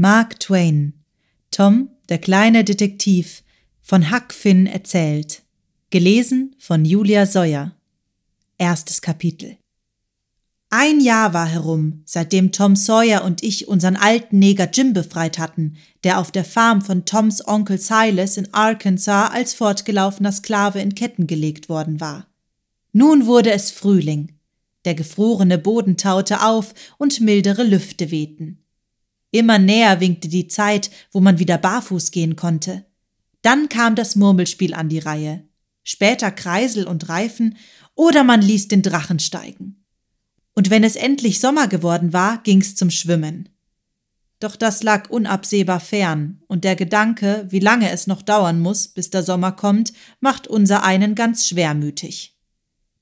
Mark Twain, Tom, der kleine Detektiv, von Huck Finn erzählt. Gelesen von Julia Sawyer. Erstes Kapitel. Ein Jahr war herum, seitdem Tom Sawyer und ich unseren alten Neger Jim befreit hatten, der auf der Farm von Toms Onkel Silas in Arkansas als fortgelaufener Sklave in Ketten gelegt worden war. Nun wurde es Frühling. Der gefrorene Boden taute auf und mildere Lüfte wehten. Immer näher winkte die Zeit, wo man wieder barfuß gehen konnte. Dann kam das Murmelspiel an die Reihe. Später Kreisel und Reifen oder man ließ den Drachen steigen. Und wenn es endlich Sommer geworden war, ging's zum Schwimmen. Doch das lag unabsehbar fern, und der Gedanke, wie lange es noch dauern muss, bis der Sommer kommt, macht unser einen ganz schwermütig.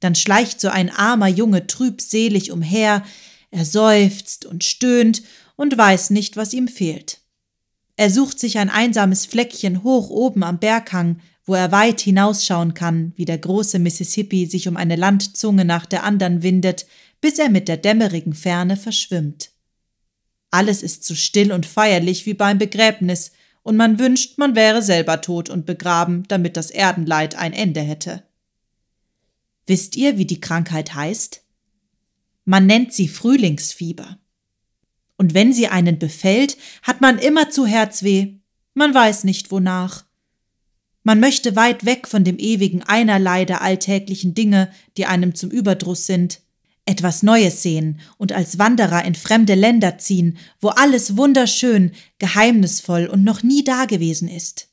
Dann schleicht so ein armer Junge trübselig umher, er seufzt und stöhnt und weiß nicht, was ihm fehlt. Er sucht sich ein einsames Fleckchen hoch oben am Berghang, wo er weit hinausschauen kann, wie der große Mississippi sich um eine Landzunge nach der anderen windet, bis er mit der dämmerigen Ferne verschwimmt. Alles ist so still und feierlich wie beim Begräbnis, und man wünscht, man wäre selber tot und begraben, damit das Erdenleid ein Ende hätte. Wisst ihr, wie die Krankheit heißt? Man nennt sie Frühlingsfieber. Und wenn sie einen befällt, hat man immer zu Herzweh. Man weiß nicht wonach. Man möchte weit weg von dem ewigen Einerlei der alltäglichen Dinge, die einem zum Überdruss sind, etwas Neues sehen und als Wanderer in fremde Länder ziehen, wo alles wunderschön, geheimnisvoll und noch nie dagewesen ist.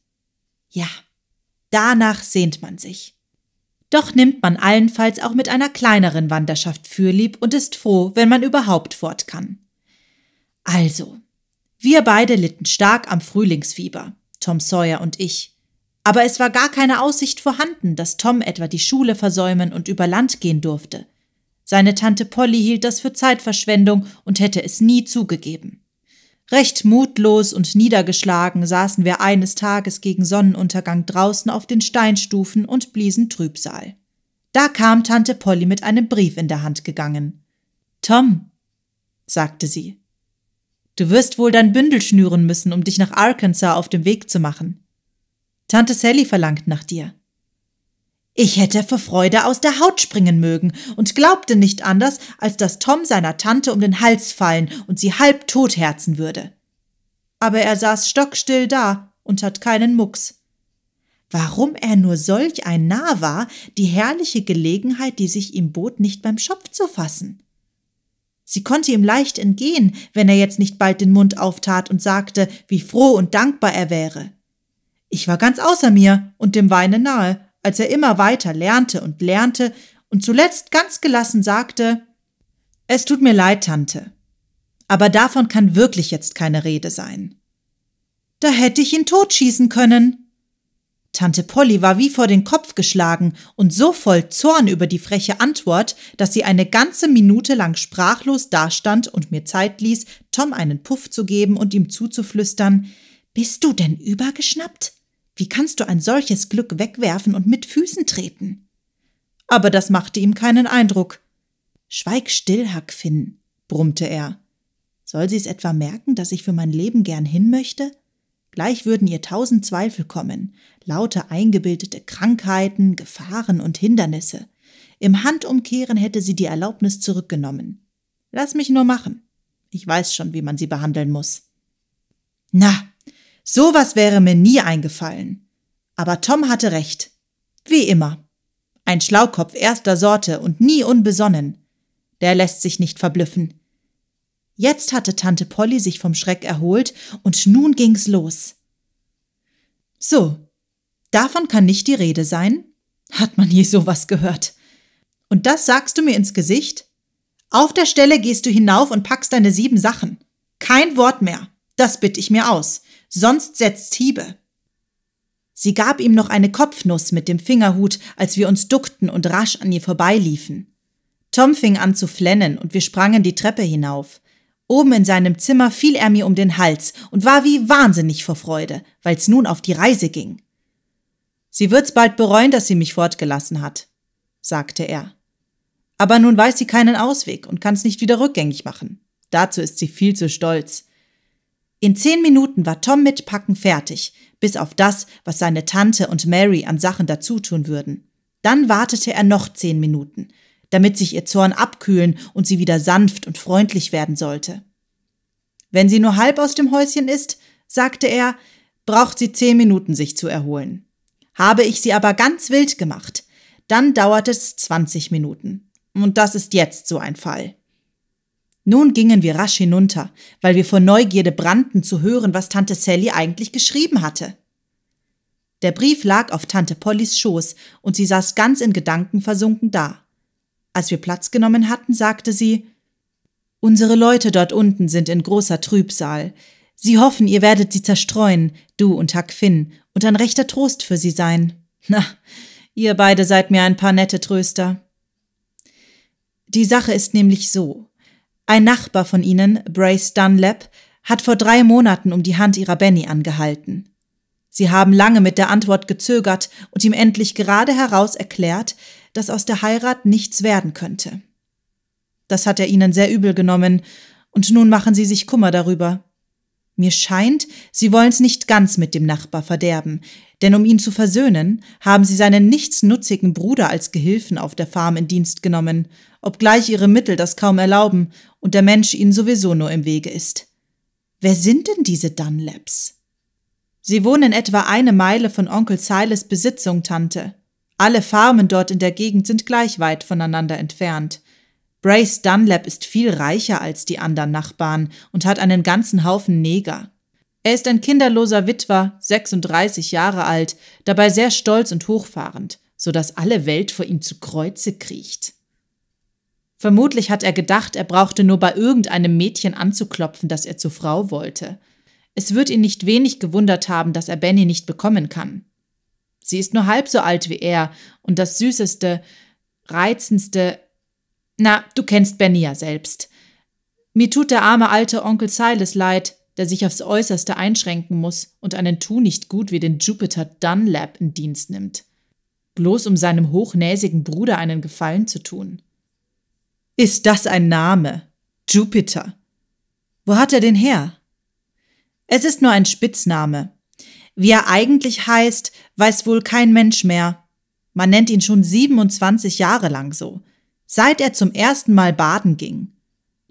Ja, danach sehnt man sich. Doch nimmt man allenfalls auch mit einer kleineren Wanderschaft fürlieb und ist froh, wenn man überhaupt fort kann. Also, wir beide litten stark am Frühlingsfieber, Tom Sawyer und ich. Aber es war gar keine Aussicht vorhanden, dass Tom etwa die Schule versäumen und über Land gehen durfte. Seine Tante Polly hielt das für Zeitverschwendung und hätte es nie zugegeben. Recht mutlos und niedergeschlagen saßen wir eines Tages gegen Sonnenuntergang draußen auf den Steinstufen und bliesen Trübsal. Da kam Tante Polly mit einem Brief in der Hand gegangen. Tom, sagte sie, Du wirst wohl dein Bündel schnüren müssen, um dich nach Arkansas auf dem Weg zu machen. Tante Sally verlangt nach dir. Ich hätte vor Freude aus der Haut springen mögen und glaubte nicht anders, als dass Tom seiner Tante um den Hals fallen und sie halb tot herzen würde. Aber er saß stockstill da und hat keinen Mucks. Warum er nur solch ein Narr war, die herrliche Gelegenheit, die sich ihm bot, nicht beim Schopf zu fassen. Sie konnte ihm leicht entgehen, wenn er jetzt nicht bald den Mund auftat und sagte, wie froh und dankbar er wäre. Ich war ganz außer mir und dem Weine nahe, als er immer weiter lernte und lernte und zuletzt ganz gelassen sagte Es tut mir leid, Tante, aber davon kann wirklich jetzt keine Rede sein. Da hätte ich ihn totschießen können. Tante Polly war wie vor den Kopf geschlagen und so voll Zorn über die freche Antwort, dass sie eine ganze Minute lang sprachlos dastand und mir Zeit ließ, Tom einen Puff zu geben und ihm zuzuflüstern Bist du denn übergeschnappt? Wie kannst du ein solches Glück wegwerfen und mit Füßen treten? Aber das machte ihm keinen Eindruck. Schweig still, Hack Finn, brummte er. Soll sie es etwa merken, dass ich für mein Leben gern hin möchte? Gleich würden ihr tausend Zweifel kommen, lauter eingebildete Krankheiten, Gefahren und Hindernisse. Im Handumkehren hätte sie die Erlaubnis zurückgenommen. Lass mich nur machen. Ich weiß schon, wie man sie behandeln muss. Na, sowas wäre mir nie eingefallen. Aber Tom hatte recht. Wie immer. Ein Schlaukopf erster Sorte und nie unbesonnen. Der lässt sich nicht verblüffen. Jetzt hatte Tante Polly sich vom Schreck erholt und nun ging's los. So, davon kann nicht die Rede sein. Hat man je sowas gehört? Und das sagst du mir ins Gesicht? Auf der Stelle gehst du hinauf und packst deine sieben Sachen. Kein Wort mehr. Das bitte ich mir aus. Sonst setzt Hiebe. Sie gab ihm noch eine Kopfnuss mit dem Fingerhut, als wir uns duckten und rasch an ihr vorbeiliefen. Tom fing an zu flennen und wir sprangen die Treppe hinauf. Oben in seinem Zimmer fiel er mir um den Hals und war wie wahnsinnig vor Freude, weil's nun auf die Reise ging. Sie wird's bald bereuen, dass sie mich fortgelassen hat, sagte er. Aber nun weiß sie keinen Ausweg und kann's nicht wieder rückgängig machen. Dazu ist sie viel zu stolz. In zehn Minuten war Tom mit Packen fertig, bis auf das, was seine Tante und Mary an Sachen dazu tun würden. Dann wartete er noch zehn Minuten damit sich ihr Zorn abkühlen und sie wieder sanft und freundlich werden sollte. Wenn sie nur halb aus dem Häuschen ist, sagte er, braucht sie zehn Minuten, sich zu erholen. Habe ich sie aber ganz wild gemacht, dann dauert es zwanzig Minuten. Und das ist jetzt so ein Fall. Nun gingen wir rasch hinunter, weil wir vor Neugierde brannten zu hören, was Tante Sally eigentlich geschrieben hatte. Der Brief lag auf Tante Pollys Schoß und sie saß ganz in Gedanken versunken da. Als wir Platz genommen hatten, sagte sie Unsere Leute dort unten sind in großer Trübsal. Sie hoffen, ihr werdet sie zerstreuen, du und Huck Finn, und ein rechter Trost für sie sein. Na, ihr beide seid mir ein paar nette Tröster. Die Sache ist nämlich so. Ein Nachbar von ihnen, Brace Dunlap, hat vor drei Monaten um die Hand ihrer Benny angehalten. Sie haben lange mit der Antwort gezögert und ihm endlich gerade heraus erklärt, dass aus der Heirat nichts werden könnte. Das hat er ihnen sehr übel genommen, und nun machen sie sich Kummer darüber. Mir scheint, sie wollen's nicht ganz mit dem Nachbar verderben, denn um ihn zu versöhnen, haben sie seinen nichtsnutzigen Bruder als Gehilfen auf der Farm in Dienst genommen, obgleich ihre Mittel das kaum erlauben und der Mensch ihnen sowieso nur im Wege ist. Wer sind denn diese Dunlaps? Sie wohnen etwa eine Meile von Onkel Silas Besitzung, Tante. Alle Farmen dort in der Gegend sind gleich weit voneinander entfernt. Brace Dunlap ist viel reicher als die anderen Nachbarn und hat einen ganzen Haufen Neger. Er ist ein kinderloser Witwer, 36 Jahre alt, dabei sehr stolz und hochfahrend, so dass alle Welt vor ihm zu Kreuze kriecht. Vermutlich hat er gedacht, er brauchte nur bei irgendeinem Mädchen anzuklopfen, dass er zur Frau wollte. Es wird ihn nicht wenig gewundert haben, dass er Benny nicht bekommen kann. Sie ist nur halb so alt wie er und das süßeste, reizendste. Na, du kennst Benny ja selbst. Mir tut der arme alte Onkel Silas leid, der sich aufs Äußerste einschränken muss und einen Tu nicht gut wie den Jupiter Dunlap in Dienst nimmt. Bloß um seinem hochnäsigen Bruder einen Gefallen zu tun. Ist das ein Name? Jupiter. Wo hat er den her? Es ist nur ein Spitzname, wie er eigentlich heißt, weiß wohl kein Mensch mehr. Man nennt ihn schon 27 Jahre lang so, seit er zum ersten Mal baden ging.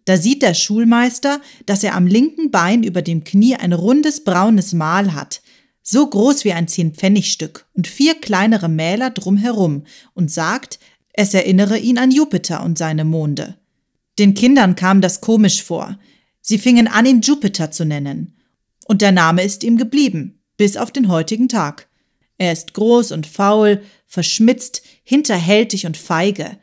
Da sieht der Schulmeister, dass er am linken Bein über dem Knie ein rundes braunes Mal hat, so groß wie ein Zehnpfennigstück und vier kleinere Mäler drumherum und sagt, es erinnere ihn an Jupiter und seine Monde. Den Kindern kam das komisch vor. Sie fingen an, ihn Jupiter zu nennen. Und der Name ist ihm geblieben bis auf den heutigen Tag. Er ist groß und faul, verschmitzt, hinterhältig und feige,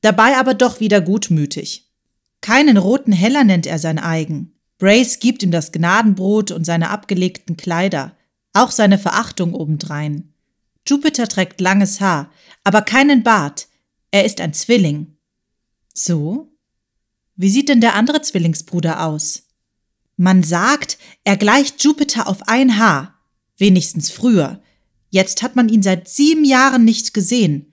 dabei aber doch wieder gutmütig. Keinen roten Heller nennt er sein eigen. Brace gibt ihm das Gnadenbrot und seine abgelegten Kleider, auch seine Verachtung obendrein. Jupiter trägt langes Haar, aber keinen Bart. Er ist ein Zwilling. So? Wie sieht denn der andere Zwillingsbruder aus? Man sagt, er gleicht Jupiter auf ein Haar. Wenigstens früher. Jetzt hat man ihn seit sieben Jahren nicht gesehen.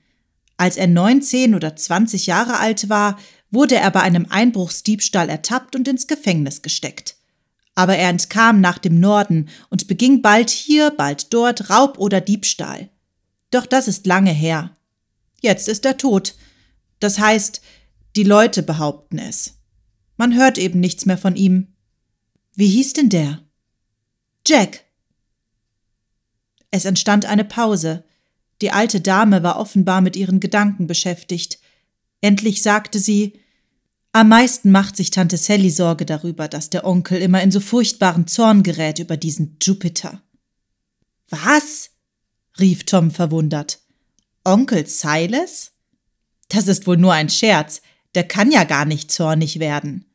Als er 19 oder 20 Jahre alt war, wurde er bei einem Einbruchsdiebstahl ertappt und ins Gefängnis gesteckt. Aber er entkam nach dem Norden und beging bald hier, bald dort Raub oder Diebstahl. Doch das ist lange her. Jetzt ist er tot. Das heißt, die Leute behaupten es. Man hört eben nichts mehr von ihm. Wie hieß denn der? Jack, es entstand eine Pause. Die alte Dame war offenbar mit ihren Gedanken beschäftigt. Endlich sagte sie Am meisten macht sich Tante Sally Sorge darüber, dass der Onkel immer in so furchtbaren Zorn gerät über diesen Jupiter. Was? rief Tom verwundert. Onkel Silas? Das ist wohl nur ein Scherz, der kann ja gar nicht zornig werden.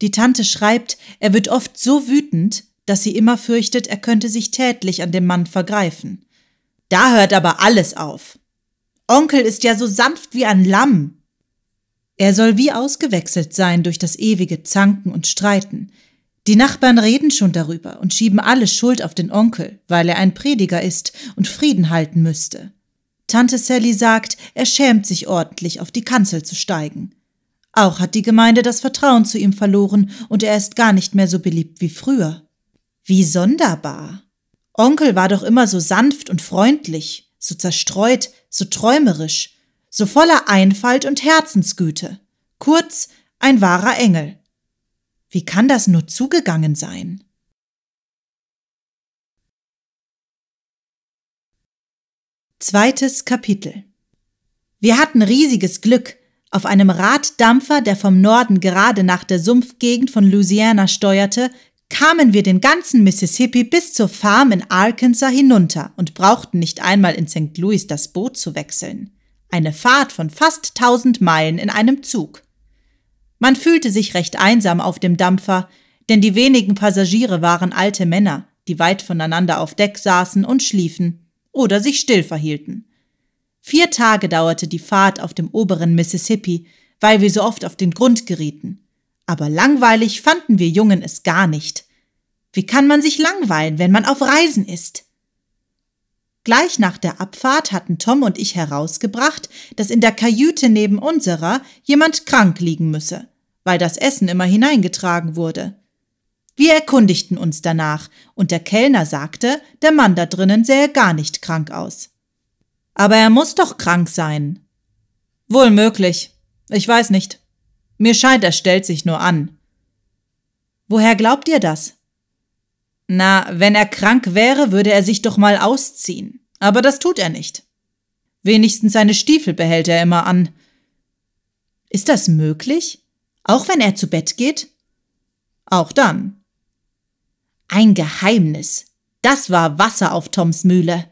Die Tante schreibt, er wird oft so wütend, dass sie immer fürchtet, er könnte sich tätlich an dem Mann vergreifen. Da hört aber alles auf. Onkel ist ja so sanft wie ein Lamm. Er soll wie ausgewechselt sein durch das ewige Zanken und Streiten. Die Nachbarn reden schon darüber und schieben alle Schuld auf den Onkel, weil er ein Prediger ist und Frieden halten müsste. Tante Sally sagt, er schämt sich ordentlich, auf die Kanzel zu steigen. Auch hat die Gemeinde das Vertrauen zu ihm verloren und er ist gar nicht mehr so beliebt wie früher. Wie sonderbar. Onkel war doch immer so sanft und freundlich, so zerstreut, so träumerisch, so voller Einfalt und Herzensgüte. Kurz, ein wahrer Engel. Wie kann das nur zugegangen sein? Zweites Kapitel Wir hatten riesiges Glück. Auf einem Raddampfer, der vom Norden gerade nach der Sumpfgegend von Louisiana steuerte, kamen wir den ganzen Mississippi bis zur Farm in Arkansas hinunter und brauchten nicht einmal in St. Louis das Boot zu wechseln. Eine Fahrt von fast tausend Meilen in einem Zug. Man fühlte sich recht einsam auf dem Dampfer, denn die wenigen Passagiere waren alte Männer, die weit voneinander auf Deck saßen und schliefen oder sich still verhielten. Vier Tage dauerte die Fahrt auf dem oberen Mississippi, weil wir so oft auf den Grund gerieten aber langweilig fanden wir Jungen es gar nicht. Wie kann man sich langweilen, wenn man auf Reisen ist? Gleich nach der Abfahrt hatten Tom und ich herausgebracht, dass in der Kajüte neben unserer jemand krank liegen müsse, weil das Essen immer hineingetragen wurde. Wir erkundigten uns danach, und der Kellner sagte, der Mann da drinnen sähe gar nicht krank aus. Aber er muss doch krank sein. Wohl möglich. Ich weiß nicht. Mir scheint, er stellt sich nur an. Woher glaubt ihr das? Na, wenn er krank wäre, würde er sich doch mal ausziehen. Aber das tut er nicht. Wenigstens seine Stiefel behält er immer an. Ist das möglich? Auch wenn er zu Bett geht? Auch dann. Ein Geheimnis. Das war Wasser auf Toms Mühle.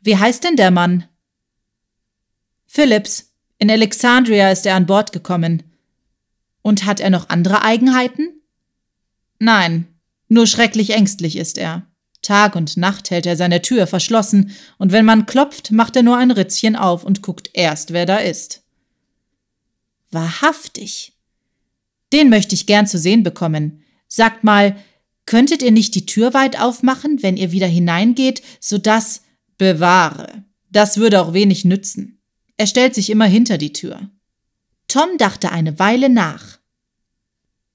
Wie heißt denn der Mann? Phillips. In Alexandria ist er an Bord gekommen. Und hat er noch andere Eigenheiten? Nein, nur schrecklich ängstlich ist er. Tag und Nacht hält er seine Tür verschlossen, und wenn man klopft, macht er nur ein Ritzchen auf und guckt erst, wer da ist. Wahrhaftig. Den möchte ich gern zu sehen bekommen. Sagt mal, könntet ihr nicht die Tür weit aufmachen, wenn ihr wieder hineingeht, so dass bewahre. Das würde auch wenig nützen. Er stellt sich immer hinter die Tür. Tom dachte eine Weile nach.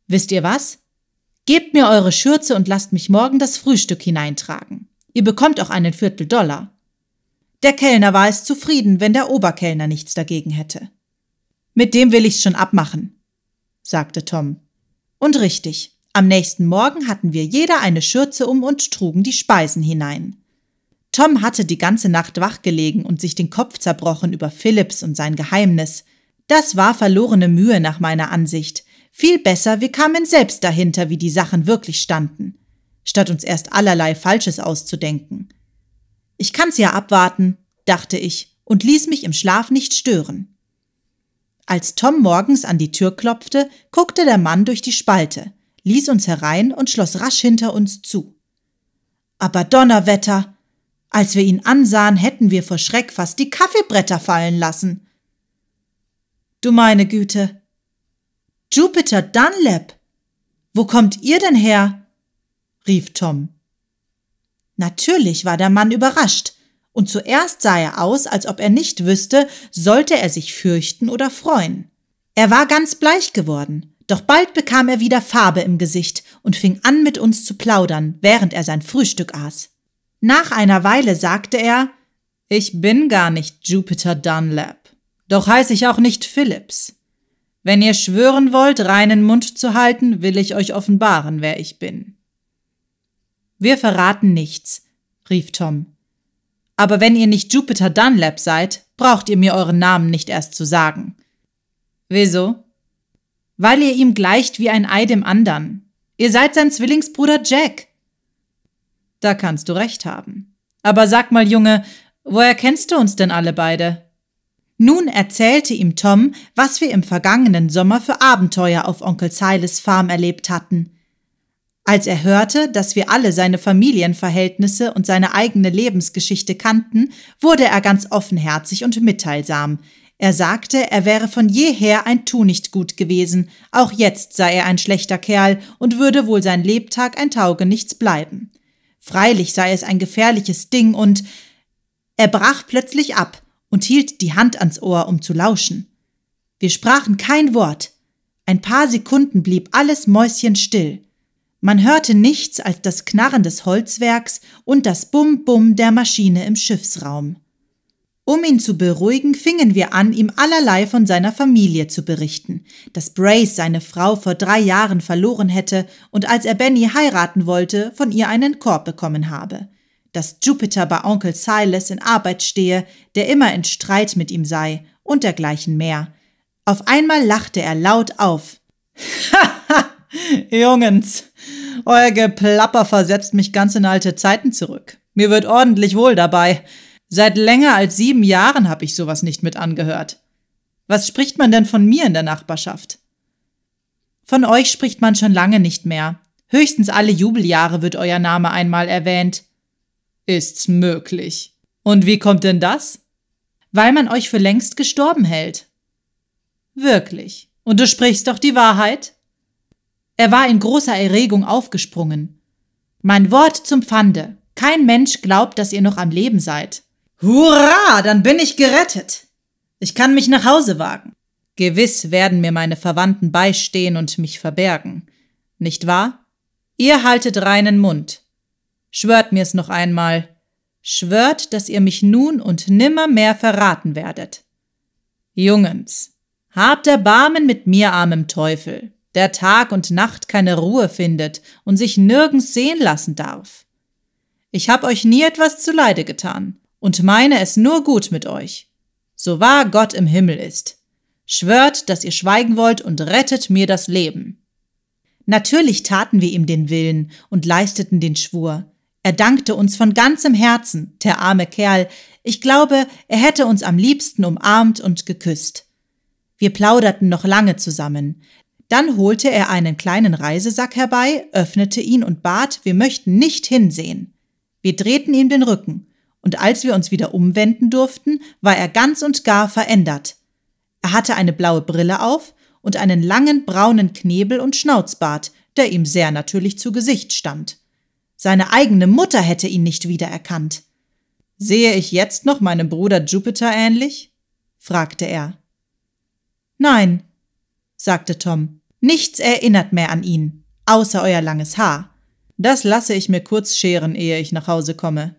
Wisst ihr was? Gebt mir eure Schürze und lasst mich morgen das Frühstück hineintragen. Ihr bekommt auch einen Viertel Dollar. Der Kellner war es zufrieden, wenn der Oberkellner nichts dagegen hätte. Mit dem will ich's schon abmachen, sagte Tom. Und richtig, am nächsten Morgen hatten wir jeder eine Schürze um und trugen die Speisen hinein. Tom hatte die ganze Nacht wachgelegen und sich den Kopf zerbrochen über Phillips und sein Geheimnis. Das war verlorene Mühe nach meiner Ansicht. Viel besser, wir kamen selbst dahinter, wie die Sachen wirklich standen, statt uns erst allerlei Falsches auszudenken. Ich kann's ja abwarten, dachte ich und ließ mich im Schlaf nicht stören. Als Tom morgens an die Tür klopfte, guckte der Mann durch die Spalte, ließ uns herein und schloss rasch hinter uns zu. Aber Donnerwetter, als wir ihn ansahen, hätten wir vor Schreck fast die Kaffeebretter fallen lassen. Du meine Güte. Jupiter Dunlap. Wo kommt ihr denn her? rief Tom. Natürlich war der Mann überrascht, und zuerst sah er aus, als ob er nicht wüsste, sollte er sich fürchten oder freuen. Er war ganz bleich geworden, doch bald bekam er wieder Farbe im Gesicht und fing an, mit uns zu plaudern, während er sein Frühstück aß. Nach einer Weile sagte er, ich bin gar nicht Jupiter Dunlap, doch heiße ich auch nicht Phillips. Wenn ihr schwören wollt, reinen Mund zu halten, will ich euch offenbaren, wer ich bin. Wir verraten nichts, rief Tom. Aber wenn ihr nicht Jupiter Dunlap seid, braucht ihr mir euren Namen nicht erst zu sagen. Wieso? Weil ihr ihm gleicht wie ein Ei dem anderen. Ihr seid sein Zwillingsbruder Jack. Da kannst du recht haben. Aber sag mal, Junge, woher kennst du uns denn alle beide? Nun erzählte ihm Tom, was wir im vergangenen Sommer für Abenteuer auf Onkel Silas Farm erlebt hatten. Als er hörte, dass wir alle seine Familienverhältnisse und seine eigene Lebensgeschichte kannten, wurde er ganz offenherzig und mitteilsam. Er sagte, er wäre von jeher ein Tunichtgut gewesen, auch jetzt sei er ein schlechter Kerl und würde wohl sein Lebtag ein Taugenichts bleiben. Freilich sei es ein gefährliches Ding und er brach plötzlich ab und hielt die Hand ans Ohr, um zu lauschen. Wir sprachen kein Wort. Ein paar Sekunden blieb alles mäuschenstill. Man hörte nichts als das Knarren des Holzwerks und das Bum-Bum der Maschine im Schiffsraum. Um ihn zu beruhigen, fingen wir an, ihm allerlei von seiner Familie zu berichten, dass Brace seine Frau vor drei Jahren verloren hätte und als er Benny heiraten wollte, von ihr einen Korb bekommen habe, dass Jupiter bei Onkel Silas in Arbeit stehe, der immer in Streit mit ihm sei und dergleichen mehr. Auf einmal lachte er laut auf. Haha, Jungens, euer Geplapper versetzt mich ganz in alte Zeiten zurück. Mir wird ordentlich wohl dabei. Seit länger als sieben Jahren habe ich sowas nicht mit angehört. Was spricht man denn von mir in der Nachbarschaft? Von euch spricht man schon lange nicht mehr. Höchstens alle Jubeljahre wird euer Name einmal erwähnt. Ist's möglich. Und wie kommt denn das? Weil man euch für längst gestorben hält. Wirklich. Und du sprichst doch die Wahrheit? Er war in großer Erregung aufgesprungen. Mein Wort zum Pfande. Kein Mensch glaubt, dass ihr noch am Leben seid. Hurra, dann bin ich gerettet. Ich kann mich nach Hause wagen. Gewiss werden mir meine Verwandten beistehen und mich verbergen. Nicht wahr? Ihr haltet reinen Mund. Schwört mir's noch einmal. Schwört, dass ihr mich nun und nimmer mehr verraten werdet. Jungens, habt Erbarmen mit mir, armem Teufel, der Tag und Nacht keine Ruhe findet und sich nirgends sehen lassen darf. Ich hab euch nie etwas zuleide getan und meine es nur gut mit euch. So wahr Gott im Himmel ist. Schwört, dass ihr schweigen wollt und rettet mir das Leben. Natürlich taten wir ihm den Willen und leisteten den Schwur. Er dankte uns von ganzem Herzen, der arme Kerl. Ich glaube, er hätte uns am liebsten umarmt und geküsst. Wir plauderten noch lange zusammen. Dann holte er einen kleinen Reisesack herbei, öffnete ihn und bat, wir möchten nicht hinsehen. Wir drehten ihm den Rücken und als wir uns wieder umwenden durften, war er ganz und gar verändert. Er hatte eine blaue Brille auf und einen langen braunen Knebel und Schnauzbart, der ihm sehr natürlich zu Gesicht stand. Seine eigene Mutter hätte ihn nicht wiedererkannt. Sehe ich jetzt noch meinem Bruder Jupiter ähnlich? fragte er. Nein, sagte Tom, nichts erinnert mehr an ihn, außer euer langes Haar. Das lasse ich mir kurz scheren, ehe ich nach Hause komme.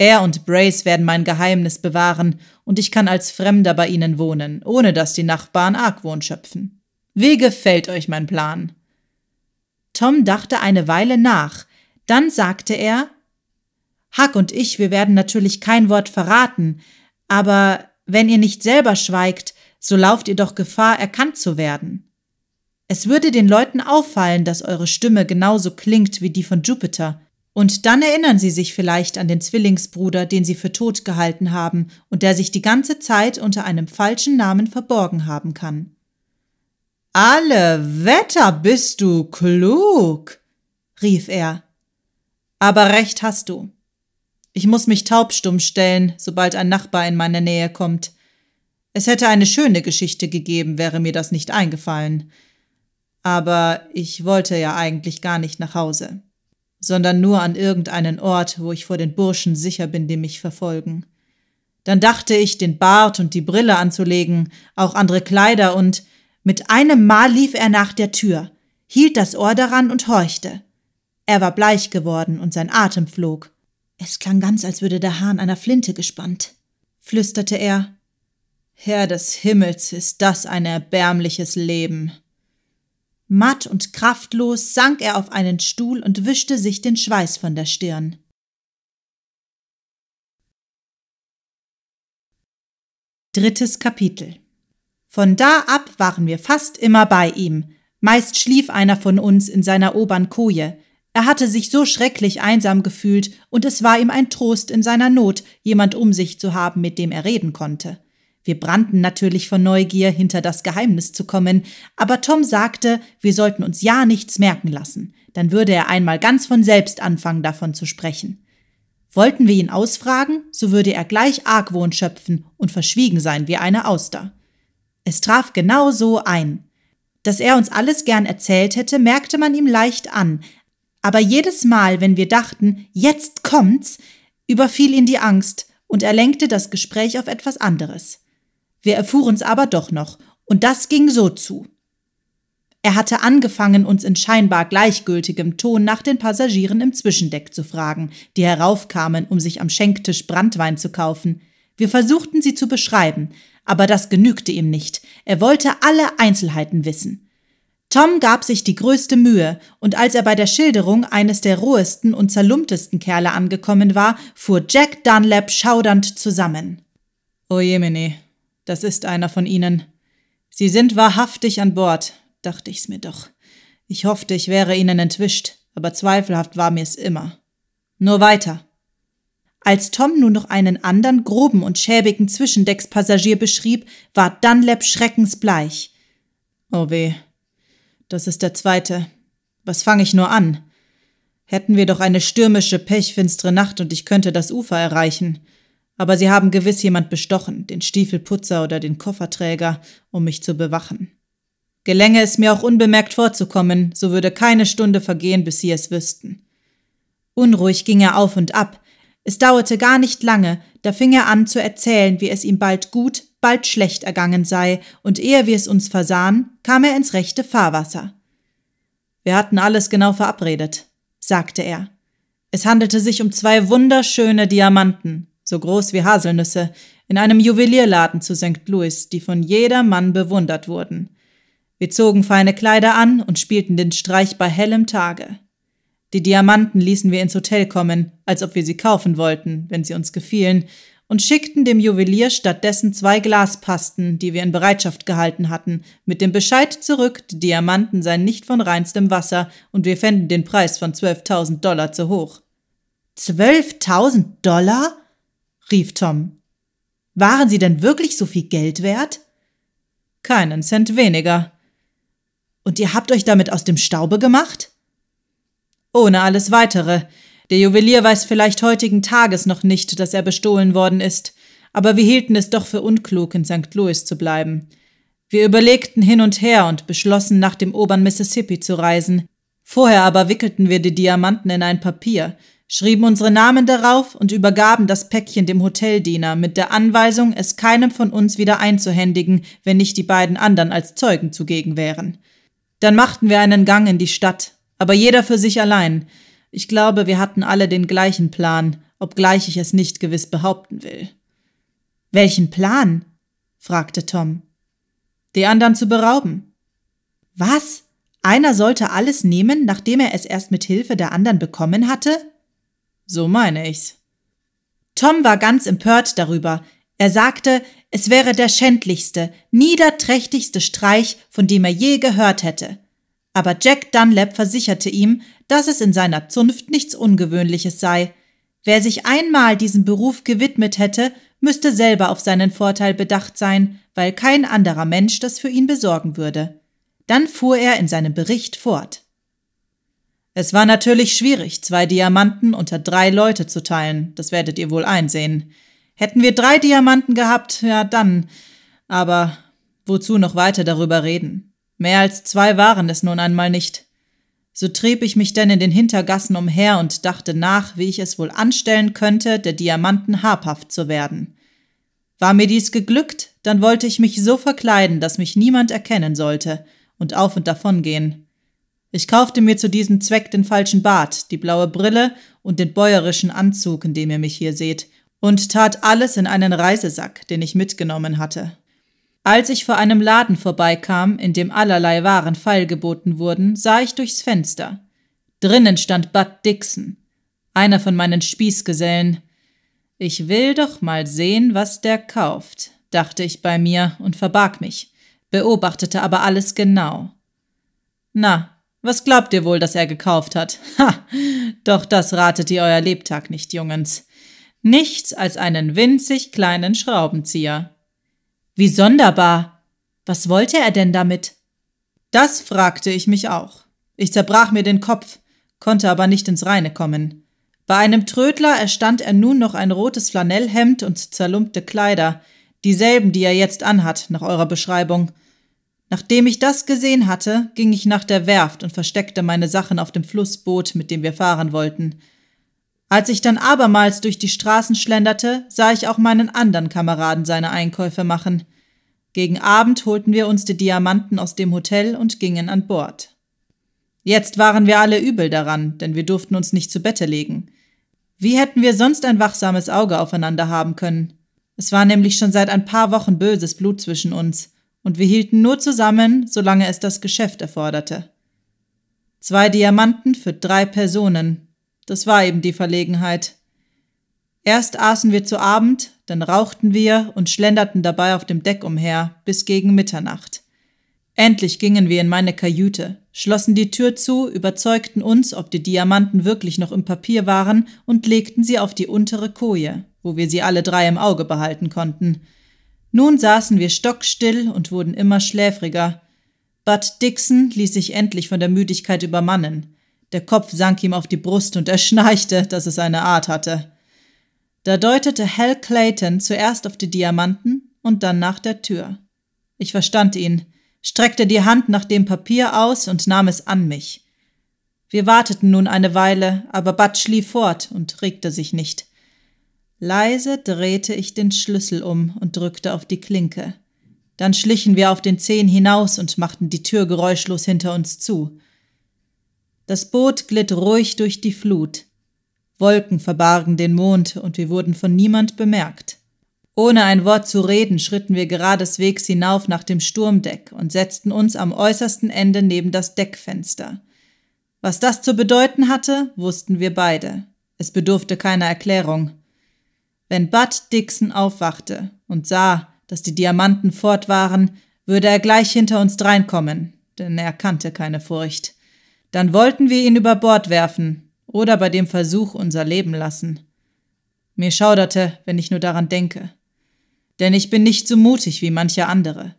Er und Brace werden mein Geheimnis bewahren, und ich kann als Fremder bei ihnen wohnen, ohne dass die Nachbarn Argwohn schöpfen. Wie gefällt euch mein Plan? Tom dachte eine Weile nach, dann sagte er Huck und ich, wir werden natürlich kein Wort verraten, aber wenn ihr nicht selber schweigt, so lauft ihr doch Gefahr, erkannt zu werden. Es würde den Leuten auffallen, dass eure Stimme genauso klingt wie die von Jupiter, und dann erinnern sie sich vielleicht an den Zwillingsbruder, den sie für tot gehalten haben und der sich die ganze Zeit unter einem falschen Namen verborgen haben kann. Alle Wetter bist du klug, rief er. Aber recht hast du. Ich muss mich taubstumm stellen, sobald ein Nachbar in meiner Nähe kommt. Es hätte eine schöne Geschichte gegeben, wäre mir das nicht eingefallen. Aber ich wollte ja eigentlich gar nicht nach Hause sondern nur an irgendeinen Ort, wo ich vor den Burschen sicher bin, die mich verfolgen. Dann dachte ich, den Bart und die Brille anzulegen, auch andere Kleider, und mit einem Mal lief er nach der Tür, hielt das Ohr daran und horchte. Er war bleich geworden und sein Atem flog. Es klang ganz, als würde der Hahn einer Flinte gespannt. Flüsterte er Herr des Himmels, ist das ein erbärmliches Leben. Matt und kraftlos sank er auf einen Stuhl und wischte sich den Schweiß von der Stirn. Drittes Kapitel Von da ab waren wir fast immer bei ihm. Meist schlief einer von uns in seiner obern Koje. Er hatte sich so schrecklich einsam gefühlt, und es war ihm ein Trost in seiner Not, jemand um sich zu haben, mit dem er reden konnte. Wir brannten natürlich vor Neugier, hinter das Geheimnis zu kommen, aber Tom sagte, wir sollten uns ja nichts merken lassen, dann würde er einmal ganz von selbst anfangen, davon zu sprechen. Wollten wir ihn ausfragen, so würde er gleich Argwohn schöpfen und verschwiegen sein wie eine Auster. Es traf genau so ein. Dass er uns alles gern erzählt hätte, merkte man ihm leicht an, aber jedes Mal, wenn wir dachten, jetzt kommt's, überfiel ihn die Angst und er lenkte das Gespräch auf etwas anderes. Wir erfuhren's aber doch noch, und das ging so zu. Er hatte angefangen, uns in scheinbar gleichgültigem Ton nach den Passagieren im Zwischendeck zu fragen, die heraufkamen, um sich am Schenktisch Brandwein zu kaufen. Wir versuchten sie zu beschreiben, aber das genügte ihm nicht. Er wollte alle Einzelheiten wissen. Tom gab sich die größte Mühe, und als er bei der Schilderung eines der rohesten und zerlumptesten Kerle angekommen war, fuhr Jack Dunlap schaudernd zusammen. Ojemine, oh das ist einer von ihnen. Sie sind wahrhaftig an Bord, dachte ich's mir doch. Ich hoffte, ich wäre ihnen entwischt, aber zweifelhaft war mir's immer. Nur weiter. Als Tom nun noch einen anderen groben und schäbigen Zwischendeckspassagier beschrieb, war Dunlap schreckensbleich. Oh weh, das ist der zweite. Was fange ich nur an? Hätten wir doch eine stürmische, pechfinstere Nacht und ich könnte das Ufer erreichen aber sie haben gewiss jemand bestochen, den Stiefelputzer oder den Kofferträger, um mich zu bewachen. Gelänge es mir auch unbemerkt vorzukommen, so würde keine Stunde vergehen, bis sie es wüssten. Unruhig ging er auf und ab. Es dauerte gar nicht lange, da fing er an zu erzählen, wie es ihm bald gut, bald schlecht ergangen sei, und ehe wir es uns versahen, kam er ins rechte Fahrwasser. Wir hatten alles genau verabredet, sagte er. Es handelte sich um zwei wunderschöne Diamanten, so groß wie Haselnüsse, in einem Juwelierladen zu St. Louis, die von jedermann bewundert wurden. Wir zogen feine Kleider an und spielten den Streich bei hellem Tage. Die Diamanten ließen wir ins Hotel kommen, als ob wir sie kaufen wollten, wenn sie uns gefielen, und schickten dem Juwelier stattdessen zwei Glaspasten, die wir in Bereitschaft gehalten hatten, mit dem Bescheid zurück, die Diamanten seien nicht von reinstem Wasser und wir fänden den Preis von 12.000 Dollar zu hoch. 12.000 Dollar? rief Tom. Waren sie denn wirklich so viel Geld wert? Keinen Cent weniger. Und ihr habt euch damit aus dem Staube gemacht? Ohne alles weitere. Der Juwelier weiß vielleicht heutigen Tages noch nicht, dass er bestohlen worden ist, aber wir hielten es doch für unklug, in St. Louis zu bleiben. Wir überlegten hin und her und beschlossen, nach dem oberen Mississippi zu reisen. Vorher aber wickelten wir die Diamanten in ein Papier, schrieben unsere Namen darauf und übergaben das Päckchen dem Hoteldiener mit der Anweisung, es keinem von uns wieder einzuhändigen, wenn nicht die beiden anderen als Zeugen zugegen wären. Dann machten wir einen Gang in die Stadt, aber jeder für sich allein. Ich glaube, wir hatten alle den gleichen Plan, obgleich ich es nicht gewiss behaupten will. Welchen Plan? fragte Tom. Die anderen zu berauben. Was? Einer sollte alles nehmen, nachdem er es erst mit Hilfe der anderen bekommen hatte? So meine ich's. Tom war ganz empört darüber. Er sagte, es wäre der schändlichste, niederträchtigste Streich, von dem er je gehört hätte. Aber Jack Dunlap versicherte ihm, dass es in seiner Zunft nichts Ungewöhnliches sei. Wer sich einmal diesem Beruf gewidmet hätte, müsste selber auf seinen Vorteil bedacht sein, weil kein anderer Mensch das für ihn besorgen würde. Dann fuhr er in seinem Bericht fort. Es war natürlich schwierig, zwei Diamanten unter drei Leute zu teilen, das werdet ihr wohl einsehen. Hätten wir drei Diamanten gehabt, ja dann. Aber wozu noch weiter darüber reden? Mehr als zwei waren es nun einmal nicht. So trieb ich mich denn in den Hintergassen umher und dachte nach, wie ich es wohl anstellen könnte, der Diamanten habhaft zu werden. War mir dies geglückt, dann wollte ich mich so verkleiden, dass mich niemand erkennen sollte, und auf und davon gehen. Ich kaufte mir zu diesem Zweck den falschen Bart, die blaue Brille und den bäuerischen Anzug, in dem ihr mich hier seht, und tat alles in einen Reisesack, den ich mitgenommen hatte. Als ich vor einem Laden vorbeikam, in dem allerlei Waren feilgeboten wurden, sah ich durchs Fenster. Drinnen stand Bud Dixon, einer von meinen Spießgesellen. Ich will doch mal sehen, was der kauft, dachte ich bei mir und verbarg mich, beobachtete aber alles genau. Na, was glaubt ihr wohl, dass er gekauft hat? Ha! Doch das ratet ihr euer Lebtag nicht, Jungens. Nichts als einen winzig kleinen Schraubenzieher. Wie sonderbar! Was wollte er denn damit? Das fragte ich mich auch. Ich zerbrach mir den Kopf, konnte aber nicht ins Reine kommen. Bei einem Trödler erstand er nun noch ein rotes Flanellhemd und zerlumpte Kleider, dieselben, die er jetzt anhat, nach eurer Beschreibung – Nachdem ich das gesehen hatte, ging ich nach der Werft und versteckte meine Sachen auf dem Flussboot, mit dem wir fahren wollten. Als ich dann abermals durch die Straßen schlenderte, sah ich auch meinen anderen Kameraden seine Einkäufe machen. Gegen Abend holten wir uns die Diamanten aus dem Hotel und gingen an Bord. Jetzt waren wir alle übel daran, denn wir durften uns nicht zu Bette legen. Wie hätten wir sonst ein wachsames Auge aufeinander haben können? Es war nämlich schon seit ein paar Wochen böses Blut zwischen uns und wir hielten nur zusammen, solange es das Geschäft erforderte. Zwei Diamanten für drei Personen. Das war eben die Verlegenheit. Erst aßen wir zu Abend, dann rauchten wir und schlenderten dabei auf dem Deck umher bis gegen Mitternacht. Endlich gingen wir in meine Kajüte, schlossen die Tür zu, überzeugten uns, ob die Diamanten wirklich noch im Papier waren und legten sie auf die untere Koje, wo wir sie alle drei im Auge behalten konnten. Nun saßen wir stockstill und wurden immer schläfriger. Bud Dixon ließ sich endlich von der Müdigkeit übermannen. Der Kopf sank ihm auf die Brust und er schnarchte, dass es eine Art hatte. Da deutete Hal Clayton zuerst auf die Diamanten und dann nach der Tür. Ich verstand ihn, streckte die Hand nach dem Papier aus und nahm es an mich. Wir warteten nun eine Weile, aber Bud schlief fort und regte sich nicht. Leise drehte ich den Schlüssel um und drückte auf die Klinke. Dann schlichen wir auf den Zehen hinaus und machten die Tür geräuschlos hinter uns zu. Das Boot glitt ruhig durch die Flut. Wolken verbargen den Mond und wir wurden von niemand bemerkt. Ohne ein Wort zu reden, schritten wir geradeswegs hinauf nach dem Sturmdeck und setzten uns am äußersten Ende neben das Deckfenster. Was das zu bedeuten hatte, wussten wir beide. Es bedurfte keiner Erklärung. Wenn Bud Dixon aufwachte und sah, dass die Diamanten fort waren, würde er gleich hinter uns dreinkommen, denn er kannte keine Furcht. Dann wollten wir ihn über Bord werfen oder bei dem Versuch unser Leben lassen. Mir schauderte, wenn ich nur daran denke. Denn ich bin nicht so mutig wie mancher andere.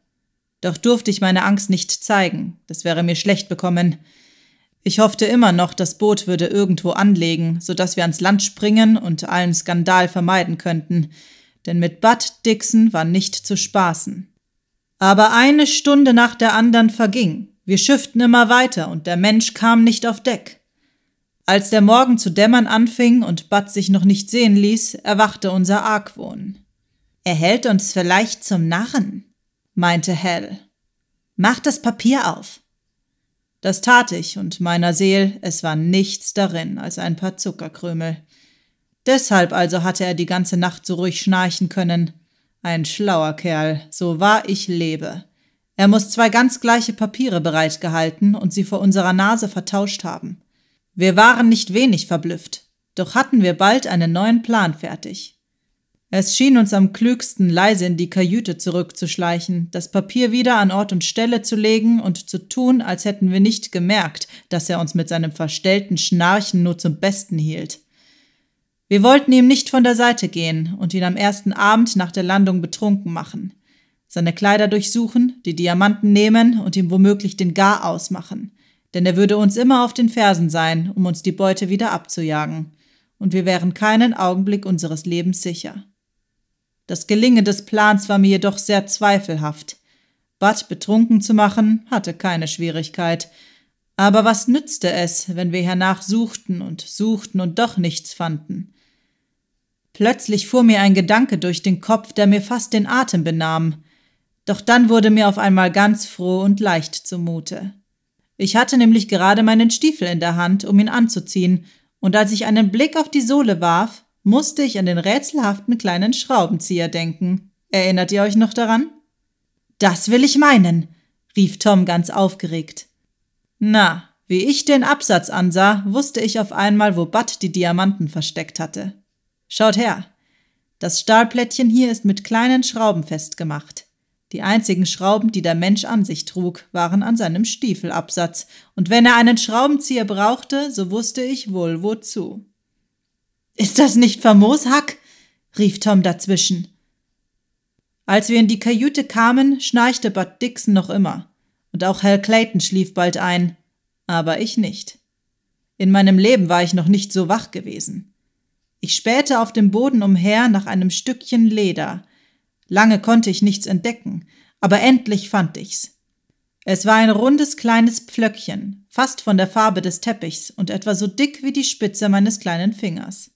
Doch durfte ich meine Angst nicht zeigen, das wäre mir schlecht bekommen, ich hoffte immer noch, das Boot würde irgendwo anlegen, sodass wir ans Land springen und allen Skandal vermeiden könnten, denn mit Bud Dixon war nicht zu spaßen. Aber eine Stunde nach der anderen verging, wir schifften immer weiter und der Mensch kam nicht auf Deck. Als der Morgen zu dämmern anfing und Bud sich noch nicht sehen ließ, erwachte unser Argwohn. Er hält uns vielleicht zum Narren, meinte Hell. Mach das Papier auf, das tat ich, und meiner Seel, es war nichts darin als ein paar Zuckerkrümel. Deshalb also hatte er die ganze Nacht so ruhig schnarchen können. Ein schlauer Kerl, so wahr ich lebe. Er muss zwei ganz gleiche Papiere bereitgehalten und sie vor unserer Nase vertauscht haben. Wir waren nicht wenig verblüfft, doch hatten wir bald einen neuen Plan fertig. Es schien uns am klügsten, leise in die Kajüte zurückzuschleichen, das Papier wieder an Ort und Stelle zu legen und zu tun, als hätten wir nicht gemerkt, dass er uns mit seinem verstellten Schnarchen nur zum Besten hielt. Wir wollten ihm nicht von der Seite gehen und ihn am ersten Abend nach der Landung betrunken machen, seine Kleider durchsuchen, die Diamanten nehmen und ihm womöglich den Gar ausmachen, denn er würde uns immer auf den Fersen sein, um uns die Beute wieder abzujagen, und wir wären keinen Augenblick unseres Lebens sicher. Das Gelingen des Plans war mir jedoch sehr zweifelhaft. Bud betrunken zu machen, hatte keine Schwierigkeit. Aber was nützte es, wenn wir hernach suchten und suchten und doch nichts fanden? Plötzlich fuhr mir ein Gedanke durch den Kopf, der mir fast den Atem benahm. Doch dann wurde mir auf einmal ganz froh und leicht zumute. Ich hatte nämlich gerade meinen Stiefel in der Hand, um ihn anzuziehen, und als ich einen Blick auf die Sohle warf, musste ich an den rätselhaften kleinen Schraubenzieher denken. Erinnert ihr euch noch daran? Das will ich meinen, rief Tom ganz aufgeregt. Na, wie ich den Absatz ansah, wusste ich auf einmal, wo Bud die Diamanten versteckt hatte. Schaut her. Das Stahlplättchen hier ist mit kleinen Schrauben festgemacht. Die einzigen Schrauben, die der Mensch an sich trug, waren an seinem Stiefelabsatz, und wenn er einen Schraubenzieher brauchte, so wusste ich wohl wozu. Ist das nicht famos, Hack? rief Tom dazwischen. Als wir in die Kajüte kamen, schnarchte Bud Dixon noch immer. Und auch Hal Clayton schlief bald ein. Aber ich nicht. In meinem Leben war ich noch nicht so wach gewesen. Ich spähte auf dem Boden umher nach einem Stückchen Leder. Lange konnte ich nichts entdecken, aber endlich fand ich's. Es war ein rundes kleines Pflöckchen, fast von der Farbe des Teppichs und etwa so dick wie die Spitze meines kleinen Fingers.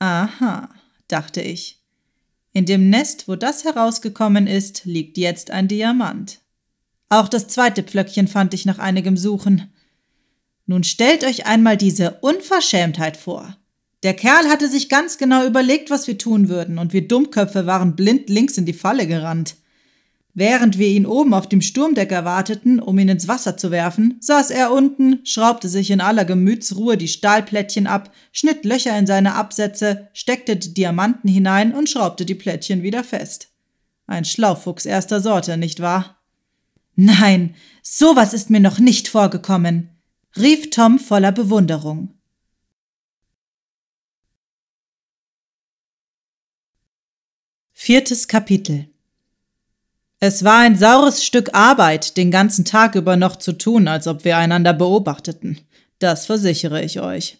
Aha, dachte ich. In dem Nest, wo das herausgekommen ist, liegt jetzt ein Diamant. Auch das zweite Pflöckchen fand ich nach einigem Suchen. Nun stellt euch einmal diese Unverschämtheit vor. Der Kerl hatte sich ganz genau überlegt, was wir tun würden, und wir Dummköpfe waren blind links in die Falle gerannt. Während wir ihn oben auf dem Sturmdeck erwarteten, um ihn ins Wasser zu werfen, saß er unten, schraubte sich in aller Gemütsruhe die Stahlplättchen ab, schnitt Löcher in seine Absätze, steckte die Diamanten hinein und schraubte die Plättchen wieder fest. Ein Schlaufuchs erster Sorte, nicht wahr? Nein, sowas ist mir noch nicht vorgekommen, rief Tom voller Bewunderung. Viertes Kapitel es war ein saures Stück Arbeit, den ganzen Tag über noch zu tun, als ob wir einander beobachteten. Das versichere ich euch.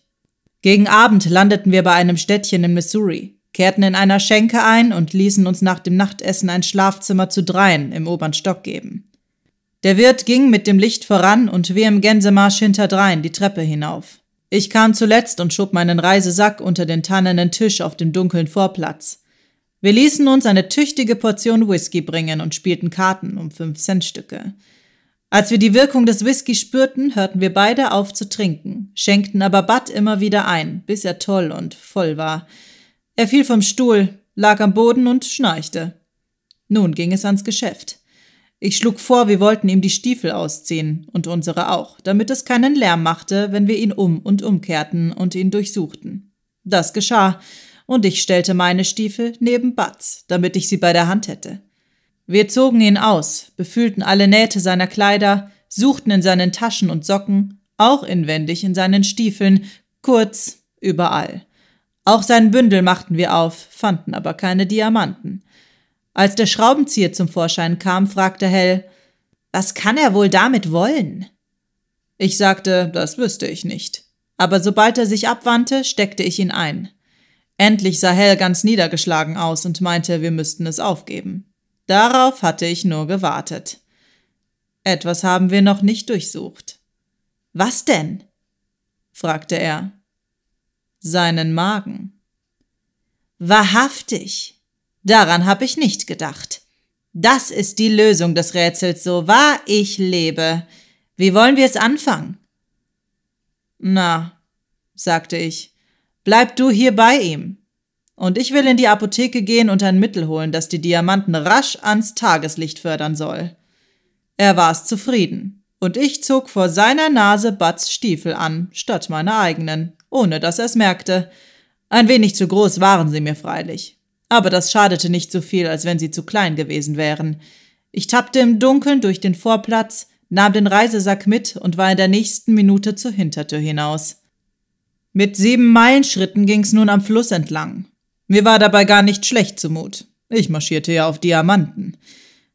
Gegen Abend landeten wir bei einem Städtchen in Missouri, kehrten in einer Schenke ein und ließen uns nach dem Nachtessen ein Schlafzimmer zu dreien im oberen Stock geben. Der Wirt ging mit dem Licht voran und wir im Gänsemarsch hinterdrein die Treppe hinauf. Ich kam zuletzt und schob meinen Reisesack unter den tannenen Tisch auf dem dunklen Vorplatz. Wir ließen uns eine tüchtige Portion Whisky bringen und spielten Karten um 5-Cent-Stücke. Als wir die Wirkung des Whisky spürten, hörten wir beide auf zu trinken, schenkten aber Bud immer wieder ein, bis er toll und voll war. Er fiel vom Stuhl, lag am Boden und schnarchte. Nun ging es ans Geschäft. Ich schlug vor, wir wollten ihm die Stiefel ausziehen und unsere auch, damit es keinen Lärm machte, wenn wir ihn um und umkehrten und ihn durchsuchten. Das geschah, und ich stellte meine Stiefel neben Batz, damit ich sie bei der Hand hätte. Wir zogen ihn aus, befühlten alle Nähte seiner Kleider, suchten in seinen Taschen und Socken, auch inwendig in seinen Stiefeln, kurz überall. Auch sein Bündel machten wir auf, fanden aber keine Diamanten. Als der Schraubenzieher zum Vorschein kam, fragte Hell, was kann er wohl damit wollen? Ich sagte, das wüsste ich nicht. Aber sobald er sich abwandte, steckte ich ihn ein. Endlich sah Hell ganz niedergeschlagen aus und meinte, wir müssten es aufgeben. Darauf hatte ich nur gewartet. Etwas haben wir noch nicht durchsucht. Was denn? fragte er. Seinen Magen. Wahrhaftig. Daran habe ich nicht gedacht. Das ist die Lösung des Rätsels, so wahr ich lebe. Wie wollen wir es anfangen? Na, sagte ich, Bleib du hier bei ihm. Und ich will in die Apotheke gehen und ein Mittel holen, das die Diamanten rasch ans Tageslicht fördern soll. Er war es zufrieden. Und ich zog vor seiner Nase Bats Stiefel an, statt meiner eigenen, ohne dass er es merkte. Ein wenig zu groß waren sie mir freilich. Aber das schadete nicht so viel, als wenn sie zu klein gewesen wären. Ich tappte im Dunkeln durch den Vorplatz, nahm den Reisesack mit und war in der nächsten Minute zur Hintertür hinaus. Mit sieben Meilenschritten ging's nun am Fluss entlang. Mir war dabei gar nicht schlecht zumut. Ich marschierte ja auf Diamanten.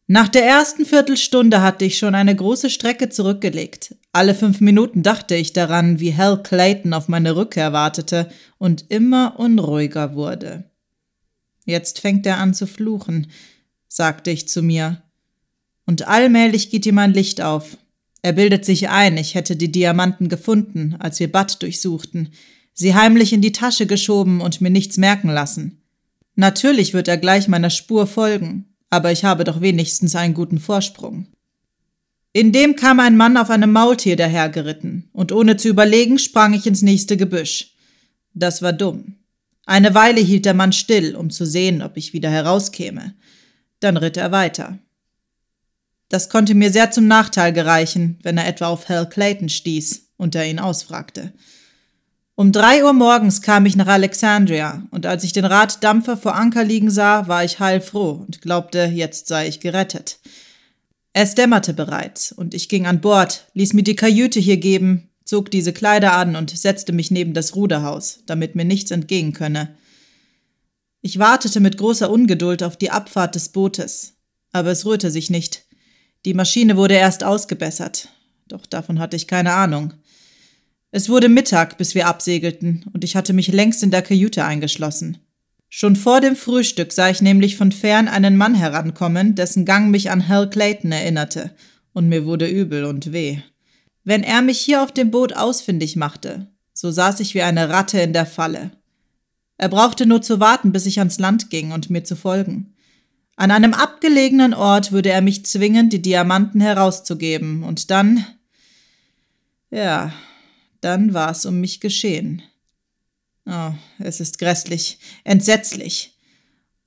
Nach der ersten Viertelstunde hatte ich schon eine große Strecke zurückgelegt. Alle fünf Minuten dachte ich daran, wie Hal Clayton auf meine Rückkehr wartete und immer unruhiger wurde. Jetzt fängt er an zu fluchen, sagte ich zu mir. Und allmählich geht ihm ein Licht auf. Er bildet sich ein, ich hätte die Diamanten gefunden, als wir Bad durchsuchten sie heimlich in die Tasche geschoben und mir nichts merken lassen. Natürlich wird er gleich meiner Spur folgen, aber ich habe doch wenigstens einen guten Vorsprung. In dem kam ein Mann auf einem Maultier dahergeritten, und ohne zu überlegen sprang ich ins nächste Gebüsch. Das war dumm. Eine Weile hielt der Mann still, um zu sehen, ob ich wieder herauskäme. Dann ritt er weiter. Das konnte mir sehr zum Nachteil gereichen, wenn er etwa auf Hal Clayton stieß und er ihn ausfragte. Um drei Uhr morgens kam ich nach Alexandria, und als ich den Raddampfer vor Anker liegen sah, war ich heilfroh und glaubte, jetzt sei ich gerettet. Es dämmerte bereits, und ich ging an Bord, ließ mir die Kajüte hier geben, zog diese Kleider an und setzte mich neben das Ruderhaus, damit mir nichts entgehen könne. Ich wartete mit großer Ungeduld auf die Abfahrt des Bootes, aber es rührte sich nicht. Die Maschine wurde erst ausgebessert, doch davon hatte ich keine Ahnung. Es wurde Mittag, bis wir absegelten, und ich hatte mich längst in der Kajüte eingeschlossen. Schon vor dem Frühstück sah ich nämlich von fern einen Mann herankommen, dessen Gang mich an Hal Clayton erinnerte, und mir wurde übel und weh. Wenn er mich hier auf dem Boot ausfindig machte, so saß ich wie eine Ratte in der Falle. Er brauchte nur zu warten, bis ich ans Land ging und mir zu folgen. An einem abgelegenen Ort würde er mich zwingen, die Diamanten herauszugeben, und dann. Ja, dann war es um mich geschehen. Oh, es ist grässlich, entsetzlich.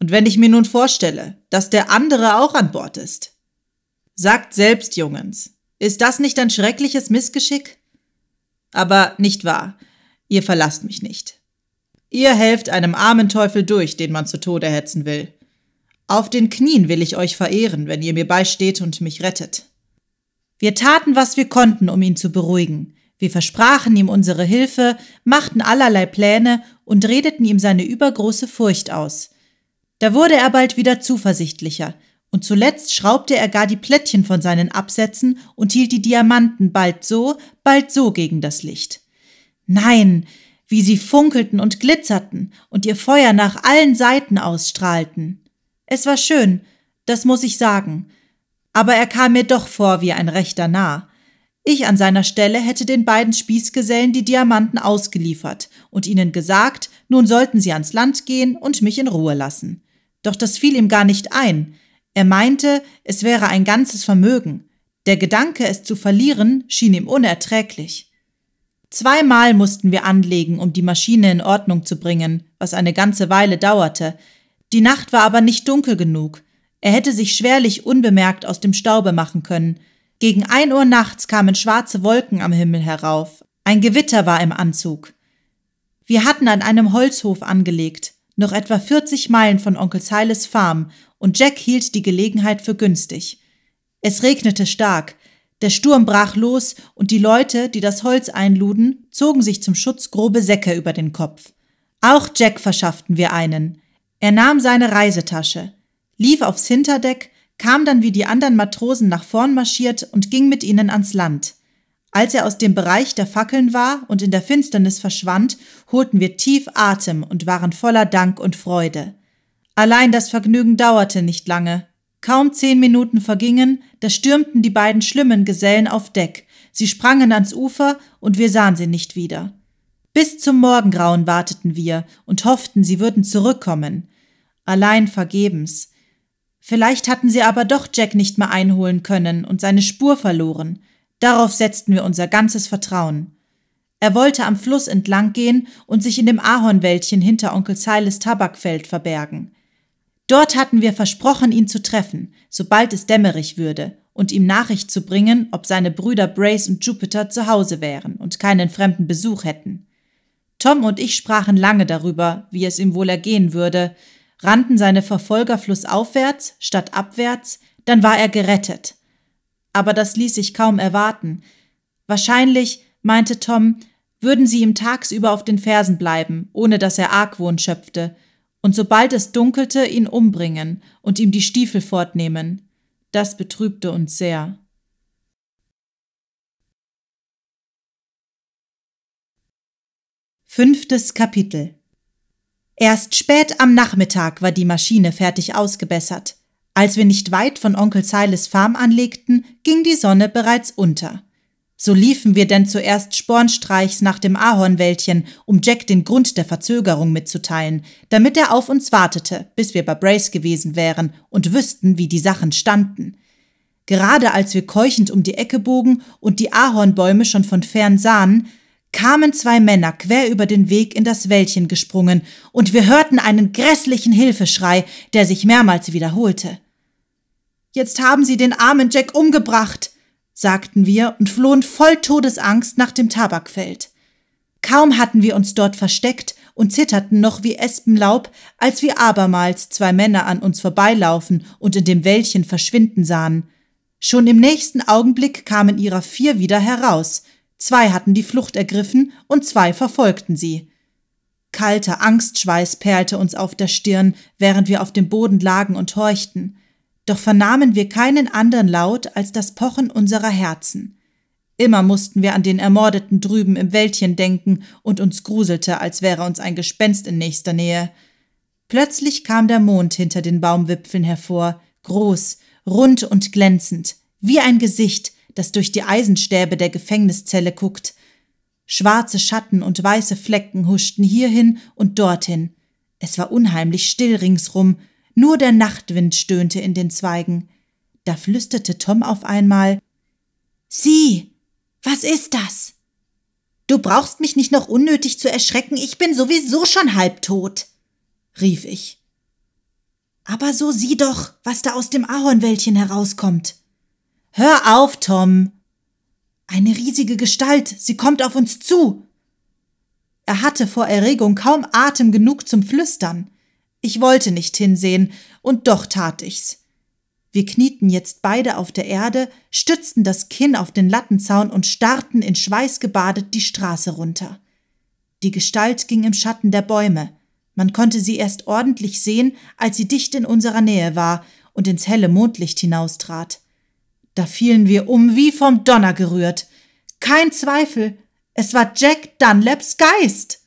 Und wenn ich mir nun vorstelle, dass der andere auch an Bord ist. Sagt selbst, Jungens, ist das nicht ein schreckliches Missgeschick? Aber nicht wahr, ihr verlasst mich nicht. Ihr helft einem armen Teufel durch, den man zu Tode hetzen will. Auf den Knien will ich euch verehren, wenn ihr mir beisteht und mich rettet. Wir taten, was wir konnten, um ihn zu beruhigen. Wir versprachen ihm unsere Hilfe, machten allerlei Pläne und redeten ihm seine übergroße Furcht aus. Da wurde er bald wieder zuversichtlicher, und zuletzt schraubte er gar die Plättchen von seinen Absätzen und hielt die Diamanten bald so, bald so gegen das Licht. Nein, wie sie funkelten und glitzerten und ihr Feuer nach allen Seiten ausstrahlten. Es war schön, das muss ich sagen, aber er kam mir doch vor wie ein rechter Narr. Ich an seiner Stelle hätte den beiden Spießgesellen die Diamanten ausgeliefert und ihnen gesagt, nun sollten sie ans Land gehen und mich in Ruhe lassen. Doch das fiel ihm gar nicht ein. Er meinte, es wäre ein ganzes Vermögen. Der Gedanke, es zu verlieren, schien ihm unerträglich. Zweimal mussten wir anlegen, um die Maschine in Ordnung zu bringen, was eine ganze Weile dauerte. Die Nacht war aber nicht dunkel genug. Er hätte sich schwerlich unbemerkt aus dem Staube machen können – gegen ein Uhr nachts kamen schwarze Wolken am Himmel herauf. Ein Gewitter war im Anzug. Wir hatten an einem Holzhof angelegt, noch etwa 40 Meilen von Onkel Silas Farm, und Jack hielt die Gelegenheit für günstig. Es regnete stark, der Sturm brach los und die Leute, die das Holz einluden, zogen sich zum Schutz grobe Säcke über den Kopf. Auch Jack verschafften wir einen. Er nahm seine Reisetasche, lief aufs Hinterdeck kam dann wie die anderen Matrosen nach vorn marschiert und ging mit ihnen ans Land. Als er aus dem Bereich der Fackeln war und in der Finsternis verschwand, holten wir tief Atem und waren voller Dank und Freude. Allein das Vergnügen dauerte nicht lange. Kaum zehn Minuten vergingen, da stürmten die beiden schlimmen Gesellen auf Deck. Sie sprangen ans Ufer und wir sahen sie nicht wieder. Bis zum Morgengrauen warteten wir und hofften, sie würden zurückkommen. Allein vergebens. Vielleicht hatten sie aber doch Jack nicht mehr einholen können und seine Spur verloren. Darauf setzten wir unser ganzes Vertrauen. Er wollte am Fluss entlang gehen und sich in dem Ahornwäldchen hinter Onkel Silas Tabakfeld verbergen. Dort hatten wir versprochen, ihn zu treffen, sobald es dämmerig würde, und ihm Nachricht zu bringen, ob seine Brüder Brace und Jupiter zu Hause wären und keinen fremden Besuch hätten. Tom und ich sprachen lange darüber, wie es ihm wohl ergehen würde, rannten seine Verfolger flussaufwärts statt abwärts, dann war er gerettet. Aber das ließ sich kaum erwarten. Wahrscheinlich, meinte Tom, würden sie ihm tagsüber auf den Fersen bleiben, ohne dass er Argwohn schöpfte, und sobald es dunkelte, ihn umbringen und ihm die Stiefel fortnehmen. Das betrübte uns sehr. Fünftes Kapitel Erst spät am Nachmittag war die Maschine fertig ausgebessert. Als wir nicht weit von Onkel Silas Farm anlegten, ging die Sonne bereits unter. So liefen wir denn zuerst spornstreichs nach dem Ahornwäldchen, um Jack den Grund der Verzögerung mitzuteilen, damit er auf uns wartete, bis wir bei Brace gewesen wären und wüssten, wie die Sachen standen. Gerade als wir keuchend um die Ecke bogen und die Ahornbäume schon von fern sahen, kamen zwei Männer quer über den Weg in das Wäldchen gesprungen, und wir hörten einen grässlichen Hilfeschrei, der sich mehrmals wiederholte. Jetzt haben sie den armen Jack umgebracht, sagten wir und flohen voll Todesangst nach dem Tabakfeld. Kaum hatten wir uns dort versteckt und zitterten noch wie Espenlaub, als wir abermals zwei Männer an uns vorbeilaufen und in dem Wäldchen verschwinden sahen. Schon im nächsten Augenblick kamen ihrer vier wieder heraus – Zwei hatten die Flucht ergriffen und zwei verfolgten sie. Kalter Angstschweiß perlte uns auf der Stirn, während wir auf dem Boden lagen und horchten. Doch vernahmen wir keinen anderen Laut als das Pochen unserer Herzen. Immer mussten wir an den Ermordeten drüben im Wäldchen denken und uns gruselte, als wäre uns ein Gespenst in nächster Nähe. Plötzlich kam der Mond hinter den Baumwipfeln hervor, groß, rund und glänzend, wie ein Gesicht, das durch die Eisenstäbe der Gefängniszelle guckt. Schwarze Schatten und weiße Flecken huschten hierhin und dorthin. Es war unheimlich still ringsrum, nur der Nachtwind stöhnte in den Zweigen. Da flüsterte Tom auf einmal Sieh, was ist das? Du brauchst mich nicht noch unnötig zu erschrecken, ich bin sowieso schon halbtot, rief ich. Aber so sieh doch, was da aus dem Ahornwäldchen herauskommt. Hör auf, Tom. Eine riesige Gestalt, sie kommt auf uns zu. Er hatte vor Erregung kaum Atem genug zum Flüstern. Ich wollte nicht hinsehen, und doch tat ich's. Wir knieten jetzt beide auf der Erde, stützten das Kinn auf den Lattenzaun und starrten in Schweiß gebadet die Straße runter. Die Gestalt ging im Schatten der Bäume. Man konnte sie erst ordentlich sehen, als sie dicht in unserer Nähe war und ins helle Mondlicht hinaustrat. Da fielen wir um wie vom Donner gerührt. Kein Zweifel, es war Jack Dunlaps Geist.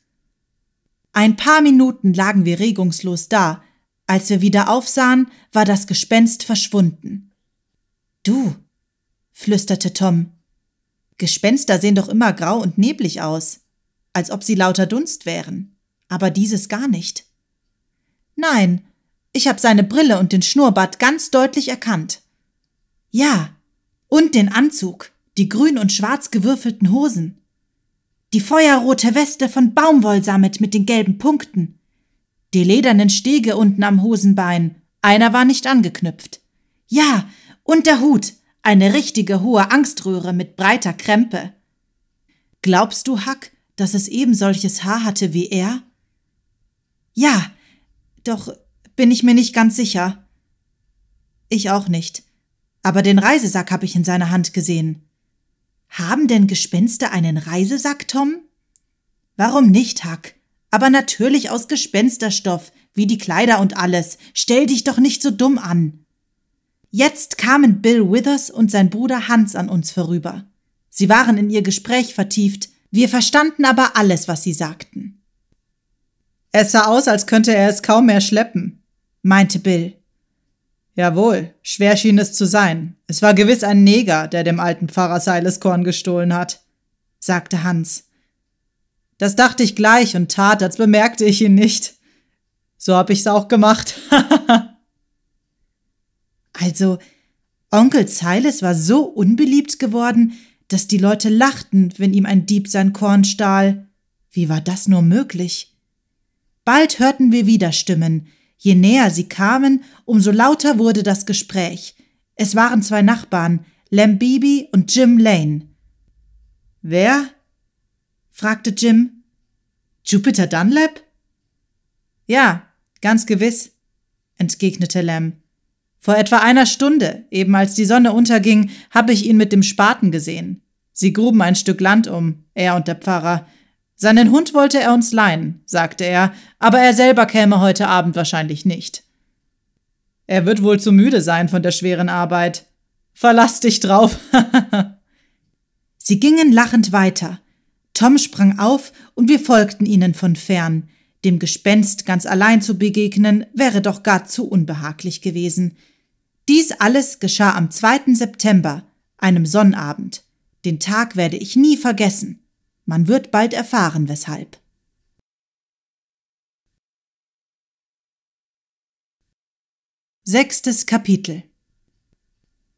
Ein paar Minuten lagen wir regungslos da. Als wir wieder aufsahen, war das Gespenst verschwunden. Du, flüsterte Tom. Gespenster sehen doch immer grau und neblig aus, als ob sie lauter Dunst wären. Aber dieses gar nicht. Nein, ich habe seine Brille und den Schnurrbart ganz deutlich erkannt. Ja, und den Anzug, die grün und schwarz gewürfelten Hosen. Die feuerrote Weste von Baumwollsammet mit den gelben Punkten. Die ledernen Stege unten am Hosenbein. Einer war nicht angeknüpft. Ja, und der Hut. Eine richtige hohe Angströhre mit breiter Krempe. Glaubst du, Hack, dass es eben solches Haar hatte wie er? Ja, doch bin ich mir nicht ganz sicher. Ich auch nicht aber den Reisesack habe ich in seiner Hand gesehen. Haben denn Gespenster einen Reisesack, Tom? Warum nicht, Huck? Aber natürlich aus Gespensterstoff, wie die Kleider und alles. Stell dich doch nicht so dumm an. Jetzt kamen Bill Withers und sein Bruder Hans an uns vorüber. Sie waren in ihr Gespräch vertieft, wir verstanden aber alles, was sie sagten. Es sah aus, als könnte er es kaum mehr schleppen, meinte Bill. Jawohl, schwer schien es zu sein. Es war gewiss ein Neger, der dem alten Pfarrer Silas Korn gestohlen hat, sagte Hans. Das dachte ich gleich und tat, als bemerkte ich ihn nicht. So hab ich's auch gemacht. also, Onkel Silas war so unbeliebt geworden, dass die Leute lachten, wenn ihm ein Dieb sein Korn stahl. Wie war das nur möglich? Bald hörten wir wieder Stimmen. Je näher sie kamen, Umso lauter wurde das Gespräch. Es waren zwei Nachbarn, Lem Beebe und Jim Lane. Wer? fragte Jim. Jupiter Dunlap? Ja, ganz gewiss, entgegnete Lem. Vor etwa einer Stunde, eben als die Sonne unterging, habe ich ihn mit dem Spaten gesehen. Sie gruben ein Stück Land um, er und der Pfarrer. Seinen Hund wollte er uns leihen, sagte er, aber er selber käme heute Abend wahrscheinlich nicht. Er wird wohl zu müde sein von der schweren Arbeit. Verlass dich drauf. Sie gingen lachend weiter. Tom sprang auf und wir folgten ihnen von fern. Dem Gespenst ganz allein zu begegnen, wäre doch gar zu unbehaglich gewesen. Dies alles geschah am 2. September, einem Sonnabend. Den Tag werde ich nie vergessen. Man wird bald erfahren, weshalb. Sechstes Kapitel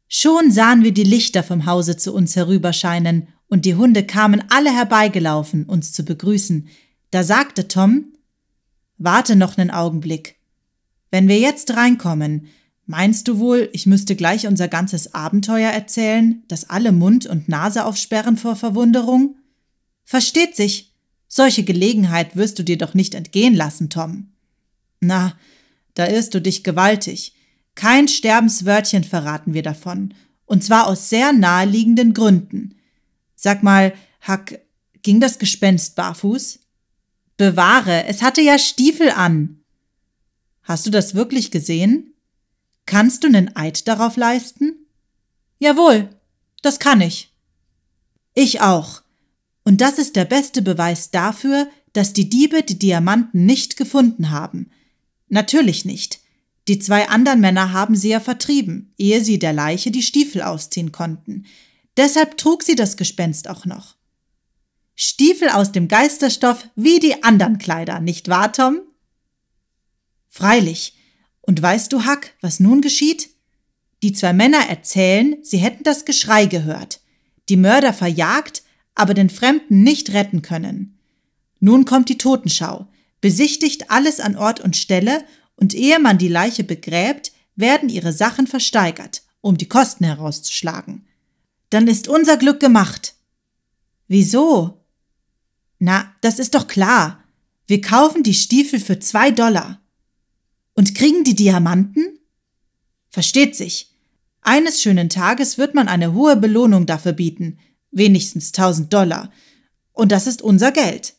Schon sahen wir die Lichter vom Hause zu uns herüberscheinen, und die Hunde kamen alle herbeigelaufen, uns zu begrüßen. Da sagte Tom Warte noch nen Augenblick. Wenn wir jetzt reinkommen, meinst du wohl, ich müsste gleich unser ganzes Abenteuer erzählen, das alle Mund und Nase aufsperren vor Verwunderung? Versteht sich, solche Gelegenheit wirst du dir doch nicht entgehen lassen, Tom. Na, da irrst du dich gewaltig. Kein Sterbenswörtchen verraten wir davon. Und zwar aus sehr naheliegenden Gründen. Sag mal, Hack, ging das Gespenst barfuß? Bewahre, es hatte ja Stiefel an. Hast du das wirklich gesehen? Kannst du nen Eid darauf leisten? Jawohl, das kann ich. Ich auch. Und das ist der beste Beweis dafür, dass die Diebe die Diamanten nicht gefunden haben. Natürlich nicht. Die zwei anderen Männer haben sie ja vertrieben, ehe sie der Leiche die Stiefel ausziehen konnten. Deshalb trug sie das Gespenst auch noch. Stiefel aus dem Geisterstoff wie die anderen Kleider, nicht wahr, Tom? Freilich. Und weißt du, Hack, was nun geschieht? Die zwei Männer erzählen, sie hätten das Geschrei gehört, die Mörder verjagt, aber den Fremden nicht retten können. Nun kommt die Totenschau, besichtigt alles an Ort und Stelle und ehe man die Leiche begräbt, werden ihre Sachen versteigert, um die Kosten herauszuschlagen. Dann ist unser Glück gemacht. Wieso? Na, das ist doch klar. Wir kaufen die Stiefel für zwei Dollar. Und kriegen die Diamanten? Versteht sich. Eines schönen Tages wird man eine hohe Belohnung dafür bieten, wenigstens tausend Dollar. Und das ist unser Geld.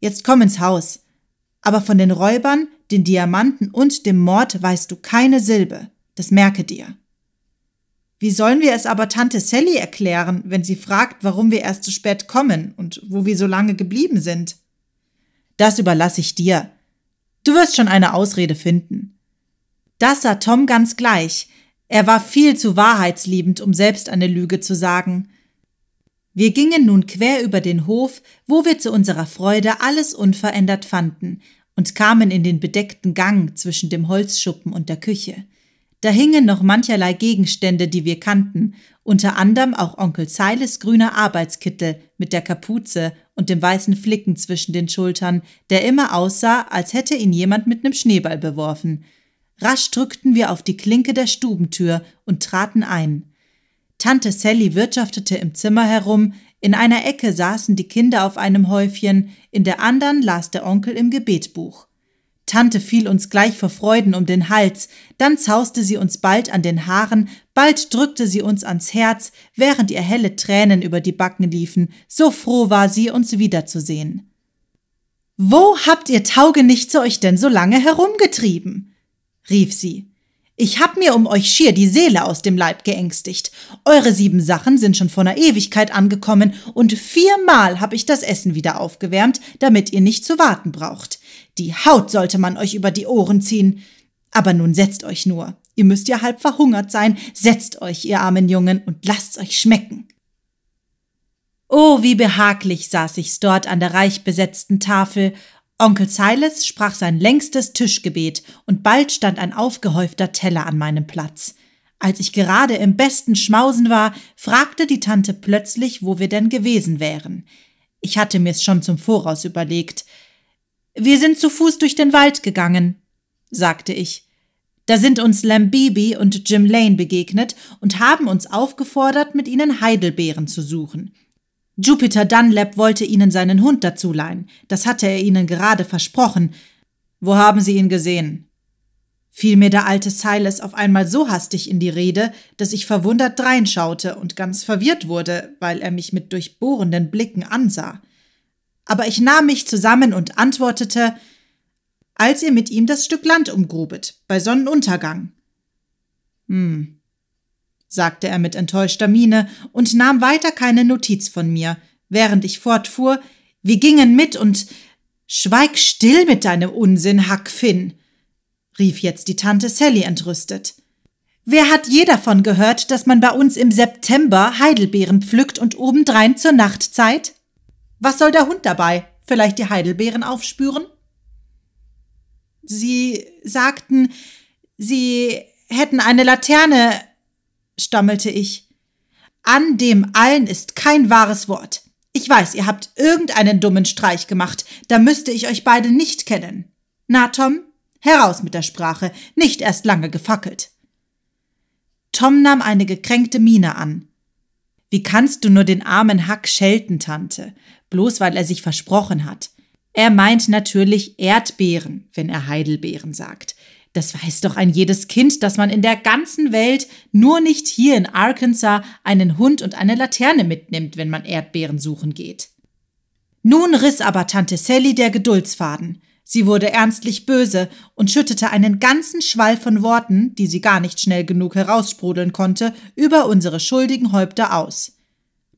Jetzt komm ins Haus aber von den Räubern, den Diamanten und dem Mord weißt du keine Silbe, das merke dir. Wie sollen wir es aber Tante Sally erklären, wenn sie fragt, warum wir erst zu spät kommen und wo wir so lange geblieben sind? Das überlasse ich dir. Du wirst schon eine Ausrede finden. Das sah Tom ganz gleich. Er war viel zu wahrheitsliebend, um selbst eine Lüge zu sagen. Wir gingen nun quer über den Hof, wo wir zu unserer Freude alles unverändert fanden, und kamen in den bedeckten Gang zwischen dem Holzschuppen und der Küche. Da hingen noch mancherlei Gegenstände, die wir kannten, unter anderem auch Onkel Silas grüner Arbeitskittel mit der Kapuze und dem weißen Flicken zwischen den Schultern, der immer aussah, als hätte ihn jemand mit einem Schneeball beworfen. Rasch drückten wir auf die Klinke der Stubentür und traten ein. Tante Sally wirtschaftete im Zimmer herum, in einer Ecke saßen die Kinder auf einem Häufchen, in der anderen las der Onkel im Gebetbuch. Tante fiel uns gleich vor Freuden um den Hals, dann zauste sie uns bald an den Haaren, bald drückte sie uns ans Herz, während ihr helle Tränen über die Backen liefen, so froh war sie, uns wiederzusehen. Wo habt ihr Taugenichtse euch denn so lange herumgetrieben? rief sie. Ich hab mir um euch schier die Seele aus dem Leib geängstigt. Eure sieben Sachen sind schon vor einer Ewigkeit angekommen und viermal hab ich das Essen wieder aufgewärmt, damit ihr nicht zu warten braucht. Die Haut sollte man euch über die Ohren ziehen. Aber nun setzt euch nur. Ihr müsst ja halb verhungert sein. Setzt euch, ihr armen Jungen, und lasst's euch schmecken. Oh, wie behaglich saß ich's dort an der reich besetzten Tafel Onkel Silas sprach sein längstes Tischgebet, und bald stand ein aufgehäufter Teller an meinem Platz. Als ich gerade im besten Schmausen war, fragte die Tante plötzlich, wo wir denn gewesen wären. Ich hatte mir's schon zum Voraus überlegt. Wir sind zu Fuß durch den Wald gegangen, sagte ich. Da sind uns Lambibi und Jim Lane begegnet und haben uns aufgefordert, mit ihnen Heidelbeeren zu suchen. Jupiter Dunlap wollte ihnen seinen Hund dazu leihen, das hatte er ihnen gerade versprochen. Wo haben sie ihn gesehen? fiel mir der alte Silas auf einmal so hastig in die Rede, dass ich verwundert dreinschaute und ganz verwirrt wurde, weil er mich mit durchbohrenden Blicken ansah. Aber ich nahm mich zusammen und antwortete, als ihr mit ihm das Stück Land umgrubet, bei Sonnenuntergang. Hm, sagte er mit enttäuschter Miene und nahm weiter keine Notiz von mir, während ich fortfuhr, wir gingen mit und Schweig still mit deinem Unsinn, Huck Finn, rief jetzt die Tante Sally entrüstet. Wer hat je davon gehört, dass man bei uns im September Heidelbeeren pflückt und obendrein zur Nachtzeit? Was soll der Hund dabei? Vielleicht die Heidelbeeren aufspüren? Sie sagten, Sie hätten eine Laterne stammelte ich. An dem allen ist kein wahres Wort. Ich weiß, ihr habt irgendeinen dummen Streich gemacht, da müsste ich euch beide nicht kennen. Na, Tom, heraus mit der Sprache, nicht erst lange gefackelt. Tom nahm eine gekränkte Miene an. Wie kannst du nur den armen Hack schelten, Tante, bloß weil er sich versprochen hat? Er meint natürlich Erdbeeren, wenn er Heidelbeeren sagt. Das weiß doch ein jedes Kind, dass man in der ganzen Welt, nur nicht hier in Arkansas, einen Hund und eine Laterne mitnimmt, wenn man Erdbeeren suchen geht. Nun riss aber Tante Sally der Geduldsfaden. Sie wurde ernstlich böse und schüttete einen ganzen Schwall von Worten, die sie gar nicht schnell genug heraussprudeln konnte, über unsere schuldigen Häupter aus.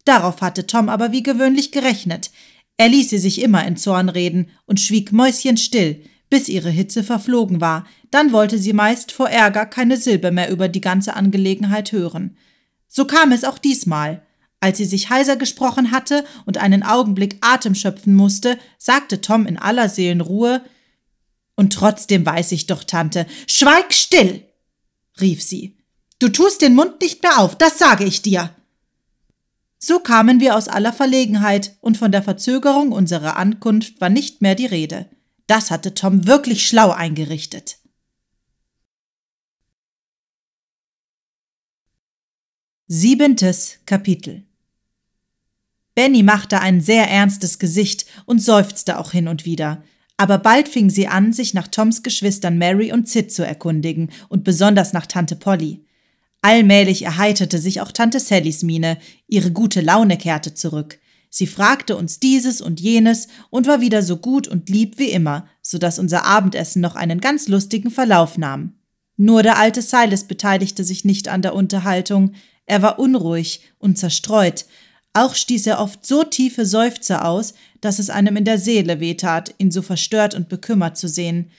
Darauf hatte Tom aber wie gewöhnlich gerechnet. Er ließ sie sich immer in Zorn reden und schwieg mäuschenstill, bis ihre Hitze verflogen war, dann wollte sie meist vor Ärger keine Silbe mehr über die ganze Angelegenheit hören. So kam es auch diesmal. Als sie sich heiser gesprochen hatte und einen Augenblick Atem schöpfen musste, sagte Tom in aller Seelenruhe Und trotzdem weiß ich doch, Tante, schweig still. rief sie. Du tust den Mund nicht mehr auf, das sage ich dir. So kamen wir aus aller Verlegenheit, und von der Verzögerung unserer Ankunft war nicht mehr die Rede. Das hatte Tom wirklich schlau eingerichtet. Siebentes Kapitel Benny machte ein sehr ernstes Gesicht und seufzte auch hin und wieder, aber bald fing sie an, sich nach Toms Geschwistern Mary und Sid zu erkundigen und besonders nach Tante Polly. Allmählich erheiterte sich auch Tante Sallys Miene, ihre gute Laune kehrte zurück. Sie fragte uns dieses und jenes und war wieder so gut und lieb wie immer, so dass unser Abendessen noch einen ganz lustigen Verlauf nahm. Nur der alte Silas beteiligte sich nicht an der Unterhaltung. Er war unruhig und zerstreut. Auch stieß er oft so tiefe Seufzer aus, dass es einem in der Seele wehtat, ihn so verstört und bekümmert zu sehen.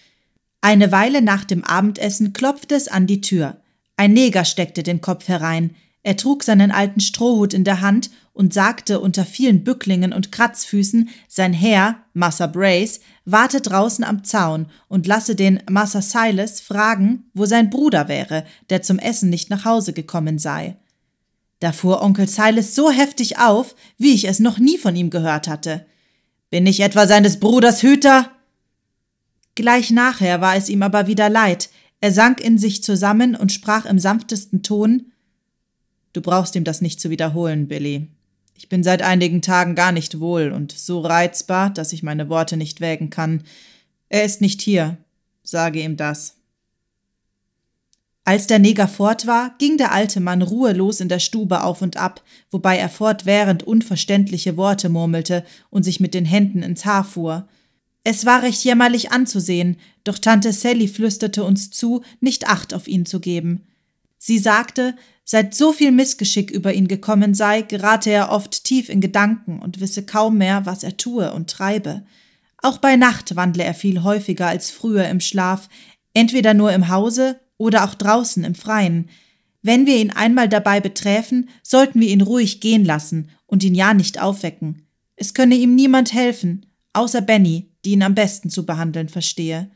Eine Weile nach dem Abendessen klopfte es an die Tür. Ein Neger steckte den Kopf herein. Er trug seinen alten Strohhut in der Hand und sagte unter vielen Bücklingen und Kratzfüßen, sein Herr, Massa Brace, warte draußen am Zaun und lasse den Massa Silas fragen, wo sein Bruder wäre, der zum Essen nicht nach Hause gekommen sei. Da fuhr Onkel Silas so heftig auf, wie ich es noch nie von ihm gehört hatte. Bin ich etwa seines Bruders Hüter? Gleich nachher war es ihm aber wieder leid. Er sank in sich zusammen und sprach im sanftesten Ton Du brauchst ihm das nicht zu wiederholen, Billy. Ich bin seit einigen Tagen gar nicht wohl und so reizbar, dass ich meine Worte nicht wägen kann. Er ist nicht hier. Sage ihm das. Als der Neger fort war, ging der alte Mann ruhelos in der Stube auf und ab, wobei er fortwährend unverständliche Worte murmelte und sich mit den Händen ins Haar fuhr. Es war recht jämmerlich anzusehen, doch Tante Sally flüsterte uns zu, nicht Acht auf ihn zu geben. Sie sagte, seit so viel Missgeschick über ihn gekommen sei, gerate er oft tief in Gedanken und wisse kaum mehr, was er tue und treibe. Auch bei Nacht wandle er viel häufiger als früher im Schlaf, entweder nur im Hause oder auch draußen im Freien. Wenn wir ihn einmal dabei beträfen, sollten wir ihn ruhig gehen lassen und ihn ja nicht aufwecken. Es könne ihm niemand helfen, außer Benny, die ihn am besten zu behandeln verstehe.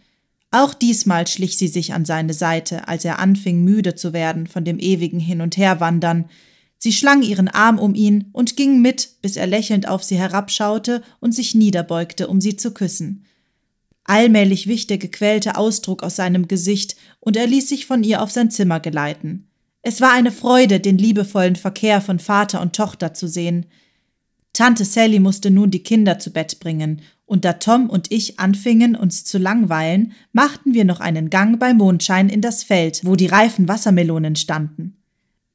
Auch diesmal schlich sie sich an seine Seite, als er anfing, müde zu werden von dem ewigen Hin und Herwandern. Sie schlang ihren Arm um ihn und ging mit, bis er lächelnd auf sie herabschaute und sich niederbeugte, um sie zu küssen. Allmählich wich der gequälte Ausdruck aus seinem Gesicht, und er ließ sich von ihr auf sein Zimmer geleiten. Es war eine Freude, den liebevollen Verkehr von Vater und Tochter zu sehen. Tante Sally musste nun die Kinder zu Bett bringen, und da Tom und ich anfingen, uns zu langweilen, machten wir noch einen Gang bei Mondschein in das Feld, wo die reifen Wassermelonen standen.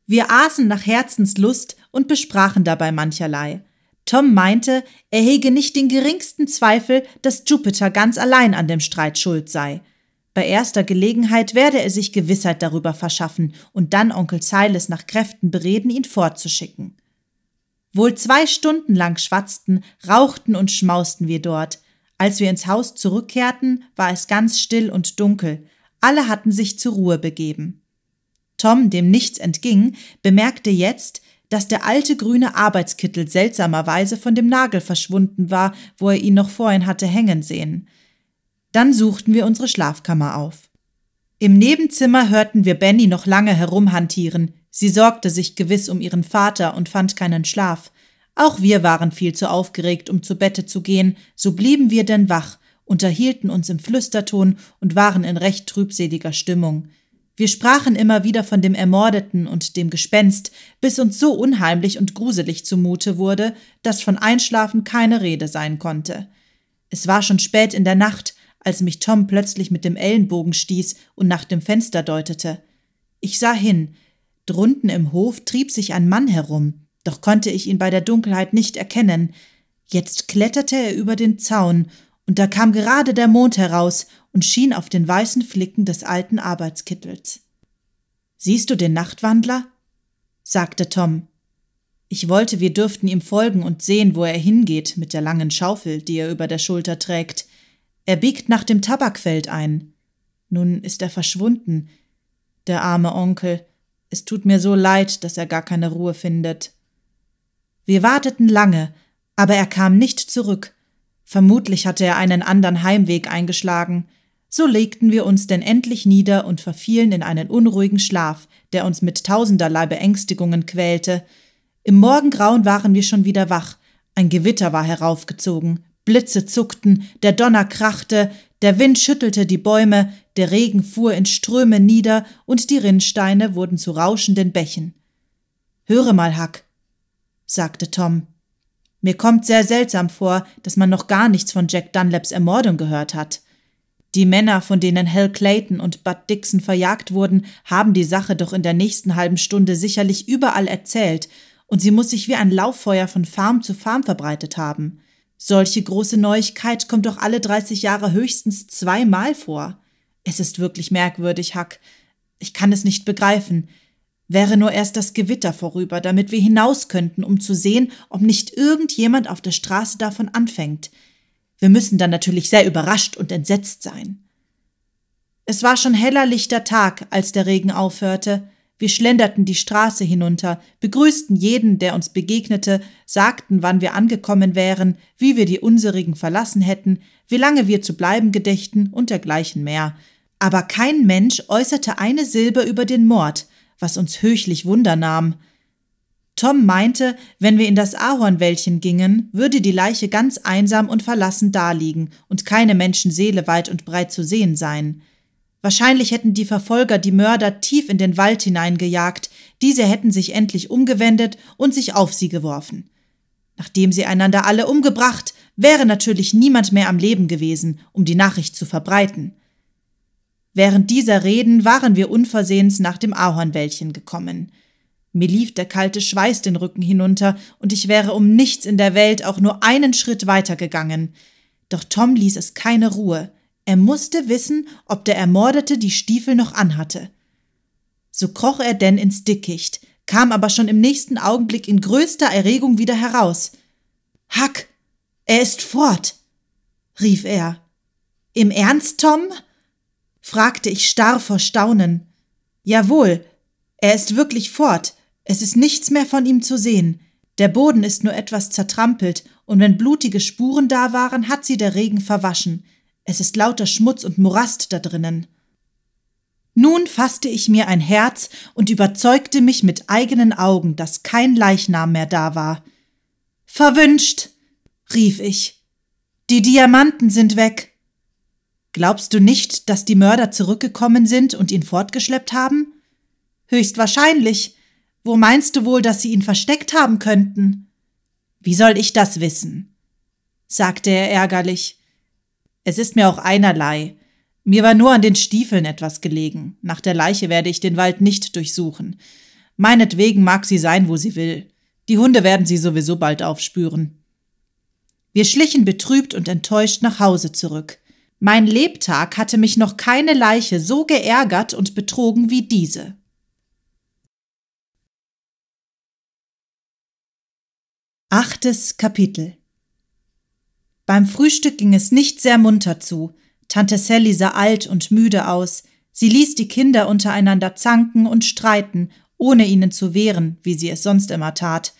Wir aßen nach Herzenslust und besprachen dabei mancherlei. Tom meinte, er hege nicht den geringsten Zweifel, dass Jupiter ganz allein an dem Streit schuld sei. Bei erster Gelegenheit werde er sich Gewissheit darüber verschaffen und dann Onkel Silas nach Kräften bereden, ihn fortzuschicken. Wohl zwei Stunden lang schwatzten, rauchten und schmausten wir dort. Als wir ins Haus zurückkehrten, war es ganz still und dunkel. Alle hatten sich zur Ruhe begeben. Tom, dem nichts entging, bemerkte jetzt, dass der alte grüne Arbeitskittel seltsamerweise von dem Nagel verschwunden war, wo er ihn noch vorhin hatte hängen sehen. Dann suchten wir unsere Schlafkammer auf. Im Nebenzimmer hörten wir Benny noch lange herumhantieren. Sie sorgte sich gewiss um ihren Vater und fand keinen Schlaf. Auch wir waren viel zu aufgeregt, um zu Bette zu gehen, so blieben wir denn wach, unterhielten uns im Flüsterton und waren in recht trübseliger Stimmung. Wir sprachen immer wieder von dem Ermordeten und dem Gespenst, bis uns so unheimlich und gruselig zumute wurde, dass von Einschlafen keine Rede sein konnte. Es war schon spät in der Nacht, als mich Tom plötzlich mit dem Ellenbogen stieß und nach dem Fenster deutete. Ich sah hin, Drunten im Hof trieb sich ein Mann herum, doch konnte ich ihn bei der Dunkelheit nicht erkennen. Jetzt kletterte er über den Zaun, und da kam gerade der Mond heraus und schien auf den weißen Flicken des alten Arbeitskittels. Siehst du den Nachtwandler? sagte Tom. Ich wollte, wir dürften ihm folgen und sehen, wo er hingeht mit der langen Schaufel, die er über der Schulter trägt. Er biegt nach dem Tabakfeld ein. Nun ist er verschwunden. Der arme Onkel. Es tut mir so leid, dass er gar keine Ruhe findet. Wir warteten lange, aber er kam nicht zurück. Vermutlich hatte er einen anderen Heimweg eingeschlagen. So legten wir uns denn endlich nieder und verfielen in einen unruhigen Schlaf, der uns mit tausenderlei Beängstigungen quälte. Im Morgengrauen waren wir schon wieder wach. Ein Gewitter war heraufgezogen, Blitze zuckten, der Donner krachte, der Wind schüttelte die Bäume, der Regen fuhr in Ströme nieder und die Rinnsteine wurden zu rauschenden Bächen. Höre mal, Huck, sagte Tom. Mir kommt sehr seltsam vor, dass man noch gar nichts von Jack Dunlaps Ermordung gehört hat. Die Männer, von denen Hal Clayton und Bud Dixon verjagt wurden, haben die Sache doch in der nächsten halben Stunde sicherlich überall erzählt, und sie muss sich wie ein Lauffeuer von Farm zu Farm verbreitet haben. Solche große Neuigkeit kommt doch alle 30 Jahre höchstens zweimal vor. Es ist wirklich merkwürdig, Hack. Ich kann es nicht begreifen. Wäre nur erst das Gewitter vorüber, damit wir hinaus könnten, um zu sehen, ob nicht irgendjemand auf der Straße davon anfängt. Wir müssen dann natürlich sehr überrascht und entsetzt sein. Es war schon heller lichter Tag, als der Regen aufhörte. Wir schlenderten die Straße hinunter, begrüßten jeden, der uns begegnete, sagten, wann wir angekommen wären, wie wir die unserigen verlassen hätten, wie lange wir zu bleiben gedächten und dergleichen mehr. Aber kein Mensch äußerte eine Silbe über den Mord, was uns höchlich Wunder nahm. Tom meinte, wenn wir in das Ahornwäldchen gingen, würde die Leiche ganz einsam und verlassen daliegen und keine Menschenseele weit und breit zu sehen sein. Wahrscheinlich hätten die Verfolger die Mörder tief in den Wald hineingejagt, diese hätten sich endlich umgewendet und sich auf sie geworfen. Nachdem sie einander alle umgebracht, wäre natürlich niemand mehr am Leben gewesen, um die Nachricht zu verbreiten. Während dieser Reden waren wir unversehens nach dem Ahornwäldchen gekommen. Mir lief der kalte Schweiß den Rücken hinunter, und ich wäre um nichts in der Welt auch nur einen Schritt weitergegangen. Doch Tom ließ es keine Ruhe – er musste wissen, ob der Ermordete die Stiefel noch anhatte. So kroch er denn ins Dickicht, kam aber schon im nächsten Augenblick in größter Erregung wieder heraus. Huck, er ist fort, rief er. Im Ernst, Tom? fragte ich starr vor Staunen. Jawohl, er ist wirklich fort, es ist nichts mehr von ihm zu sehen. Der Boden ist nur etwas zertrampelt, und wenn blutige Spuren da waren, hat sie der Regen verwaschen. Es ist lauter Schmutz und Morast da drinnen. Nun fasste ich mir ein Herz und überzeugte mich mit eigenen Augen, dass kein Leichnam mehr da war. Verwünscht, rief ich. Die Diamanten sind weg. Glaubst du nicht, dass die Mörder zurückgekommen sind und ihn fortgeschleppt haben? Höchstwahrscheinlich. Wo meinst du wohl, dass sie ihn versteckt haben könnten? Wie soll ich das wissen? sagte er ärgerlich. Es ist mir auch einerlei. Mir war nur an den Stiefeln etwas gelegen. Nach der Leiche werde ich den Wald nicht durchsuchen. Meinetwegen mag sie sein, wo sie will. Die Hunde werden sie sowieso bald aufspüren. Wir schlichen betrübt und enttäuscht nach Hause zurück. Mein Lebtag hatte mich noch keine Leiche so geärgert und betrogen wie diese. Achtes Kapitel beim Frühstück ging es nicht sehr munter zu. Tante Sally sah alt und müde aus. Sie ließ die Kinder untereinander zanken und streiten, ohne ihnen zu wehren, wie sie es sonst immer tat.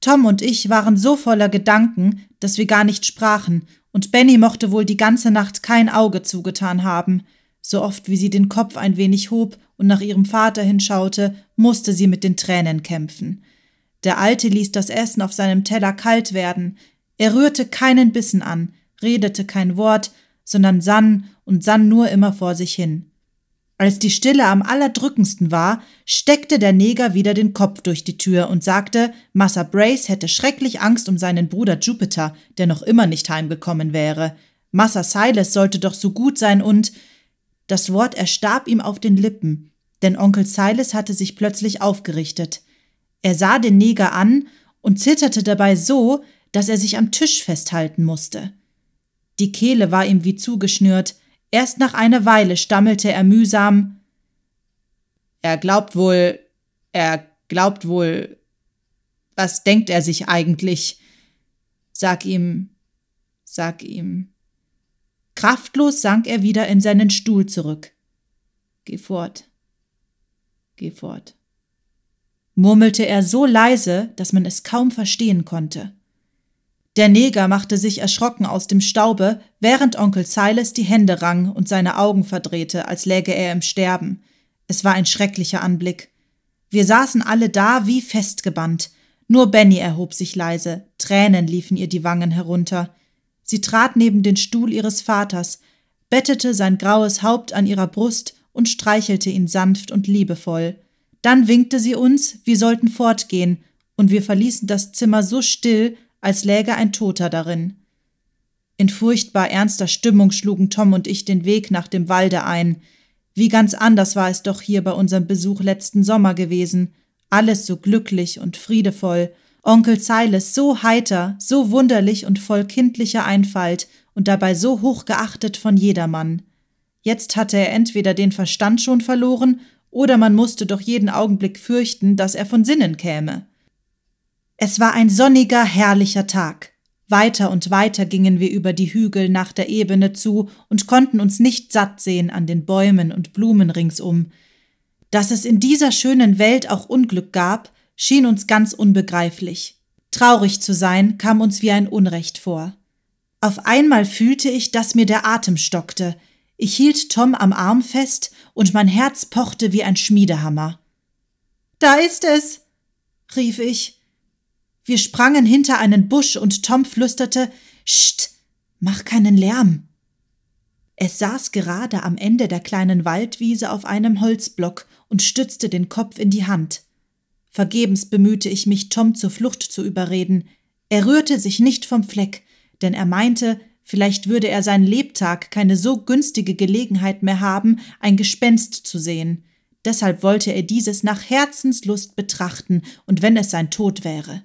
Tom und ich waren so voller Gedanken, dass wir gar nicht sprachen, und Benny mochte wohl die ganze Nacht kein Auge zugetan haben. So oft wie sie den Kopf ein wenig hob und nach ihrem Vater hinschaute, musste sie mit den Tränen kämpfen. Der Alte ließ das Essen auf seinem Teller kalt werden, er rührte keinen Bissen an, redete kein Wort, sondern sann und sann nur immer vor sich hin. Als die Stille am allerdrückendsten war, steckte der Neger wieder den Kopf durch die Tür und sagte, Massa Brace hätte schrecklich Angst um seinen Bruder Jupiter, der noch immer nicht heimgekommen wäre. Massa Silas sollte doch so gut sein und das Wort erstarb ihm auf den Lippen, denn Onkel Silas hatte sich plötzlich aufgerichtet. Er sah den Neger an und zitterte dabei so, dass er sich am Tisch festhalten musste. Die Kehle war ihm wie zugeschnürt, erst nach einer Weile stammelte er mühsam Er glaubt wohl, er glaubt wohl, was denkt er sich eigentlich? Sag ihm, sag ihm. Kraftlos sank er wieder in seinen Stuhl zurück. Geh fort, geh fort, murmelte er so leise, dass man es kaum verstehen konnte. Der Neger machte sich erschrocken aus dem Staube, während Onkel Silas die Hände rang und seine Augen verdrehte, als läge er im Sterben. Es war ein schrecklicher Anblick. Wir saßen alle da wie festgebannt. Nur Benny erhob sich leise, Tränen liefen ihr die Wangen herunter. Sie trat neben den Stuhl ihres Vaters, bettete sein graues Haupt an ihrer Brust und streichelte ihn sanft und liebevoll. Dann winkte sie uns, wir sollten fortgehen, und wir verließen das Zimmer so still, als läge ein Toter darin. In furchtbar ernster Stimmung schlugen Tom und ich den Weg nach dem Walde ein. Wie ganz anders war es doch hier bei unserem Besuch letzten Sommer gewesen. Alles so glücklich und friedevoll. Onkel Silas so heiter, so wunderlich und voll kindlicher Einfalt und dabei so hochgeachtet von jedermann. Jetzt hatte er entweder den Verstand schon verloren oder man musste doch jeden Augenblick fürchten, dass er von Sinnen käme. Es war ein sonniger, herrlicher Tag. Weiter und weiter gingen wir über die Hügel nach der Ebene zu und konnten uns nicht satt sehen an den Bäumen und Blumen ringsum. Dass es in dieser schönen Welt auch Unglück gab, schien uns ganz unbegreiflich. Traurig zu sein kam uns wie ein Unrecht vor. Auf einmal fühlte ich, dass mir der Atem stockte. Ich hielt Tom am Arm fest und mein Herz pochte wie ein Schmiedehammer. Da ist es, rief ich. Wir sprangen hinter einen Busch und Tom flüsterte, Scht, mach keinen Lärm. Es saß gerade am Ende der kleinen Waldwiese auf einem Holzblock und stützte den Kopf in die Hand. Vergebens bemühte ich mich, Tom zur Flucht zu überreden. Er rührte sich nicht vom Fleck, denn er meinte, vielleicht würde er seinen Lebtag keine so günstige Gelegenheit mehr haben, ein Gespenst zu sehen. Deshalb wollte er dieses nach Herzenslust betrachten und wenn es sein Tod wäre.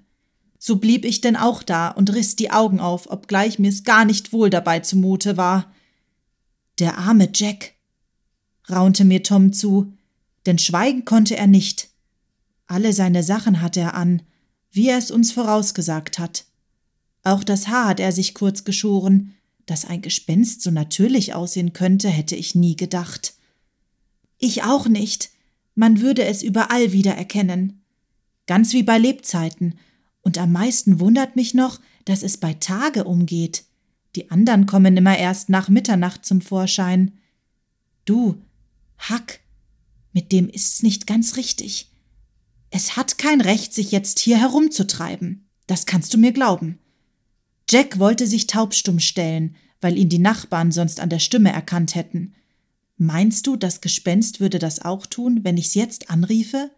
So blieb ich denn auch da und riss die Augen auf, obgleich mir's gar nicht wohl dabei zumute war. Der arme Jack, raunte mir Tom zu, denn schweigen konnte er nicht. Alle seine Sachen hatte er an, wie er es uns vorausgesagt hat. Auch das Haar hat er sich kurz geschoren, dass ein Gespenst so natürlich aussehen könnte, hätte ich nie gedacht. Ich auch nicht. Man würde es überall wiedererkennen. Ganz wie bei Lebzeiten, und am meisten wundert mich noch, dass es bei Tage umgeht. Die anderen kommen immer erst nach Mitternacht zum Vorschein. Du, Hack, mit dem ist's nicht ganz richtig. Es hat kein Recht, sich jetzt hier herumzutreiben. Das kannst du mir glauben. Jack wollte sich taubstumm stellen, weil ihn die Nachbarn sonst an der Stimme erkannt hätten. Meinst du, das Gespenst würde das auch tun, wenn ich's jetzt anriefe?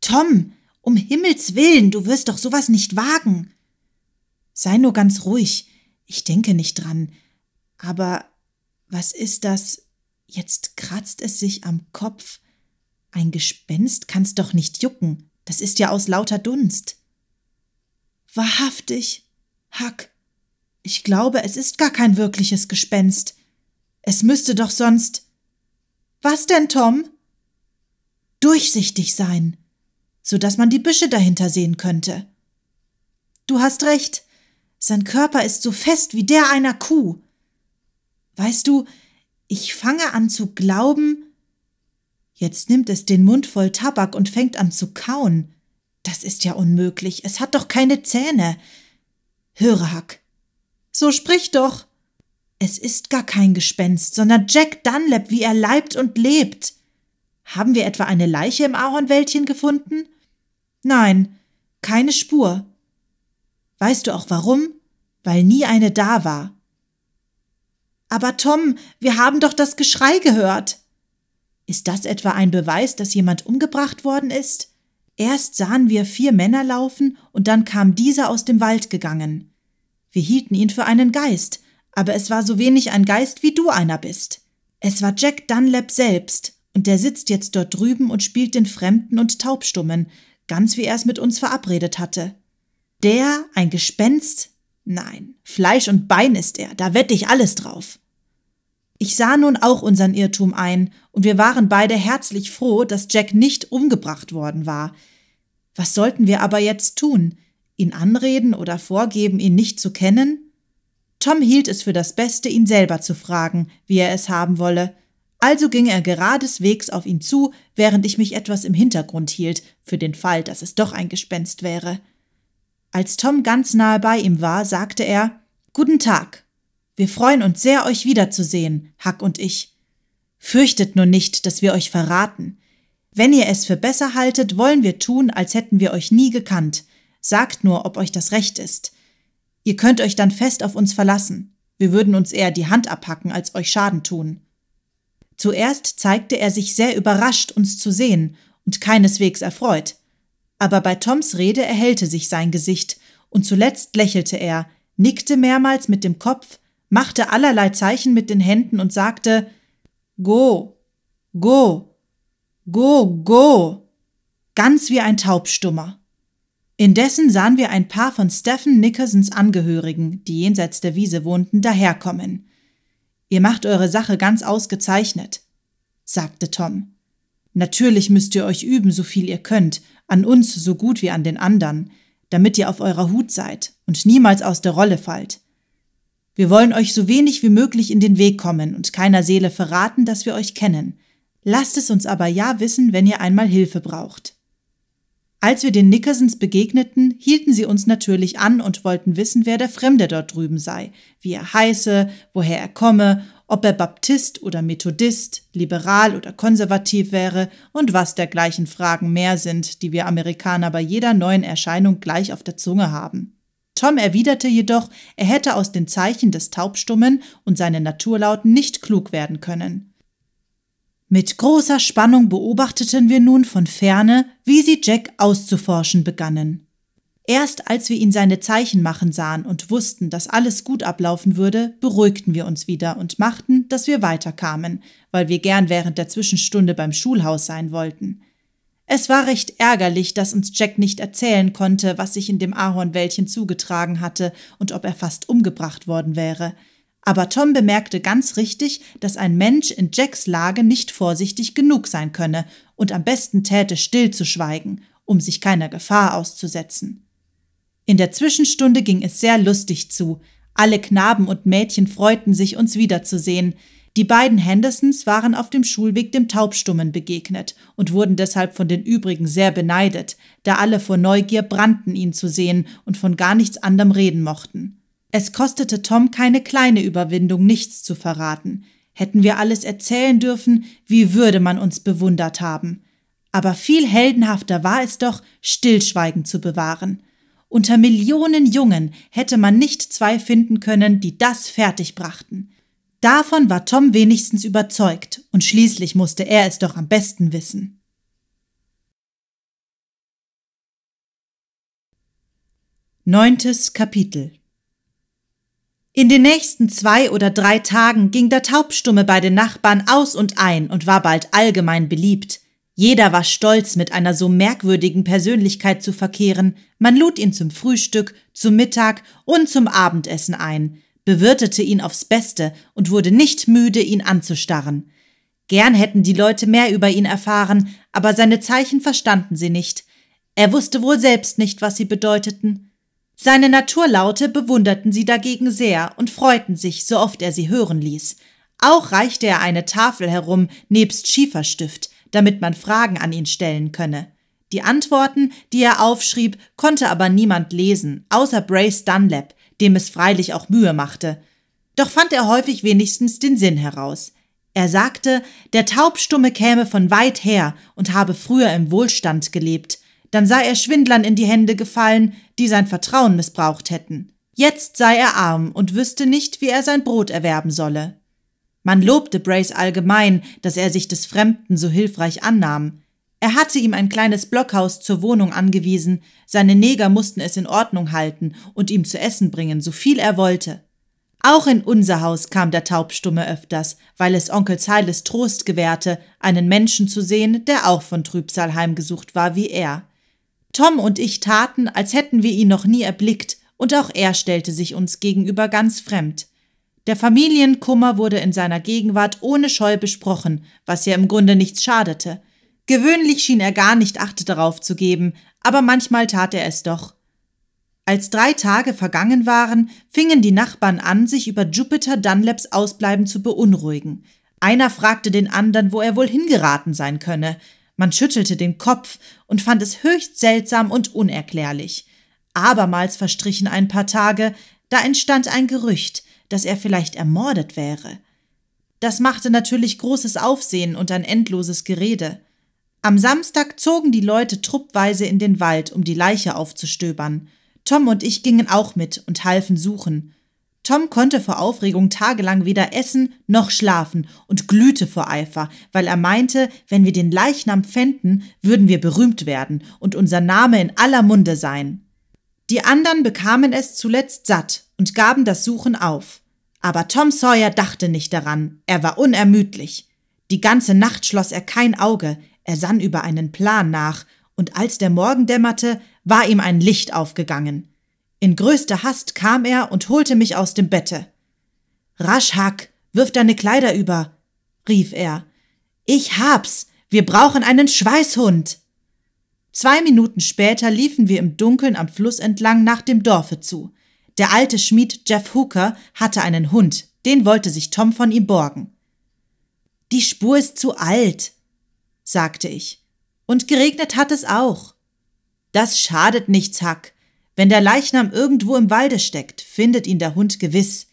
Tom, um Himmels willen, du wirst doch sowas nicht wagen. Sei nur ganz ruhig, ich denke nicht dran. Aber was ist das? Jetzt kratzt es sich am Kopf. Ein Gespenst kann's doch nicht jucken, das ist ja aus lauter Dunst. Wahrhaftig, Hack, ich glaube, es ist gar kein wirkliches Gespenst. Es müsste doch sonst. Was denn, Tom? Durchsichtig sein so dass man die Büsche dahinter sehen könnte. Du hast recht. Sein Körper ist so fest wie der einer Kuh. Weißt du, ich fange an zu glauben. Jetzt nimmt es den Mund voll Tabak und fängt an zu kauen. Das ist ja unmöglich. Es hat doch keine Zähne. Höre, Huck. So sprich doch. Es ist gar kein Gespenst, sondern Jack Dunlap, wie er leibt und lebt. Haben wir etwa eine Leiche im Ahornwäldchen gefunden? Nein, keine Spur. Weißt du auch warum? Weil nie eine da war. Aber Tom, wir haben doch das Geschrei gehört. Ist das etwa ein Beweis, dass jemand umgebracht worden ist? Erst sahen wir vier Männer laufen und dann kam dieser aus dem Wald gegangen. Wir hielten ihn für einen Geist, aber es war so wenig ein Geist, wie du einer bist. Es war Jack Dunlap selbst, und der sitzt jetzt dort drüben und spielt den Fremden und Taubstummen, ganz wie er es mit uns verabredet hatte. Der ein Gespenst? Nein, Fleisch und Bein ist er, da wette ich alles drauf. Ich sah nun auch unseren Irrtum ein, und wir waren beide herzlich froh, dass Jack nicht umgebracht worden war. Was sollten wir aber jetzt tun? Ihn anreden oder vorgeben, ihn nicht zu kennen? Tom hielt es für das Beste, ihn selber zu fragen, wie er es haben wolle, also ging er geradeswegs auf ihn zu, während ich mich etwas im Hintergrund hielt, für den Fall, dass es doch ein Gespenst wäre. Als Tom ganz nahe bei ihm war, sagte er Guten Tag. Wir freuen uns sehr, euch wiederzusehen, Hack und ich. Fürchtet nur nicht, dass wir euch verraten. Wenn ihr es für besser haltet, wollen wir tun, als hätten wir euch nie gekannt. Sagt nur, ob euch das recht ist. Ihr könnt euch dann fest auf uns verlassen. Wir würden uns eher die Hand abhacken, als euch Schaden tun. Zuerst zeigte er sich sehr überrascht, uns zu sehen und keineswegs erfreut. Aber bei Toms Rede erhellte sich sein Gesicht und zuletzt lächelte er, nickte mehrmals mit dem Kopf, machte allerlei Zeichen mit den Händen und sagte Go, go, go, go, ganz wie ein Taubstummer. Indessen sahen wir ein paar von Stephen Nickersons Angehörigen, die jenseits der Wiese wohnten, daherkommen. Ihr macht eure Sache ganz ausgezeichnet, sagte Tom. Natürlich müsst ihr euch üben, so viel ihr könnt, an uns so gut wie an den anderen, damit ihr auf eurer Hut seid und niemals aus der Rolle fallt. Wir wollen euch so wenig wie möglich in den Weg kommen und keiner Seele verraten, dass wir euch kennen. Lasst es uns aber ja wissen, wenn ihr einmal Hilfe braucht. Als wir den Nickersons begegneten, hielten sie uns natürlich an und wollten wissen, wer der Fremde dort drüben sei, wie er heiße, woher er komme, ob er Baptist oder Methodist, liberal oder konservativ wäre und was dergleichen Fragen mehr sind, die wir Amerikaner bei jeder neuen Erscheinung gleich auf der Zunge haben. Tom erwiderte jedoch, er hätte aus den Zeichen des Taubstummen und seinen Naturlauten nicht klug werden können. Mit großer Spannung beobachteten wir nun von ferne, wie sie Jack auszuforschen begannen. Erst als wir ihn seine Zeichen machen sahen und wussten, dass alles gut ablaufen würde, beruhigten wir uns wieder und machten, dass wir weiterkamen, weil wir gern während der Zwischenstunde beim Schulhaus sein wollten. Es war recht ärgerlich, dass uns Jack nicht erzählen konnte, was sich in dem Ahornwäldchen zugetragen hatte und ob er fast umgebracht worden wäre – aber Tom bemerkte ganz richtig, dass ein Mensch in Jacks Lage nicht vorsichtig genug sein könne und am besten täte, still zu schweigen, um sich keiner Gefahr auszusetzen. In der Zwischenstunde ging es sehr lustig zu. Alle Knaben und Mädchen freuten sich, uns wiederzusehen. Die beiden Hendersons waren auf dem Schulweg dem Taubstummen begegnet und wurden deshalb von den übrigen sehr beneidet, da alle vor Neugier brannten, ihn zu sehen und von gar nichts anderem reden mochten. Es kostete Tom keine kleine Überwindung, nichts zu verraten. Hätten wir alles erzählen dürfen, wie würde man uns bewundert haben. Aber viel heldenhafter war es doch, Stillschweigen zu bewahren. Unter Millionen Jungen hätte man nicht zwei finden können, die das fertigbrachten. Davon war Tom wenigstens überzeugt, und schließlich musste er es doch am besten wissen. Neuntes Kapitel in den nächsten zwei oder drei Tagen ging der Taubstumme bei den Nachbarn aus und ein und war bald allgemein beliebt. Jeder war stolz, mit einer so merkwürdigen Persönlichkeit zu verkehren. Man lud ihn zum Frühstück, zum Mittag und zum Abendessen ein, bewirtete ihn aufs Beste und wurde nicht müde, ihn anzustarren. Gern hätten die Leute mehr über ihn erfahren, aber seine Zeichen verstanden sie nicht. Er wusste wohl selbst nicht, was sie bedeuteten. Seine Naturlaute bewunderten sie dagegen sehr und freuten sich, so oft er sie hören ließ. Auch reichte er eine Tafel herum nebst Schieferstift, damit man Fragen an ihn stellen könne. Die Antworten, die er aufschrieb, konnte aber niemand lesen, außer Brace Dunlap, dem es freilich auch Mühe machte. Doch fand er häufig wenigstens den Sinn heraus. Er sagte, der Taubstumme käme von weit her und habe früher im Wohlstand gelebt. Dann sei er Schwindlern in die Hände gefallen, die sein Vertrauen missbraucht hätten. Jetzt sei er arm und wüsste nicht, wie er sein Brot erwerben solle. Man lobte Brace allgemein, dass er sich des Fremden so hilfreich annahm. Er hatte ihm ein kleines Blockhaus zur Wohnung angewiesen, seine Neger mussten es in Ordnung halten und ihm zu essen bringen, so viel er wollte. Auch in unser Haus kam der Taubstumme öfters, weil es Onkel Heiles Trost gewährte, einen Menschen zu sehen, der auch von Trübsal heimgesucht war wie er. Tom und ich taten, als hätten wir ihn noch nie erblickt, und auch er stellte sich uns gegenüber ganz fremd. Der Familienkummer wurde in seiner Gegenwart ohne Scheu besprochen, was ja im Grunde nichts schadete. Gewöhnlich schien er gar nicht Achte darauf zu geben, aber manchmal tat er es doch. Als drei Tage vergangen waren, fingen die Nachbarn an, sich über Jupiter Dunlaps Ausbleiben zu beunruhigen. Einer fragte den anderen, wo er wohl hingeraten sein könne. Man schüttelte den Kopf und fand es höchst seltsam und unerklärlich. Abermals verstrichen ein paar Tage, da entstand ein Gerücht, dass er vielleicht ermordet wäre. Das machte natürlich großes Aufsehen und ein endloses Gerede. Am Samstag zogen die Leute truppweise in den Wald, um die Leiche aufzustöbern. Tom und ich gingen auch mit und halfen suchen. Tom konnte vor Aufregung tagelang weder essen noch schlafen und glühte vor Eifer, weil er meinte, wenn wir den Leichnam fänden, würden wir berühmt werden und unser Name in aller Munde sein. Die anderen bekamen es zuletzt satt und gaben das Suchen auf. Aber Tom Sawyer dachte nicht daran, er war unermüdlich. Die ganze Nacht schloss er kein Auge, er sann über einen Plan nach, und als der Morgen dämmerte, war ihm ein Licht aufgegangen. In größter Hast kam er und holte mich aus dem Bette. Rasch, Hack, wirf deine Kleider über, rief er. Ich hab's. Wir brauchen einen Schweißhund. Zwei Minuten später liefen wir im Dunkeln am Fluss entlang nach dem Dorfe zu. Der alte Schmied Jeff Hooker hatte einen Hund, den wollte sich Tom von ihm borgen. Die Spur ist zu alt, sagte ich. Und geregnet hat es auch. Das schadet nichts, Hack. Wenn der Leichnam irgendwo im Walde steckt, findet ihn der Hund gewiss.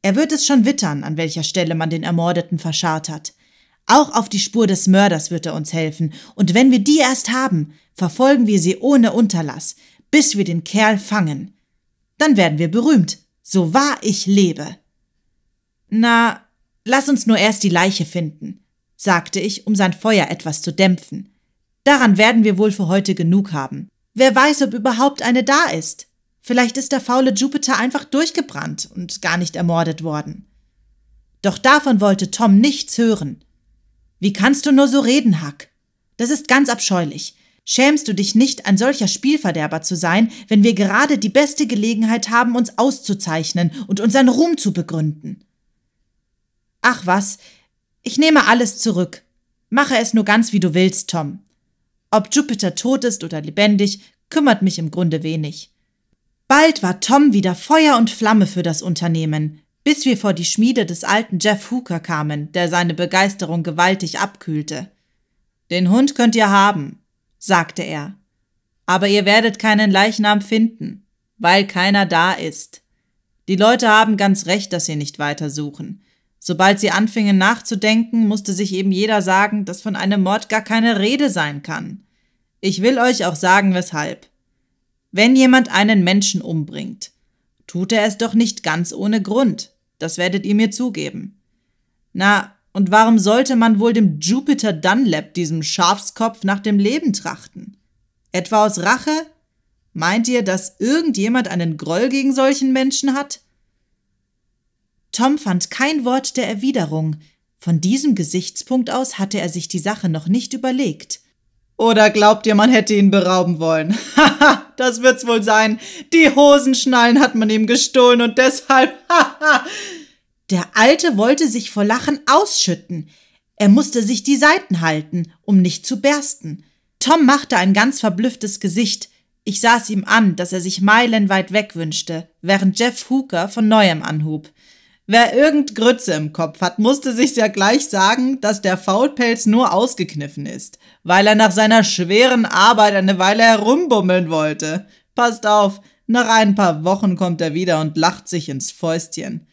Er wird es schon wittern, an welcher Stelle man den Ermordeten verscharrt hat. Auch auf die Spur des Mörders wird er uns helfen, und wenn wir die erst haben, verfolgen wir sie ohne Unterlass, bis wir den Kerl fangen. Dann werden wir berühmt, so wahr ich lebe. Na, lass uns nur erst die Leiche finden, sagte ich, um sein Feuer etwas zu dämpfen. Daran werden wir wohl für heute genug haben. Wer weiß, ob überhaupt eine da ist. Vielleicht ist der faule Jupiter einfach durchgebrannt und gar nicht ermordet worden. Doch davon wollte Tom nichts hören. Wie kannst du nur so reden, Huck? Das ist ganz abscheulich. Schämst du dich nicht, ein solcher Spielverderber zu sein, wenn wir gerade die beste Gelegenheit haben, uns auszuzeichnen und unseren Ruhm zu begründen? Ach was, ich nehme alles zurück. Mache es nur ganz, wie du willst, Tom. Ob Jupiter tot ist oder lebendig, kümmert mich im Grunde wenig. Bald war Tom wieder Feuer und Flamme für das Unternehmen, bis wir vor die Schmiede des alten Jeff Hooker kamen, der seine Begeisterung gewaltig abkühlte. Den Hund könnt ihr haben, sagte er, aber ihr werdet keinen Leichnam finden, weil keiner da ist. Die Leute haben ganz recht, dass sie nicht weiter suchen. Sobald sie anfingen nachzudenken, musste sich eben jeder sagen, dass von einem Mord gar keine Rede sein kann. Ich will euch auch sagen, weshalb. Wenn jemand einen Menschen umbringt, tut er es doch nicht ganz ohne Grund. Das werdet ihr mir zugeben. Na, und warum sollte man wohl dem Jupiter Dunlap, diesem Schafskopf, nach dem Leben trachten? Etwa aus Rache? Meint ihr, dass irgendjemand einen Groll gegen solchen Menschen hat? Tom fand kein Wort der Erwiderung. Von diesem Gesichtspunkt aus hatte er sich die Sache noch nicht überlegt. Oder glaubt ihr, man hätte ihn berauben wollen? Haha, das wird's wohl sein. Die Hosenschnallen hat man ihm gestohlen und deshalb. Haha. Der Alte wollte sich vor Lachen ausschütten. Er musste sich die Seiten halten, um nicht zu bersten. Tom machte ein ganz verblüfftes Gesicht. Ich sah es ihm an, dass er sich meilenweit wegwünschte, während Jeff Hooker von neuem anhub. Wer irgend Grütze im Kopf hat, musste sich ja gleich sagen, dass der Faulpelz nur ausgekniffen ist, weil er nach seiner schweren Arbeit eine Weile herumbummeln wollte. Passt auf, nach ein paar Wochen kommt er wieder und lacht sich ins Fäustchen.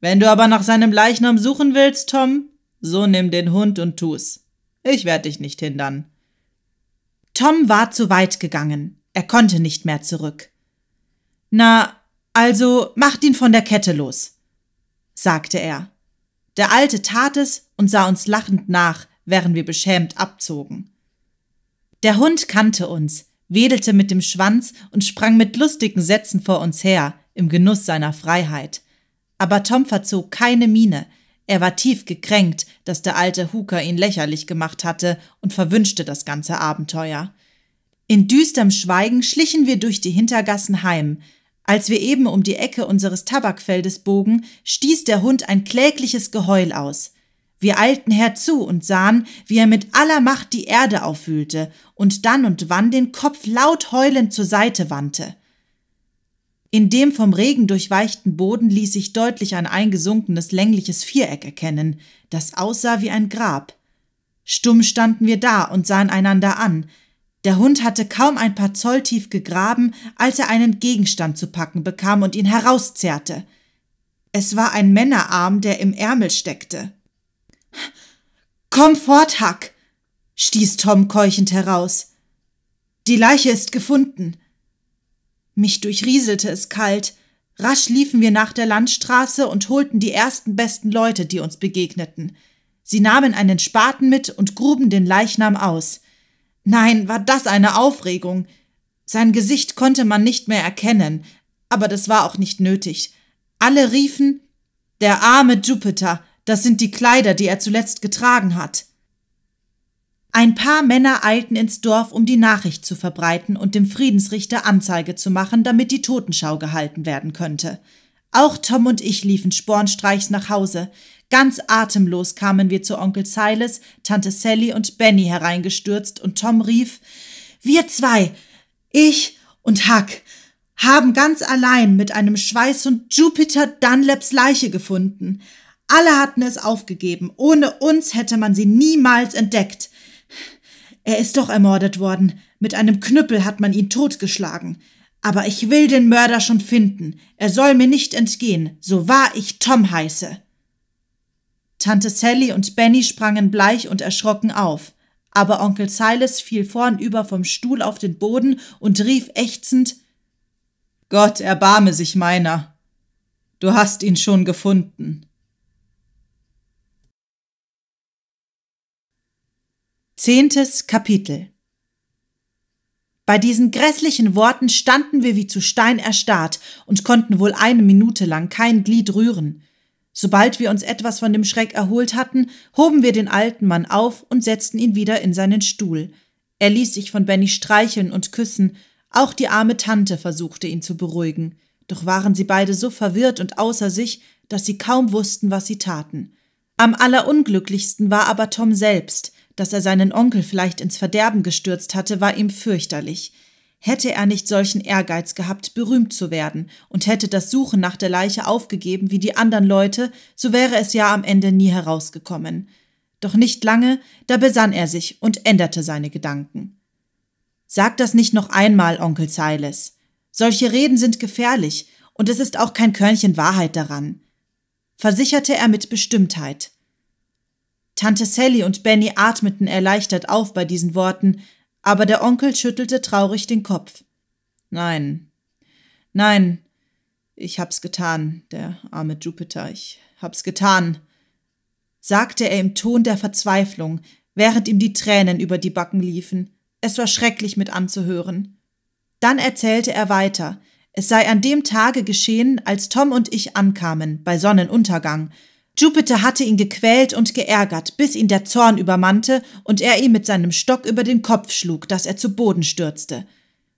Wenn du aber nach seinem Leichnam suchen willst, Tom, so nimm den Hund und tu's. Ich werd dich nicht hindern. Tom war zu weit gegangen. Er konnte nicht mehr zurück. Na, also macht ihn von der Kette los, sagte er. Der Alte tat es und sah uns lachend nach, während wir beschämt abzogen. Der Hund kannte uns, wedelte mit dem Schwanz und sprang mit lustigen Sätzen vor uns her, im Genuss seiner Freiheit. Aber Tom verzog keine Miene, er war tief gekränkt, dass der alte Hooker ihn lächerlich gemacht hatte und verwünschte das ganze Abenteuer. In düsterm Schweigen schlichen wir durch die Hintergassen heim, als wir eben um die Ecke unseres Tabakfeldes bogen, stieß der Hund ein klägliches Geheul aus. Wir eilten herzu und sahen, wie er mit aller Macht die Erde aufwühlte und dann und wann den Kopf laut heulend zur Seite wandte. In dem vom Regen durchweichten Boden ließ sich deutlich ein eingesunkenes längliches Viereck erkennen, das aussah wie ein Grab. Stumm standen wir da und sahen einander an, der Hund hatte kaum ein paar Zoll tief gegraben, als er einen Gegenstand zu packen bekam und ihn herauszerrte. Es war ein Männerarm, der im Ärmel steckte. Komm fort, Huck! stieß Tom keuchend heraus. Die Leiche ist gefunden. Mich durchrieselte es kalt. Rasch liefen wir nach der Landstraße und holten die ersten besten Leute, die uns begegneten. Sie nahmen einen Spaten mit und gruben den Leichnam aus. Nein, war das eine Aufregung. Sein Gesicht konnte man nicht mehr erkennen, aber das war auch nicht nötig. Alle riefen Der arme Jupiter, das sind die Kleider, die er zuletzt getragen hat. Ein paar Männer eilten ins Dorf, um die Nachricht zu verbreiten und dem Friedensrichter Anzeige zu machen, damit die Totenschau gehalten werden könnte. Auch Tom und ich liefen spornstreichs nach Hause. Ganz atemlos kamen wir zu Onkel Silas, Tante Sally und Benny hereingestürzt und Tom rief, wir zwei, ich und Huck, haben ganz allein mit einem Schweißhund Jupiter Dunlaps Leiche gefunden. Alle hatten es aufgegeben. Ohne uns hätte man sie niemals entdeckt. Er ist doch ermordet worden. Mit einem Knüppel hat man ihn totgeschlagen. Aber ich will den Mörder schon finden. Er soll mir nicht entgehen, so wahr ich Tom heiße. Tante Sally und Benny sprangen bleich und erschrocken auf, aber Onkel Silas fiel vornüber vom Stuhl auf den Boden und rief ächzend Gott erbarme sich meiner. Du hast ihn schon gefunden. Zehntes Kapitel bei diesen grässlichen Worten standen wir wie zu Stein erstarrt und konnten wohl eine Minute lang kein Glied rühren. Sobald wir uns etwas von dem Schreck erholt hatten, hoben wir den alten Mann auf und setzten ihn wieder in seinen Stuhl. Er ließ sich von Benny streicheln und küssen, auch die arme Tante versuchte ihn zu beruhigen, doch waren sie beide so verwirrt und außer sich, dass sie kaum wussten, was sie taten. Am allerunglücklichsten war aber Tom selbst, dass er seinen Onkel vielleicht ins Verderben gestürzt hatte, war ihm fürchterlich. Hätte er nicht solchen Ehrgeiz gehabt, berühmt zu werden, und hätte das Suchen nach der Leiche aufgegeben wie die anderen Leute, so wäre es ja am Ende nie herausgekommen. Doch nicht lange, da besann er sich und änderte seine Gedanken. Sag das nicht noch einmal, Onkel Silas. Solche Reden sind gefährlich, und es ist auch kein Körnchen Wahrheit daran, versicherte er mit Bestimmtheit. Tante Sally und Benny atmeten erleichtert auf bei diesen Worten, aber der Onkel schüttelte traurig den Kopf. Nein, nein, ich hab's getan, der arme Jupiter, ich hab's getan, sagte er im Ton der Verzweiflung, während ihm die Tränen über die Backen liefen. Es war schrecklich mit anzuhören. Dann erzählte er weiter, es sei an dem Tage geschehen, als Tom und ich ankamen, bei Sonnenuntergang, Jupiter hatte ihn gequält und geärgert, bis ihn der Zorn übermannte und er ihm mit seinem Stock über den Kopf schlug, dass er zu Boden stürzte.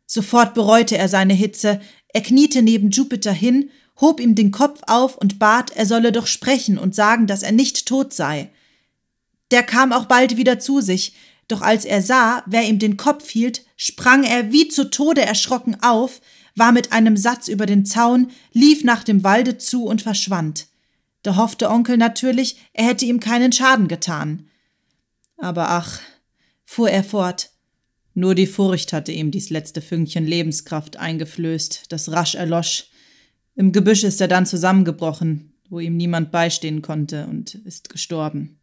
Sofort bereute er seine Hitze, er kniete neben Jupiter hin, hob ihm den Kopf auf und bat, er solle doch sprechen und sagen, dass er nicht tot sei. Der kam auch bald wieder zu sich, doch als er sah, wer ihm den Kopf hielt, sprang er wie zu Tode erschrocken auf, war mit einem Satz über den Zaun, lief nach dem Walde zu und verschwand. Da hoffte Onkel natürlich, er hätte ihm keinen Schaden getan. Aber ach, fuhr er fort, nur die Furcht hatte ihm dies letzte Fünkchen Lebenskraft eingeflößt, das rasch erlosch. Im Gebüsch ist er dann zusammengebrochen, wo ihm niemand beistehen konnte, und ist gestorben.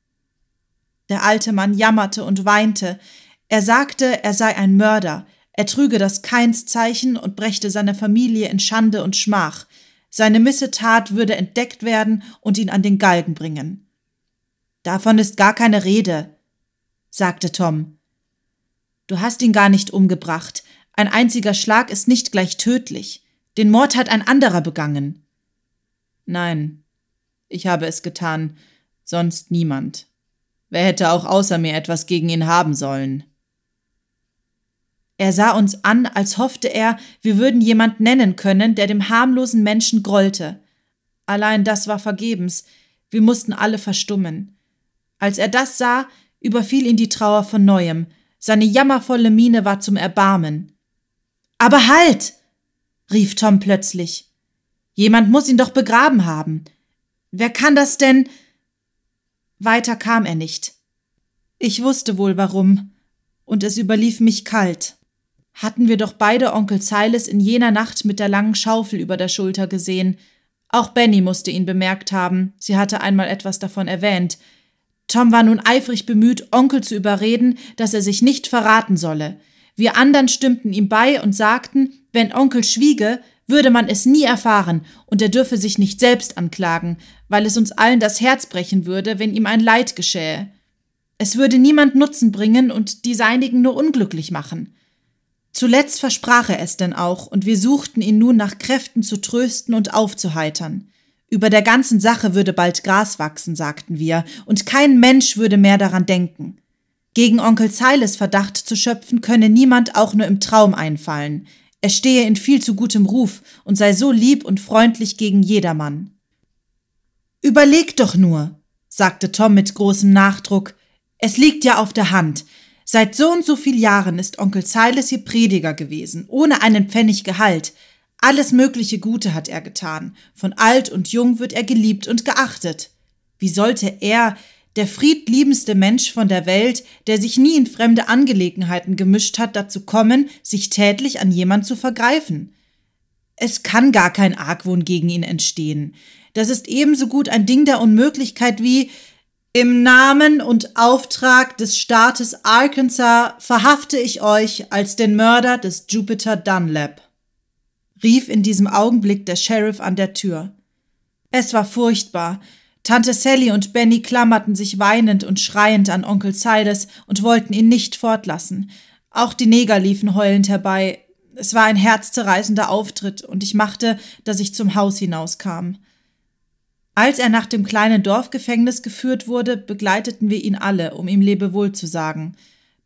Der alte Mann jammerte und weinte. Er sagte, er sei ein Mörder, er trüge das Keinszeichen und brächte seine Familie in Schande und Schmach. Seine Missetat würde entdeckt werden und ihn an den Galgen bringen. Davon ist gar keine Rede, sagte Tom. Du hast ihn gar nicht umgebracht. Ein einziger Schlag ist nicht gleich tödlich. Den Mord hat ein anderer begangen. Nein, ich habe es getan, sonst niemand. Wer hätte auch außer mir etwas gegen ihn haben sollen? Er sah uns an, als hoffte er, wir würden jemand nennen können, der dem harmlosen Menschen grollte. Allein das war vergebens. Wir mussten alle verstummen. Als er das sah, überfiel ihn die Trauer von neuem. Seine jammervolle Miene war zum Erbarmen. Aber halt! rief Tom plötzlich. Jemand muss ihn doch begraben haben. Wer kann das denn? Weiter kam er nicht. Ich wusste wohl warum, und es überlief mich kalt hatten wir doch beide Onkel Silas in jener Nacht mit der langen Schaufel über der Schulter gesehen. Auch Benny musste ihn bemerkt haben, sie hatte einmal etwas davon erwähnt. Tom war nun eifrig bemüht, Onkel zu überreden, dass er sich nicht verraten solle. Wir anderen stimmten ihm bei und sagten, wenn Onkel schwiege, würde man es nie erfahren und er dürfe sich nicht selbst anklagen, weil es uns allen das Herz brechen würde, wenn ihm ein Leid geschähe. Es würde niemand Nutzen bringen und die Seinigen nur unglücklich machen. Zuletzt versprach er es denn auch, und wir suchten ihn nun nach Kräften zu trösten und aufzuheitern. Über der ganzen Sache würde bald Gras wachsen, sagten wir, und kein Mensch würde mehr daran denken. Gegen Onkel Silas Verdacht zu schöpfen, könne niemand auch nur im Traum einfallen. Er stehe in viel zu gutem Ruf und sei so lieb und freundlich gegen jedermann. Überleg doch nur, sagte Tom mit großem Nachdruck, es liegt ja auf der Hand, Seit so und so viel Jahren ist Onkel Silas hier Prediger gewesen, ohne einen Pfennig Gehalt. Alles mögliche Gute hat er getan. Von alt und jung wird er geliebt und geachtet. Wie sollte er, der friedliebendste Mensch von der Welt, der sich nie in fremde Angelegenheiten gemischt hat, dazu kommen, sich tätlich an jemand zu vergreifen. Es kann gar kein Argwohn gegen ihn entstehen. Das ist ebenso gut ein Ding der Unmöglichkeit wie im Namen und Auftrag des Staates Arkansas verhafte ich euch als den Mörder des Jupiter Dunlap, rief in diesem Augenblick der Sheriff an der Tür. Es war furchtbar. Tante Sally und Benny klammerten sich weinend und schreiend an Onkel Silas und wollten ihn nicht fortlassen. Auch die Neger liefen heulend herbei. Es war ein herzzerreißender Auftritt, und ich machte, dass ich zum Haus hinauskam. Als er nach dem kleinen Dorfgefängnis geführt wurde, begleiteten wir ihn alle, um ihm Lebewohl zu sagen.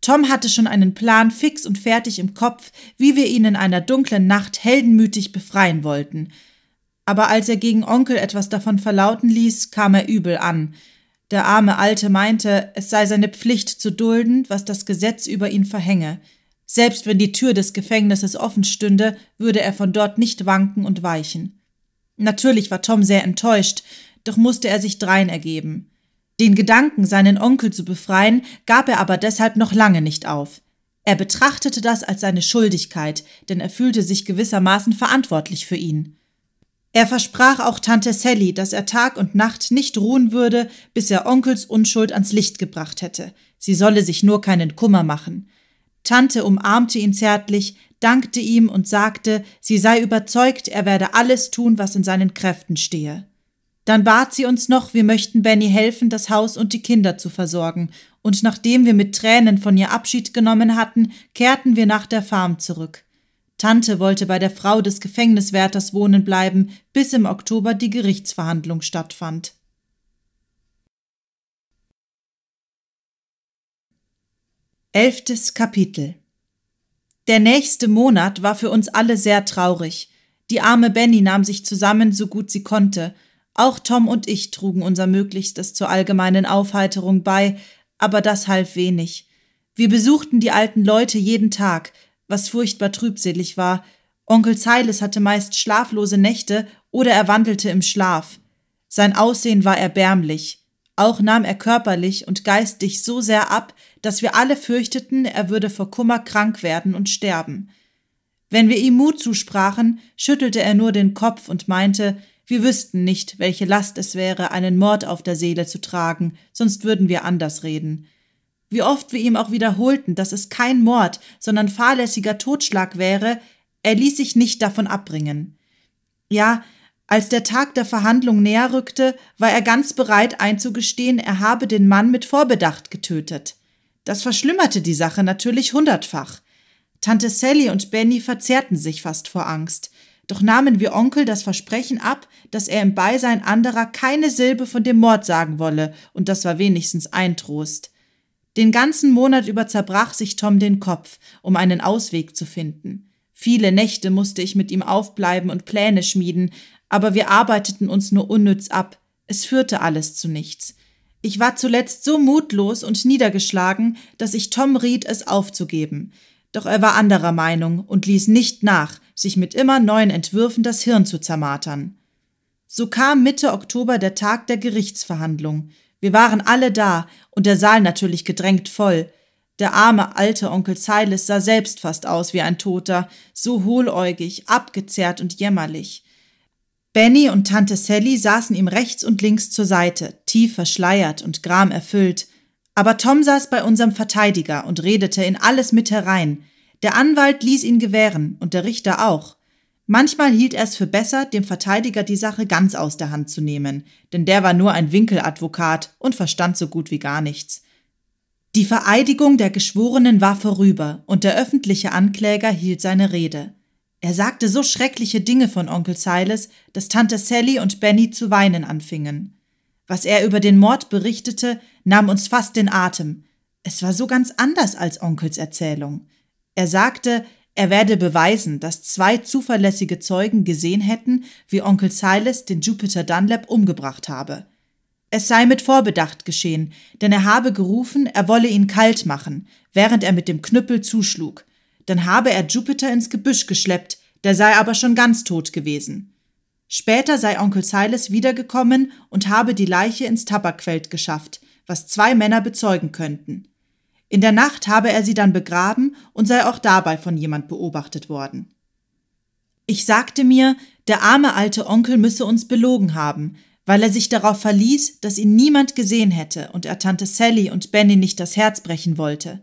Tom hatte schon einen Plan fix und fertig im Kopf, wie wir ihn in einer dunklen Nacht heldenmütig befreien wollten. Aber als er gegen Onkel etwas davon verlauten ließ, kam er übel an. Der arme Alte meinte, es sei seine Pflicht zu dulden, was das Gesetz über ihn verhänge. Selbst wenn die Tür des Gefängnisses offen stünde, würde er von dort nicht wanken und weichen. Natürlich war Tom sehr enttäuscht, doch musste er sich drein ergeben. Den Gedanken, seinen Onkel zu befreien, gab er aber deshalb noch lange nicht auf. Er betrachtete das als seine Schuldigkeit, denn er fühlte sich gewissermaßen verantwortlich für ihn. Er versprach auch Tante Sally, dass er Tag und Nacht nicht ruhen würde, bis er Onkels Unschuld ans Licht gebracht hätte. Sie solle sich nur keinen Kummer machen. Tante umarmte ihn zärtlich, dankte ihm und sagte, sie sei überzeugt, er werde alles tun, was in seinen Kräften stehe. Dann bat sie uns noch, wir möchten Benny helfen, das Haus und die Kinder zu versorgen, und nachdem wir mit Tränen von ihr Abschied genommen hatten, kehrten wir nach der Farm zurück. Tante wollte bei der Frau des Gefängniswärters wohnen bleiben, bis im Oktober die Gerichtsverhandlung stattfand. Elftes Kapitel der nächste Monat war für uns alle sehr traurig. Die arme Benny nahm sich zusammen, so gut sie konnte. Auch Tom und ich trugen unser Möglichstes zur allgemeinen Aufheiterung bei, aber das half wenig. Wir besuchten die alten Leute jeden Tag, was furchtbar trübselig war. Onkel Silas hatte meist schlaflose Nächte oder er wandelte im Schlaf. Sein Aussehen war erbärmlich. Auch nahm er körperlich und geistig so sehr ab, dass wir alle fürchteten, er würde vor Kummer krank werden und sterben. Wenn wir ihm Mut zusprachen, schüttelte er nur den Kopf und meinte, wir wüssten nicht, welche Last es wäre, einen Mord auf der Seele zu tragen, sonst würden wir anders reden. Wie oft wir ihm auch wiederholten, dass es kein Mord, sondern fahrlässiger Totschlag wäre, er ließ sich nicht davon abbringen. Ja, als der Tag der Verhandlung näher rückte, war er ganz bereit einzugestehen, er habe den Mann mit Vorbedacht getötet. Das verschlimmerte die Sache natürlich hundertfach. Tante Sally und Benny verzerrten sich fast vor Angst. Doch nahmen wir Onkel das Versprechen ab, dass er im Beisein anderer keine Silbe von dem Mord sagen wolle, und das war wenigstens ein Trost. Den ganzen Monat über zerbrach sich Tom den Kopf, um einen Ausweg zu finden. Viele Nächte musste ich mit ihm aufbleiben und Pläne schmieden, aber wir arbeiteten uns nur unnütz ab. Es führte alles zu nichts. Ich war zuletzt so mutlos und niedergeschlagen, dass ich Tom riet, es aufzugeben. Doch er war anderer Meinung und ließ nicht nach, sich mit immer neuen Entwürfen das Hirn zu zermartern. So kam Mitte Oktober der Tag der Gerichtsverhandlung. Wir waren alle da und der Saal natürlich gedrängt voll. Der arme alte Onkel Silas sah selbst fast aus wie ein Toter, so hohläugig, abgezerrt und jämmerlich. Benny und Tante Sally saßen ihm rechts und links zur Seite, tief verschleiert und gramerfüllt. Aber Tom saß bei unserem Verteidiger und redete in alles mit herein. Der Anwalt ließ ihn gewähren und der Richter auch. Manchmal hielt er es für besser, dem Verteidiger die Sache ganz aus der Hand zu nehmen, denn der war nur ein Winkeladvokat und verstand so gut wie gar nichts. Die Vereidigung der Geschworenen war vorüber und der öffentliche Ankläger hielt seine Rede. Er sagte so schreckliche Dinge von Onkel Silas, dass Tante Sally und Benny zu weinen anfingen. Was er über den Mord berichtete, nahm uns fast den Atem. Es war so ganz anders als Onkels Erzählung. Er sagte, er werde beweisen, dass zwei zuverlässige Zeugen gesehen hätten, wie Onkel Silas den Jupiter Dunlap umgebracht habe. Es sei mit Vorbedacht geschehen, denn er habe gerufen, er wolle ihn kalt machen, während er mit dem Knüppel zuschlug dann habe er Jupiter ins Gebüsch geschleppt, der sei aber schon ganz tot gewesen. Später sei Onkel Silas wiedergekommen und habe die Leiche ins Tabakfeld geschafft, was zwei Männer bezeugen könnten. In der Nacht habe er sie dann begraben und sei auch dabei von jemand beobachtet worden. Ich sagte mir, der arme alte Onkel müsse uns belogen haben, weil er sich darauf verließ, dass ihn niemand gesehen hätte und er Tante Sally und Benny nicht das Herz brechen wollte.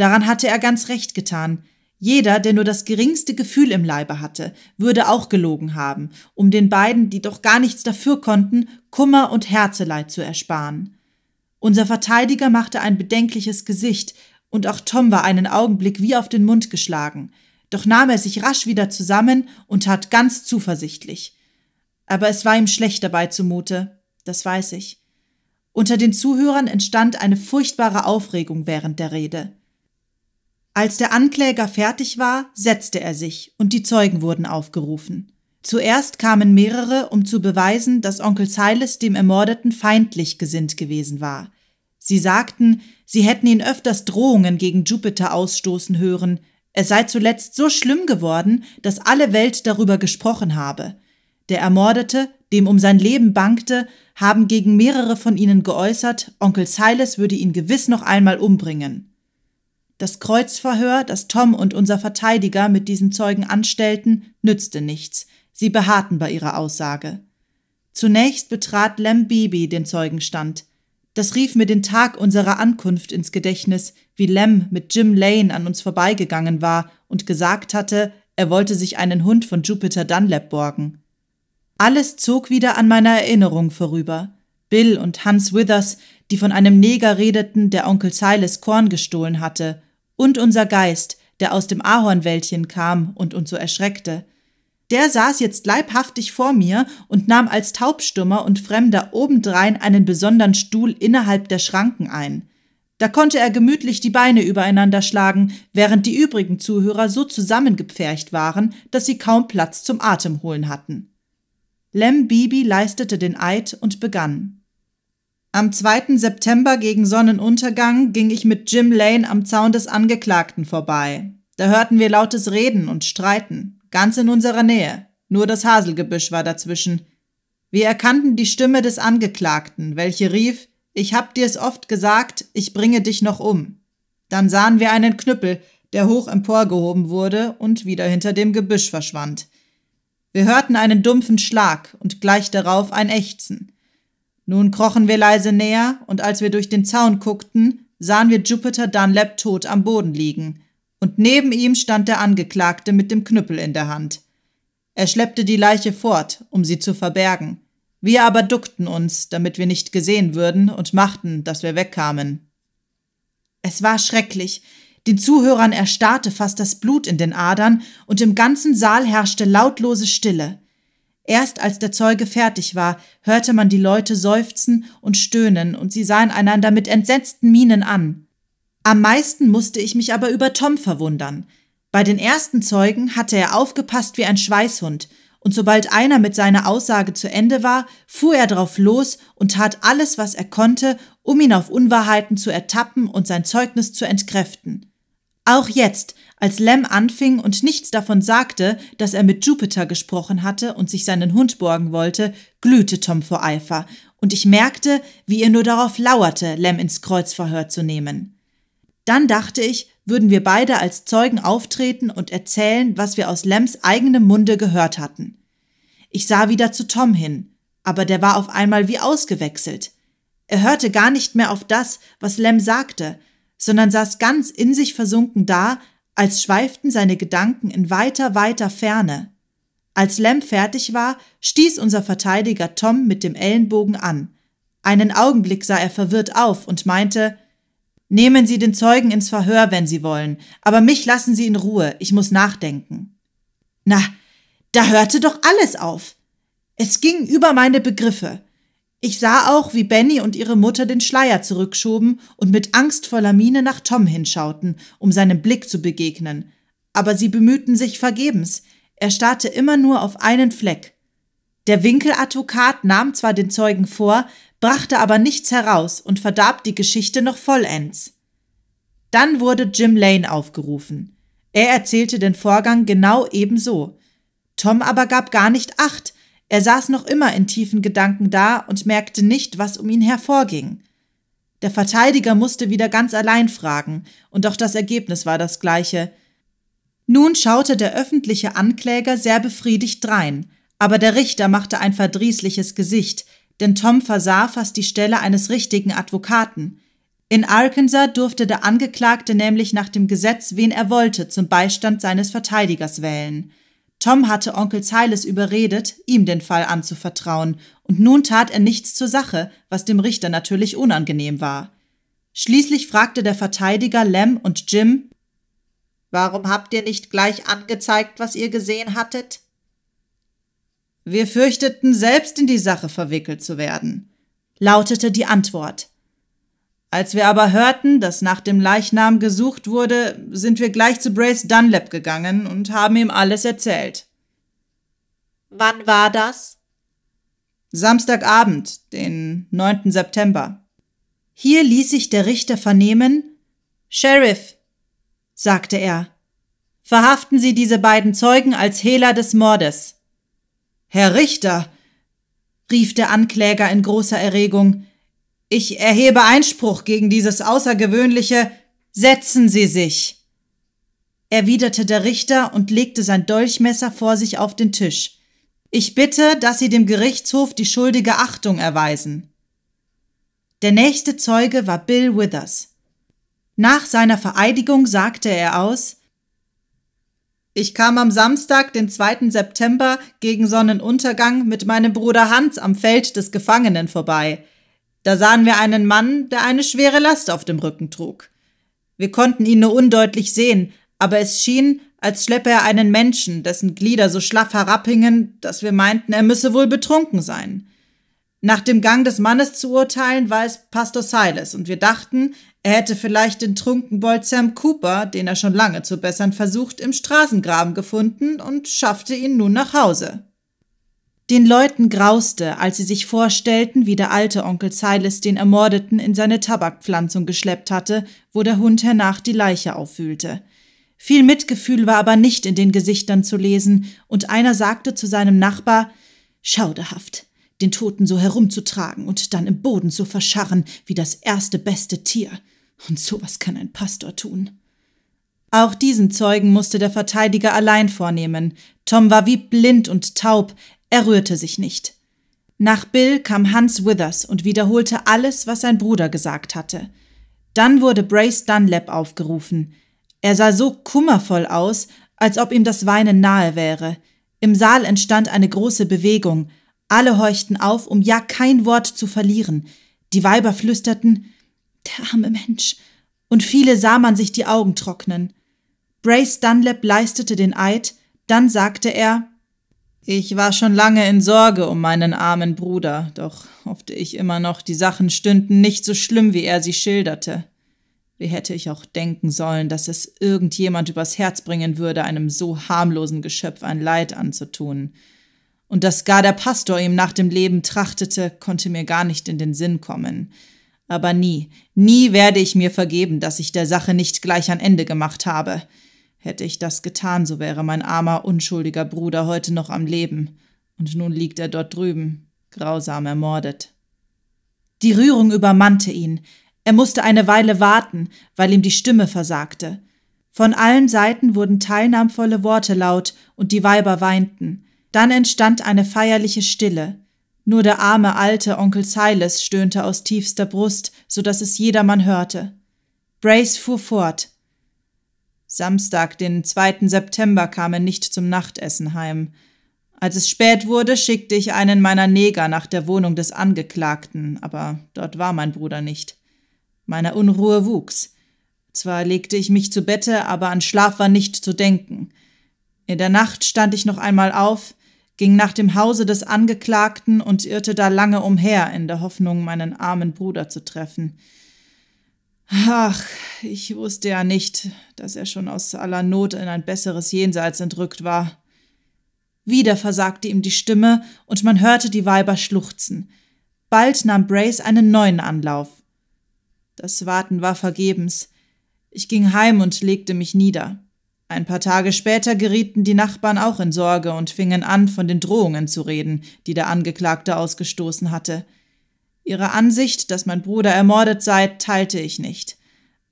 Daran hatte er ganz recht getan. Jeder, der nur das geringste Gefühl im Leibe hatte, würde auch gelogen haben, um den beiden, die doch gar nichts dafür konnten, Kummer und Herzeleid zu ersparen. Unser Verteidiger machte ein bedenkliches Gesicht, und auch Tom war einen Augenblick wie auf den Mund geschlagen, doch nahm er sich rasch wieder zusammen und tat ganz zuversichtlich. Aber es war ihm schlecht dabei zumute, das weiß ich. Unter den Zuhörern entstand eine furchtbare Aufregung während der Rede. Als der Ankläger fertig war, setzte er sich und die Zeugen wurden aufgerufen. Zuerst kamen mehrere, um zu beweisen, dass Onkel Silas dem Ermordeten feindlich gesinnt gewesen war. Sie sagten, sie hätten ihn öfters Drohungen gegen Jupiter ausstoßen hören, es sei zuletzt so schlimm geworden, dass alle Welt darüber gesprochen habe. Der Ermordete, dem um sein Leben bangte, haben gegen mehrere von ihnen geäußert, Onkel Silas würde ihn gewiss noch einmal umbringen. Das Kreuzverhör, das Tom und unser Verteidiger mit diesen Zeugen anstellten, nützte nichts. Sie beharrten bei ihrer Aussage. Zunächst betrat Lem Bibi den Zeugenstand. Das rief mir den Tag unserer Ankunft ins Gedächtnis, wie Lem mit Jim Lane an uns vorbeigegangen war und gesagt hatte, er wollte sich einen Hund von Jupiter Dunlap borgen. Alles zog wieder an meiner Erinnerung vorüber. Bill und Hans Withers, die von einem Neger redeten, der Onkel Silas Korn gestohlen hatte, und unser Geist, der aus dem Ahornwäldchen kam und uns so erschreckte. Der saß jetzt leibhaftig vor mir und nahm als Taubstummer und Fremder obendrein einen besonderen Stuhl innerhalb der Schranken ein. Da konnte er gemütlich die Beine übereinander schlagen, während die übrigen Zuhörer so zusammengepfercht waren, dass sie kaum Platz zum Atemholen hatten. Lem Bibi leistete den Eid und begann. Am 2. September gegen Sonnenuntergang ging ich mit Jim Lane am Zaun des Angeklagten vorbei. Da hörten wir lautes Reden und Streiten, ganz in unserer Nähe. Nur das Haselgebüsch war dazwischen. Wir erkannten die Stimme des Angeklagten, welche rief, ich hab dir's oft gesagt, ich bringe dich noch um. Dann sahen wir einen Knüppel, der hoch emporgehoben wurde und wieder hinter dem Gebüsch verschwand. Wir hörten einen dumpfen Schlag und gleich darauf ein Ächzen. Nun krochen wir leise näher, und als wir durch den Zaun guckten, sahen wir Jupiter Dunlap tot am Boden liegen, und neben ihm stand der Angeklagte mit dem Knüppel in der Hand. Er schleppte die Leiche fort, um sie zu verbergen. Wir aber duckten uns, damit wir nicht gesehen würden, und machten, dass wir wegkamen. Es war schrecklich. Den Zuhörern erstarrte fast das Blut in den Adern, und im ganzen Saal herrschte lautlose Stille. Erst als der Zeuge fertig war, hörte man die Leute seufzen und stöhnen, und sie sahen einander mit entsetzten Mienen an. Am meisten musste ich mich aber über Tom verwundern. Bei den ersten Zeugen hatte er aufgepasst wie ein Schweißhund, und sobald einer mit seiner Aussage zu Ende war, fuhr er drauf los und tat alles, was er konnte, um ihn auf Unwahrheiten zu ertappen und sein Zeugnis zu entkräften. Auch jetzt, als Lem anfing und nichts davon sagte, dass er mit Jupiter gesprochen hatte und sich seinen Hund borgen wollte, glühte Tom vor Eifer, und ich merkte, wie er nur darauf lauerte, Lem ins Kreuzverhör zu nehmen. Dann dachte ich, würden wir beide als Zeugen auftreten und erzählen, was wir aus Lems eigenem Munde gehört hatten. Ich sah wieder zu Tom hin, aber der war auf einmal wie ausgewechselt. Er hörte gar nicht mehr auf das, was Lem sagte, sondern saß ganz in sich versunken da, als schweiften seine Gedanken in weiter, weiter Ferne. Als Lem fertig war, stieß unser Verteidiger Tom mit dem Ellenbogen an. Einen Augenblick sah er verwirrt auf und meinte Nehmen Sie den Zeugen ins Verhör, wenn Sie wollen, aber mich lassen Sie in Ruhe, ich muss nachdenken. Na, da hörte doch alles auf. Es ging über meine Begriffe. Ich sah auch, wie Benny und ihre Mutter den Schleier zurückschoben und mit angstvoller Miene nach Tom hinschauten, um seinem Blick zu begegnen. Aber sie bemühten sich vergebens. Er starrte immer nur auf einen Fleck. Der Winkeladvokat nahm zwar den Zeugen vor, brachte aber nichts heraus und verdarb die Geschichte noch vollends. Dann wurde Jim Lane aufgerufen. Er erzählte den Vorgang genau ebenso. Tom aber gab gar nicht acht, er saß noch immer in tiefen Gedanken da und merkte nicht, was um ihn hervorging. Der Verteidiger musste wieder ganz allein fragen, und auch das Ergebnis war das gleiche. Nun schaute der öffentliche Ankläger sehr befriedigt drein, aber der Richter machte ein verdrießliches Gesicht, denn Tom versah fast die Stelle eines richtigen Advokaten. In Arkansas durfte der Angeklagte nämlich nach dem Gesetz, wen er wollte, zum Beistand seines Verteidigers wählen. Tom hatte Onkel Silas überredet, ihm den Fall anzuvertrauen, und nun tat er nichts zur Sache, was dem Richter natürlich unangenehm war. Schließlich fragte der Verteidiger Lem und Jim Warum habt ihr nicht gleich angezeigt, was ihr gesehen hattet? Wir fürchteten, selbst in die Sache verwickelt zu werden, lautete die Antwort. Als wir aber hörten, dass nach dem Leichnam gesucht wurde, sind wir gleich zu Brace Dunlap gegangen und haben ihm alles erzählt. Wann war das? Samstagabend, den 9. September. Hier ließ sich der Richter vernehmen, Sheriff, sagte er, verhaften Sie diese beiden Zeugen als Hehler des Mordes. Herr Richter, rief der Ankläger in großer Erregung, ich erhebe Einspruch gegen dieses außergewöhnliche Setzen Sie sich, erwiderte der Richter und legte sein Dolchmesser vor sich auf den Tisch. Ich bitte, dass Sie dem Gerichtshof die schuldige Achtung erweisen. Der nächste Zeuge war Bill Withers. Nach seiner Vereidigung sagte er aus Ich kam am Samstag, den 2. September, gegen Sonnenuntergang mit meinem Bruder Hans am Feld des Gefangenen vorbei. Da sahen wir einen Mann, der eine schwere Last auf dem Rücken trug. Wir konnten ihn nur undeutlich sehen, aber es schien, als schleppe er einen Menschen, dessen Glieder so schlaff herabhingen, dass wir meinten, er müsse wohl betrunken sein. Nach dem Gang des Mannes zu urteilen, war es Pastor Silas, und wir dachten, er hätte vielleicht den Trunkenbold Sam Cooper, den er schon lange zu bessern versucht, im Straßengraben gefunden und schaffte ihn nun nach Hause. Den Leuten grauste, als sie sich vorstellten, wie der alte Onkel Silas den Ermordeten in seine Tabakpflanzung geschleppt hatte, wo der Hund hernach die Leiche aufwühlte. Viel Mitgefühl war aber nicht in den Gesichtern zu lesen, und einer sagte zu seinem Nachbar Schauderhaft, den Toten so herumzutragen und dann im Boden zu verscharren wie das erste beste Tier. Und sowas kann ein Pastor tun. Auch diesen Zeugen musste der Verteidiger allein vornehmen. Tom war wie blind und taub, er rührte sich nicht. Nach Bill kam Hans Withers und wiederholte alles, was sein Bruder gesagt hatte. Dann wurde Brace Dunlap aufgerufen. Er sah so kummervoll aus, als ob ihm das Weinen nahe wäre. Im Saal entstand eine große Bewegung. Alle horchten auf, um ja kein Wort zu verlieren. Die Weiber flüsterten, der arme Mensch, und viele sah man sich die Augen trocknen. Brace Dunlap leistete den Eid, dann sagte er, ich war schon lange in Sorge um meinen armen Bruder, doch hoffte ich immer noch, die Sachen stünden nicht so schlimm, wie er sie schilderte. Wie hätte ich auch denken sollen, dass es irgendjemand übers Herz bringen würde, einem so harmlosen Geschöpf ein Leid anzutun. Und dass gar der Pastor ihm nach dem Leben trachtete, konnte mir gar nicht in den Sinn kommen. Aber nie, nie werde ich mir vergeben, dass ich der Sache nicht gleich ein Ende gemacht habe. Hätte ich das getan, so wäre mein armer, unschuldiger Bruder heute noch am Leben. Und nun liegt er dort drüben, grausam ermordet. Die Rührung übermannte ihn. Er musste eine Weile warten, weil ihm die Stimme versagte. Von allen Seiten wurden teilnahmvolle Worte laut und die Weiber weinten. Dann entstand eine feierliche Stille. Nur der arme alte Onkel Silas stöhnte aus tiefster Brust, so dass es jedermann hörte. Brace fuhr fort, Samstag, den 2. September, kam er nicht zum Nachtessen heim. Als es spät wurde, schickte ich einen meiner Neger nach der Wohnung des Angeklagten, aber dort war mein Bruder nicht. Meine Unruhe wuchs. Zwar legte ich mich zu Bette, aber an Schlaf war nicht zu denken. In der Nacht stand ich noch einmal auf, ging nach dem Hause des Angeklagten und irrte da lange umher, in der Hoffnung, meinen armen Bruder zu treffen. Ach, ich wusste ja nicht, dass er schon aus aller Not in ein besseres Jenseits entrückt war. Wieder versagte ihm die Stimme, und man hörte die Weiber schluchzen. Bald nahm Brace einen neuen Anlauf. Das Warten war vergebens. Ich ging heim und legte mich nieder. Ein paar Tage später gerieten die Nachbarn auch in Sorge und fingen an, von den Drohungen zu reden, die der Angeklagte ausgestoßen hatte. Ihre Ansicht, dass mein Bruder ermordet sei, teilte ich nicht.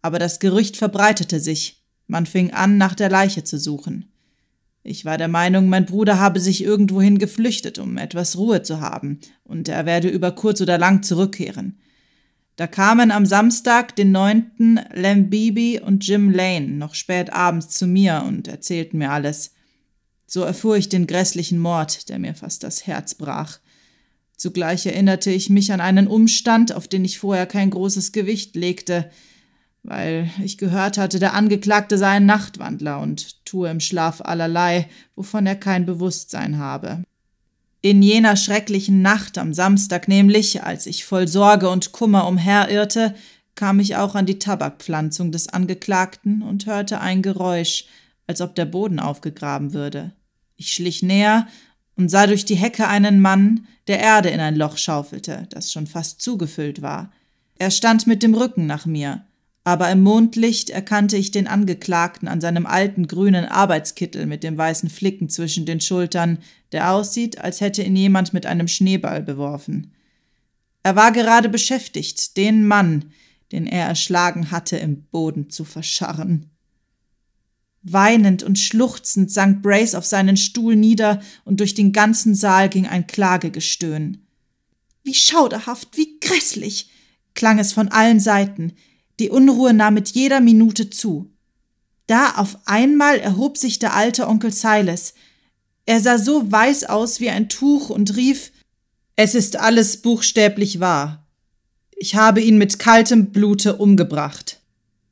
Aber das Gerücht verbreitete sich. Man fing an, nach der Leiche zu suchen. Ich war der Meinung, mein Bruder habe sich irgendwohin geflüchtet, um etwas Ruhe zu haben, und er werde über kurz oder lang zurückkehren. Da kamen am Samstag, den 9., Lambibi und Jim Lane noch spät abends zu mir und erzählten mir alles. So erfuhr ich den grässlichen Mord, der mir fast das Herz brach. Zugleich erinnerte ich mich an einen Umstand, auf den ich vorher kein großes Gewicht legte, weil ich gehört hatte, der Angeklagte sei ein Nachtwandler und tue im Schlaf allerlei, wovon er kein Bewusstsein habe. In jener schrecklichen Nacht am Samstag nämlich, als ich voll Sorge und Kummer umherirrte, kam ich auch an die Tabakpflanzung des Angeklagten und hörte ein Geräusch, als ob der Boden aufgegraben würde. Ich schlich näher und sah durch die Hecke einen Mann, der Erde in ein Loch schaufelte, das schon fast zugefüllt war. Er stand mit dem Rücken nach mir, aber im Mondlicht erkannte ich den Angeklagten an seinem alten grünen Arbeitskittel mit dem weißen Flicken zwischen den Schultern, der aussieht, als hätte ihn jemand mit einem Schneeball beworfen. Er war gerade beschäftigt, den Mann, den er erschlagen hatte, im Boden zu verscharren. Weinend und schluchzend sank Brace auf seinen Stuhl nieder und durch den ganzen Saal ging ein Klagegestöhn. Wie schauderhaft, wie grässlich, klang es von allen Seiten. Die Unruhe nahm mit jeder Minute zu. Da auf einmal erhob sich der alte Onkel Silas. Er sah so weiß aus wie ein Tuch und rief Es ist alles buchstäblich wahr. Ich habe ihn mit kaltem Blute umgebracht.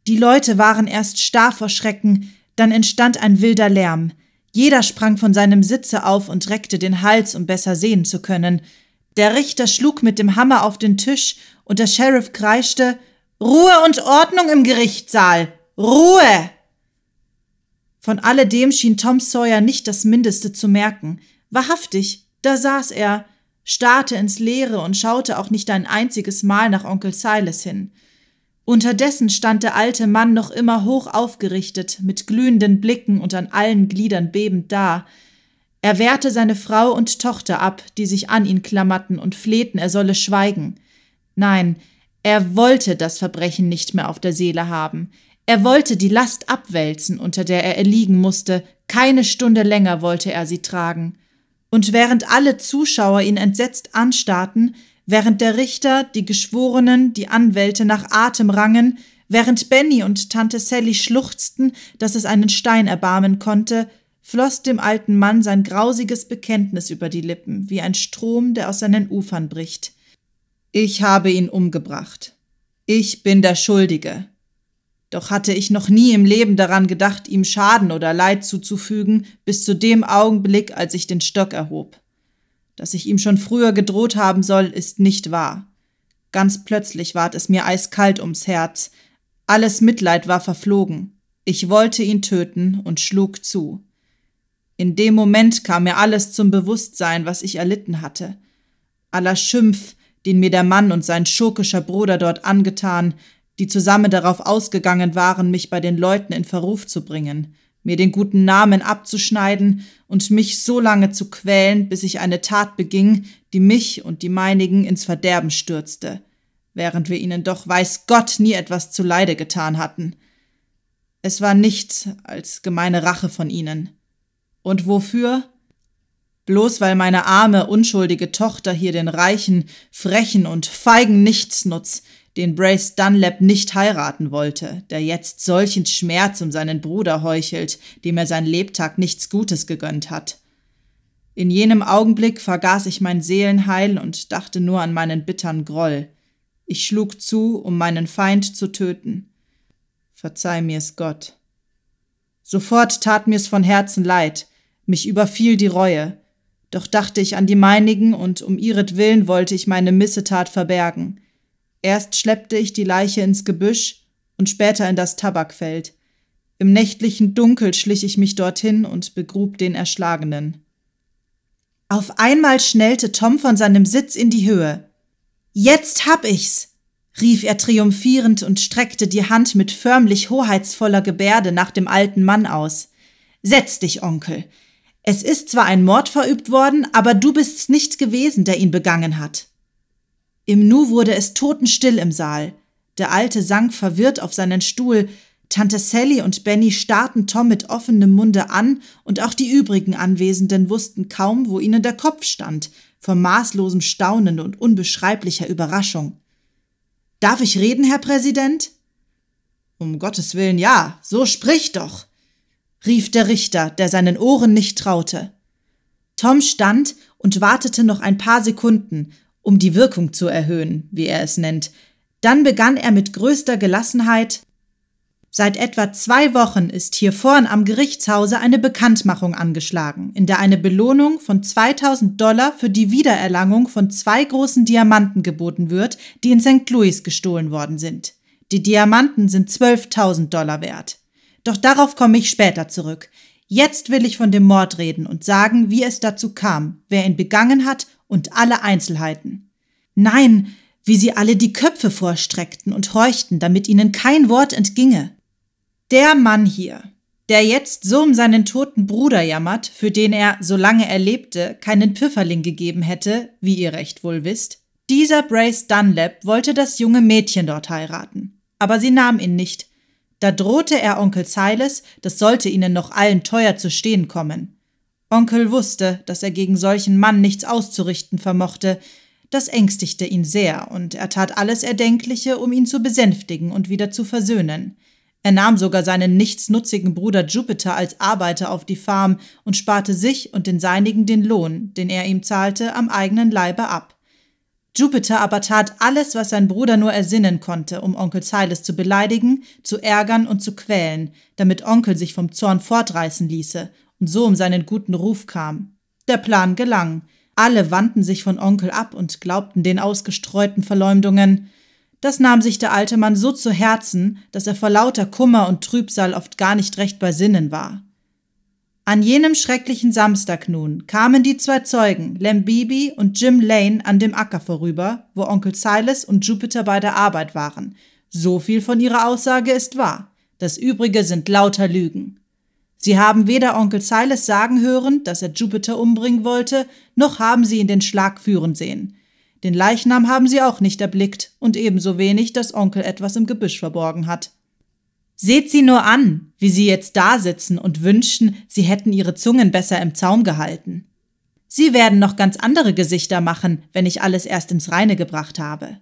Die Leute waren erst starr vor Schrecken, dann entstand ein wilder Lärm. Jeder sprang von seinem Sitze auf und reckte den Hals, um besser sehen zu können. Der Richter schlug mit dem Hammer auf den Tisch und der Sheriff kreischte Ruhe und Ordnung im Gerichtssaal. Ruhe. Von alledem schien Tom Sawyer nicht das Mindeste zu merken. Wahrhaftig, da saß er, starrte ins Leere und schaute auch nicht ein einziges Mal nach Onkel Silas hin. Unterdessen stand der alte Mann noch immer hoch aufgerichtet, mit glühenden Blicken und an allen Gliedern bebend da. Er wehrte seine Frau und Tochter ab, die sich an ihn klammerten und flehten, er solle schweigen. Nein, er wollte das Verbrechen nicht mehr auf der Seele haben. Er wollte die Last abwälzen, unter der er erliegen musste. Keine Stunde länger wollte er sie tragen. Und während alle Zuschauer ihn entsetzt anstarrten, während der Richter, die Geschworenen, die Anwälte nach Atem rangen, während Benny und Tante Sally schluchzten, dass es einen Stein erbarmen konnte, floss dem alten Mann sein grausiges Bekenntnis über die Lippen, wie ein Strom, der aus seinen Ufern bricht. Ich habe ihn umgebracht. Ich bin der Schuldige. Doch hatte ich noch nie im Leben daran gedacht, ihm Schaden oder Leid zuzufügen, bis zu dem Augenblick, als ich den Stock erhob. Dass ich ihm schon früher gedroht haben soll, ist nicht wahr. Ganz plötzlich ward es mir eiskalt ums Herz. Alles Mitleid war verflogen. Ich wollte ihn töten und schlug zu. In dem Moment kam mir alles zum Bewusstsein, was ich erlitten hatte. Aller Schimpf, den mir der Mann und sein schurkischer Bruder dort angetan, die zusammen darauf ausgegangen waren, mich bei den Leuten in Verruf zu bringen – mir den guten Namen abzuschneiden und mich so lange zu quälen, bis ich eine Tat beging, die mich und die meinigen ins Verderben stürzte, während wir ihnen doch weiß Gott nie etwas zuleide getan hatten. Es war nichts als gemeine Rache von ihnen. Und wofür? Bloß weil meine arme, unschuldige Tochter hier den reichen, frechen und feigen Nichtsnutz, den Brace Dunlap nicht heiraten wollte, der jetzt solchen Schmerz um seinen Bruder heuchelt, dem er sein Lebtag nichts Gutes gegönnt hat. In jenem Augenblick vergaß ich mein Seelenheil und dachte nur an meinen bittern Groll. Ich schlug zu, um meinen Feind zu töten. Verzeih mir's Gott. Sofort tat mir's von Herzen leid, mich überfiel die Reue. Doch dachte ich an die meinigen und um ihretwillen wollte ich meine Missetat verbergen. Erst schleppte ich die Leiche ins Gebüsch und später in das Tabakfeld. Im nächtlichen Dunkel schlich ich mich dorthin und begrub den Erschlagenen. Auf einmal schnellte Tom von seinem Sitz in die Höhe. Jetzt hab ich's! rief er triumphierend und streckte die Hand mit förmlich hoheitsvoller Gebärde nach dem alten Mann aus. Setz dich, Onkel. Es ist zwar ein Mord verübt worden, aber du bist's nicht gewesen, der ihn begangen hat. Im Nu wurde es totenstill im Saal. Der Alte sank verwirrt auf seinen Stuhl. Tante Sally und Benny starrten Tom mit offenem Munde an und auch die übrigen Anwesenden wussten kaum, wo ihnen der Kopf stand, vor maßlosem Staunen und unbeschreiblicher Überraschung. Darf ich reden, Herr Präsident? Um Gottes Willen, ja, so sprich doch, rief der Richter, der seinen Ohren nicht traute. Tom stand und wartete noch ein paar Sekunden, um die Wirkung zu erhöhen, wie er es nennt. Dann begann er mit größter Gelassenheit Seit etwa zwei Wochen ist hier vorn am Gerichtshause eine Bekanntmachung angeschlagen, in der eine Belohnung von 2000 Dollar für die Wiedererlangung von zwei großen Diamanten geboten wird, die in St. Louis gestohlen worden sind. Die Diamanten sind 12.000 Dollar wert. Doch darauf komme ich später zurück. Jetzt will ich von dem Mord reden und sagen, wie es dazu kam, wer ihn begangen hat und alle Einzelheiten. Nein, wie sie alle die Köpfe vorstreckten und horchten, damit ihnen kein Wort entginge. Der Mann hier, der jetzt so um seinen toten Bruder jammert, für den er, solange er lebte, keinen Pfifferling gegeben hätte, wie ihr recht wohl wisst, dieser Brace Dunlap wollte das junge Mädchen dort heiraten. Aber sie nahm ihn nicht. Da drohte er Onkel Silas, das sollte ihnen noch allen teuer zu stehen kommen. Onkel wusste, dass er gegen solchen Mann nichts auszurichten vermochte, das ängstigte ihn sehr, und er tat alles Erdenkliche, um ihn zu besänftigen und wieder zu versöhnen. Er nahm sogar seinen nichtsnutzigen Bruder Jupiter als Arbeiter auf die Farm und sparte sich und den seinigen den Lohn, den er ihm zahlte, am eigenen Leibe ab. Jupiter aber tat alles, was sein Bruder nur ersinnen konnte, um Onkel Silas zu beleidigen, zu ärgern und zu quälen, damit Onkel sich vom Zorn fortreißen ließe und so um seinen guten Ruf kam. Der Plan gelang. Alle wandten sich von Onkel ab und glaubten den ausgestreuten Verleumdungen. Das nahm sich der alte Mann so zu Herzen, dass er vor lauter Kummer und Trübsal oft gar nicht recht bei Sinnen war. An jenem schrecklichen Samstag nun kamen die zwei Zeugen, Lembibi und Jim Lane, an dem Acker vorüber, wo Onkel Silas und Jupiter bei der Arbeit waren. So viel von ihrer Aussage ist wahr. Das übrige sind lauter Lügen. Sie haben weder Onkel Silas sagen hören, dass er Jupiter umbringen wollte, noch haben sie ihn den Schlag führen sehen. Den Leichnam haben sie auch nicht erblickt und ebenso wenig, dass Onkel etwas im Gebüsch verborgen hat. Seht sie nur an, wie sie jetzt da sitzen und wünschen, sie hätten ihre Zungen besser im Zaum gehalten. Sie werden noch ganz andere Gesichter machen, wenn ich alles erst ins Reine gebracht habe.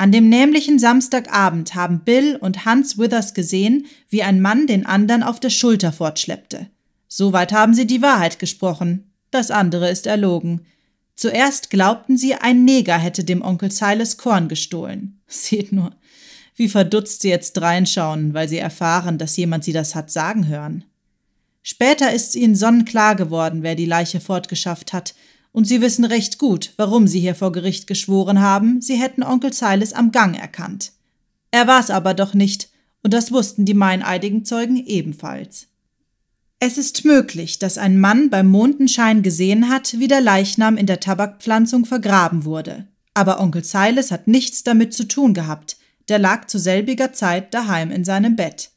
An dem nämlichen Samstagabend haben Bill und Hans Withers gesehen, wie ein Mann den anderen auf der Schulter fortschleppte. Soweit haben sie die Wahrheit gesprochen. Das andere ist erlogen. Zuerst glaubten sie, ein Neger hätte dem Onkel Silas Korn gestohlen. Seht nur, wie verdutzt sie jetzt reinschauen, weil sie erfahren, dass jemand sie das hat sagen hören. Später ist ihnen sonnenklar geworden, wer die Leiche fortgeschafft hat – und Sie wissen recht gut, warum Sie hier vor Gericht geschworen haben, Sie hätten Onkel Silas am Gang erkannt. Er war's aber doch nicht, und das wussten die meineidigen Zeugen ebenfalls. Es ist möglich, dass ein Mann beim Mondenschein gesehen hat, wie der Leichnam in der Tabakpflanzung vergraben wurde. Aber Onkel Silas hat nichts damit zu tun gehabt, der lag zu selbiger Zeit daheim in seinem Bett.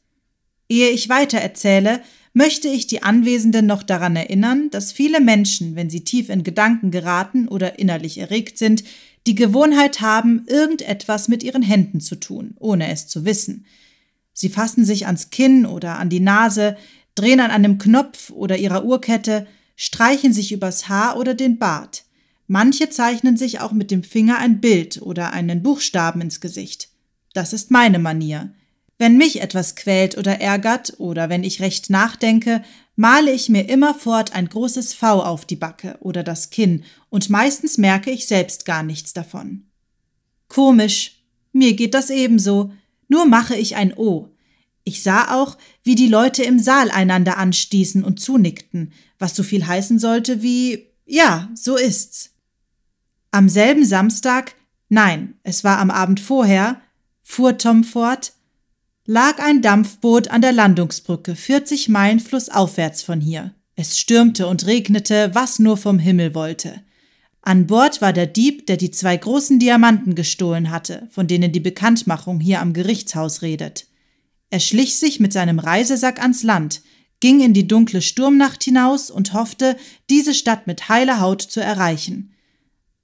Ehe ich weiter erzähle, möchte ich die Anwesenden noch daran erinnern, dass viele Menschen, wenn sie tief in Gedanken geraten oder innerlich erregt sind, die Gewohnheit haben, irgendetwas mit ihren Händen zu tun, ohne es zu wissen. Sie fassen sich ans Kinn oder an die Nase, drehen an einem Knopf oder ihrer Uhrkette, streichen sich übers Haar oder den Bart. Manche zeichnen sich auch mit dem Finger ein Bild oder einen Buchstaben ins Gesicht. Das ist meine Manier. Wenn mich etwas quält oder ärgert oder wenn ich recht nachdenke, male ich mir immerfort ein großes V auf die Backe oder das Kinn und meistens merke ich selbst gar nichts davon. Komisch, mir geht das ebenso, nur mache ich ein O. Ich sah auch, wie die Leute im Saal einander anstießen und zunickten, was so viel heißen sollte wie ja, so ist's. Am selben Samstag, nein, es war am Abend vorher, fuhr Tom fort, lag ein Dampfboot an der Landungsbrücke 40 Meilen flussaufwärts von hier. Es stürmte und regnete, was nur vom Himmel wollte. An Bord war der Dieb, der die zwei großen Diamanten gestohlen hatte, von denen die Bekanntmachung hier am Gerichtshaus redet. Er schlich sich mit seinem Reisesack ans Land, ging in die dunkle Sturmnacht hinaus und hoffte, diese Stadt mit heiler Haut zu erreichen.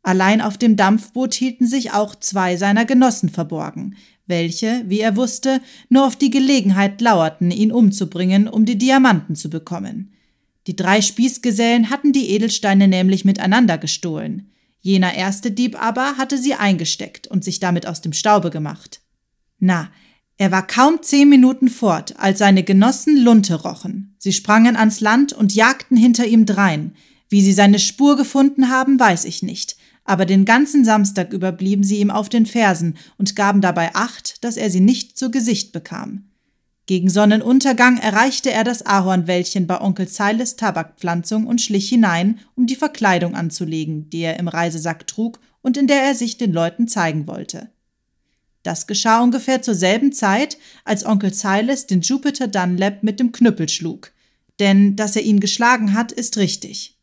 Allein auf dem Dampfboot hielten sich auch zwei seiner Genossen verborgen, welche, wie er wusste, nur auf die Gelegenheit lauerten, ihn umzubringen, um die Diamanten zu bekommen. Die drei Spießgesellen hatten die Edelsteine nämlich miteinander gestohlen. Jener erste Dieb aber hatte sie eingesteckt und sich damit aus dem Staube gemacht. Na, er war kaum zehn Minuten fort, als seine Genossen Lunte rochen. Sie sprangen ans Land und jagten hinter ihm drein. Wie sie seine Spur gefunden haben, weiß ich nicht. Aber den ganzen Samstag über blieben sie ihm auf den Fersen und gaben dabei Acht, dass er sie nicht zu Gesicht bekam. Gegen Sonnenuntergang erreichte er das Ahornwäldchen bei Onkel Zeiles Tabakpflanzung und schlich hinein, um die Verkleidung anzulegen, die er im Reisesack trug und in der er sich den Leuten zeigen wollte. Das geschah ungefähr zur selben Zeit, als Onkel Silas den Jupiter Dunlap mit dem Knüppel schlug. Denn dass er ihn geschlagen hat, ist richtig.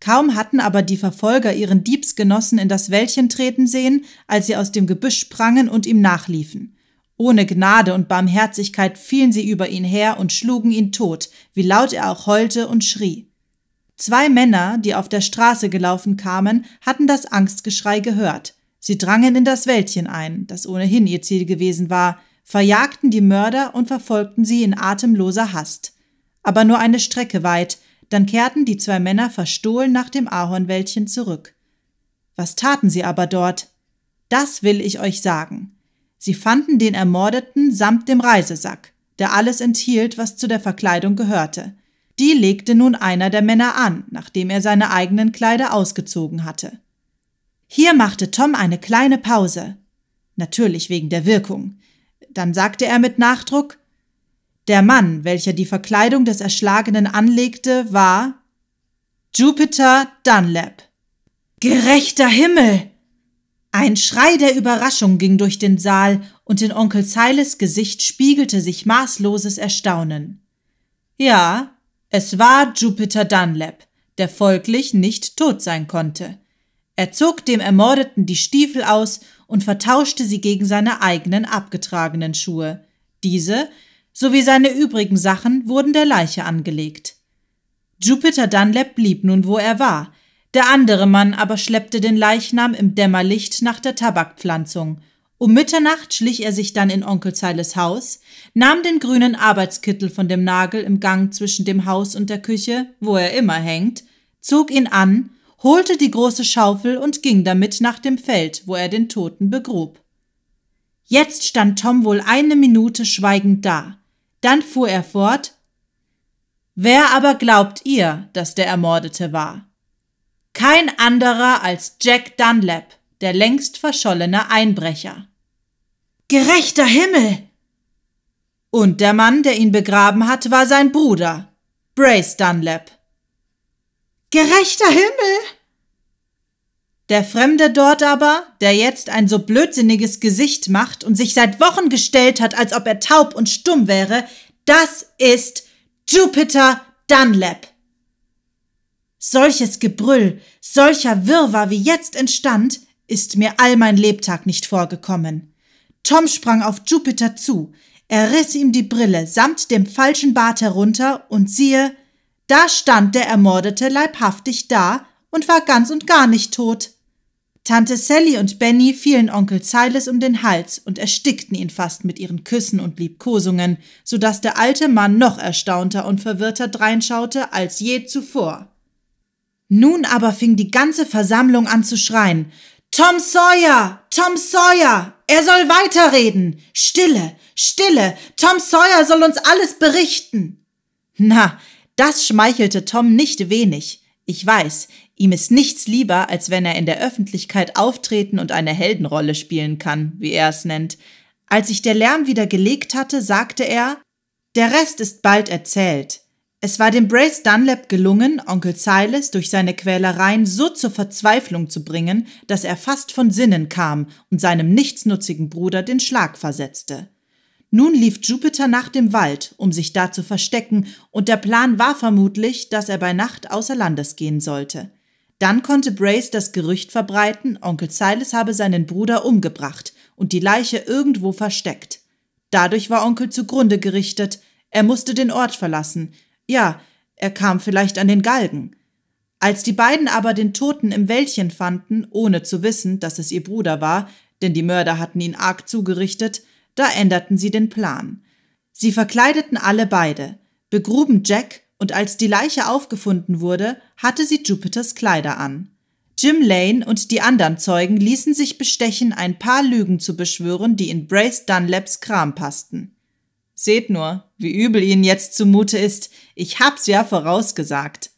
Kaum hatten aber die Verfolger ihren Diebsgenossen in das Wäldchen treten sehen, als sie aus dem Gebüsch sprangen und ihm nachliefen. Ohne Gnade und Barmherzigkeit fielen sie über ihn her und schlugen ihn tot, wie laut er auch heulte und schrie. Zwei Männer, die auf der Straße gelaufen kamen, hatten das Angstgeschrei gehört. Sie drangen in das Wäldchen ein, das ohnehin ihr Ziel gewesen war, verjagten die Mörder und verfolgten sie in atemloser Hast. Aber nur eine Strecke weit, dann kehrten die zwei Männer verstohlen nach dem Ahornwäldchen zurück. Was taten sie aber dort? Das will ich euch sagen. Sie fanden den Ermordeten samt dem Reisesack, der alles enthielt, was zu der Verkleidung gehörte. Die legte nun einer der Männer an, nachdem er seine eigenen Kleider ausgezogen hatte. Hier machte Tom eine kleine Pause. Natürlich wegen der Wirkung. Dann sagte er mit Nachdruck der Mann, welcher die Verkleidung des Erschlagenen anlegte, war Jupiter Dunlap. Gerechter Himmel! Ein Schrei der Überraschung ging durch den Saal und in Onkel Silas Gesicht spiegelte sich maßloses Erstaunen. Ja, es war Jupiter Dunlap, der folglich nicht tot sein konnte. Er zog dem Ermordeten die Stiefel aus und vertauschte sie gegen seine eigenen abgetragenen Schuhe. Diese sowie seine übrigen Sachen wurden der Leiche angelegt. Jupiter Dunlap blieb nun, wo er war, der andere Mann aber schleppte den Leichnam im Dämmerlicht nach der Tabakpflanzung. Um Mitternacht schlich er sich dann in Onkel Silas Haus, nahm den grünen Arbeitskittel von dem Nagel im Gang zwischen dem Haus und der Küche, wo er immer hängt, zog ihn an, holte die große Schaufel und ging damit nach dem Feld, wo er den Toten begrub. Jetzt stand Tom wohl eine Minute schweigend da, dann fuhr er fort Wer aber glaubt ihr, dass der Ermordete war? Kein anderer als Jack Dunlap, der längst verschollene Einbrecher. Gerechter Himmel! Und der Mann, der ihn begraben hat, war sein Bruder, Brace Dunlap. Gerechter Himmel! Der Fremde dort aber, der jetzt ein so blödsinniges Gesicht macht und sich seit Wochen gestellt hat, als ob er taub und stumm wäre, das ist Jupiter Dunlap. Solches Gebrüll, solcher Wirrwarr wie jetzt entstand, ist mir all mein Lebtag nicht vorgekommen. Tom sprang auf Jupiter zu, er riss ihm die Brille samt dem falschen Bart herunter und siehe, da stand der Ermordete leibhaftig da und war ganz und gar nicht tot. Tante Sally und Benny fielen Onkel Silas um den Hals und erstickten ihn fast mit ihren Küssen und Liebkosungen, so dass der alte Mann noch erstaunter und verwirrter dreinschaute als je zuvor. Nun aber fing die ganze Versammlung an zu schreien. Tom Sawyer! Tom Sawyer! Er soll weiterreden! Stille! Stille! Tom Sawyer soll uns alles berichten! Na, das schmeichelte Tom nicht wenig. Ich weiß, Ihm ist nichts lieber, als wenn er in der Öffentlichkeit auftreten und eine Heldenrolle spielen kann, wie er es nennt. Als sich der Lärm wieder gelegt hatte, sagte er, der Rest ist bald erzählt. Es war dem Brace Dunlap gelungen, Onkel Silas durch seine Quälereien so zur Verzweiflung zu bringen, dass er fast von Sinnen kam und seinem nichtsnutzigen Bruder den Schlag versetzte. Nun lief Jupiter nach dem Wald, um sich da zu verstecken, und der Plan war vermutlich, dass er bei Nacht außer Landes gehen sollte. Dann konnte Brace das Gerücht verbreiten, Onkel Silas habe seinen Bruder umgebracht und die Leiche irgendwo versteckt. Dadurch war Onkel zugrunde gerichtet, er musste den Ort verlassen. Ja, er kam vielleicht an den Galgen. Als die beiden aber den Toten im Wäldchen fanden, ohne zu wissen, dass es ihr Bruder war, denn die Mörder hatten ihn arg zugerichtet, da änderten sie den Plan. Sie verkleideten alle beide, begruben Jack und als die Leiche aufgefunden wurde, hatte sie Jupiters Kleider an. Jim Lane und die anderen Zeugen ließen sich bestechen, ein paar Lügen zu beschwören, die in Brace Dunlaps Kram passten. Seht nur, wie übel ihnen jetzt zumute ist. Ich hab's ja vorausgesagt.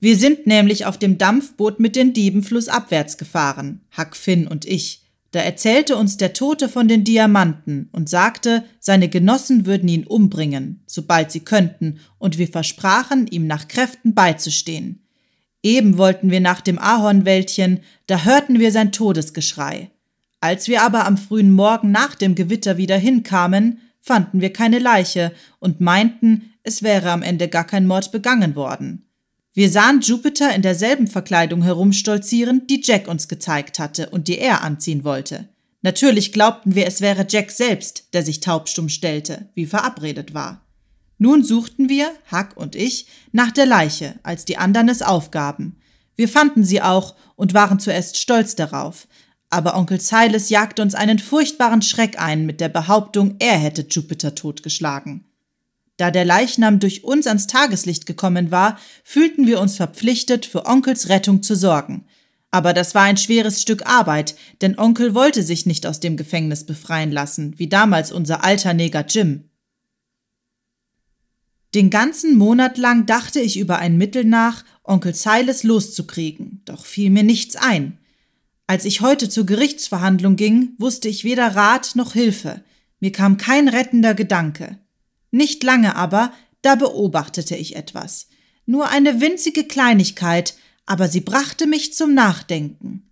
Wir sind nämlich auf dem Dampfboot mit den Dieben flussabwärts gefahren, Huck Finn und ich. Da erzählte uns der Tote von den Diamanten und sagte, seine Genossen würden ihn umbringen, sobald sie könnten, und wir versprachen, ihm nach Kräften beizustehen. Eben wollten wir nach dem Ahornwäldchen, da hörten wir sein Todesgeschrei. Als wir aber am frühen Morgen nach dem Gewitter wieder hinkamen, fanden wir keine Leiche und meinten, es wäre am Ende gar kein Mord begangen worden. Wir sahen Jupiter in derselben Verkleidung herumstolzieren, die Jack uns gezeigt hatte und die er anziehen wollte. Natürlich glaubten wir, es wäre Jack selbst, der sich taubstumm stellte, wie verabredet war. Nun suchten wir, Huck und ich, nach der Leiche, als die anderen es aufgaben. Wir fanden sie auch und waren zuerst stolz darauf. Aber Onkel Silas jagte uns einen furchtbaren Schreck ein mit der Behauptung, er hätte Jupiter totgeschlagen. Da der Leichnam durch uns ans Tageslicht gekommen war, fühlten wir uns verpflichtet, für Onkels Rettung zu sorgen. Aber das war ein schweres Stück Arbeit, denn Onkel wollte sich nicht aus dem Gefängnis befreien lassen, wie damals unser alter Neger Jim. Den ganzen Monat lang dachte ich über ein Mittel nach, Onkel Silas loszukriegen, doch fiel mir nichts ein. Als ich heute zur Gerichtsverhandlung ging, wusste ich weder Rat noch Hilfe. Mir kam kein rettender Gedanke. Nicht lange aber, da beobachtete ich etwas. Nur eine winzige Kleinigkeit, aber sie brachte mich zum Nachdenken.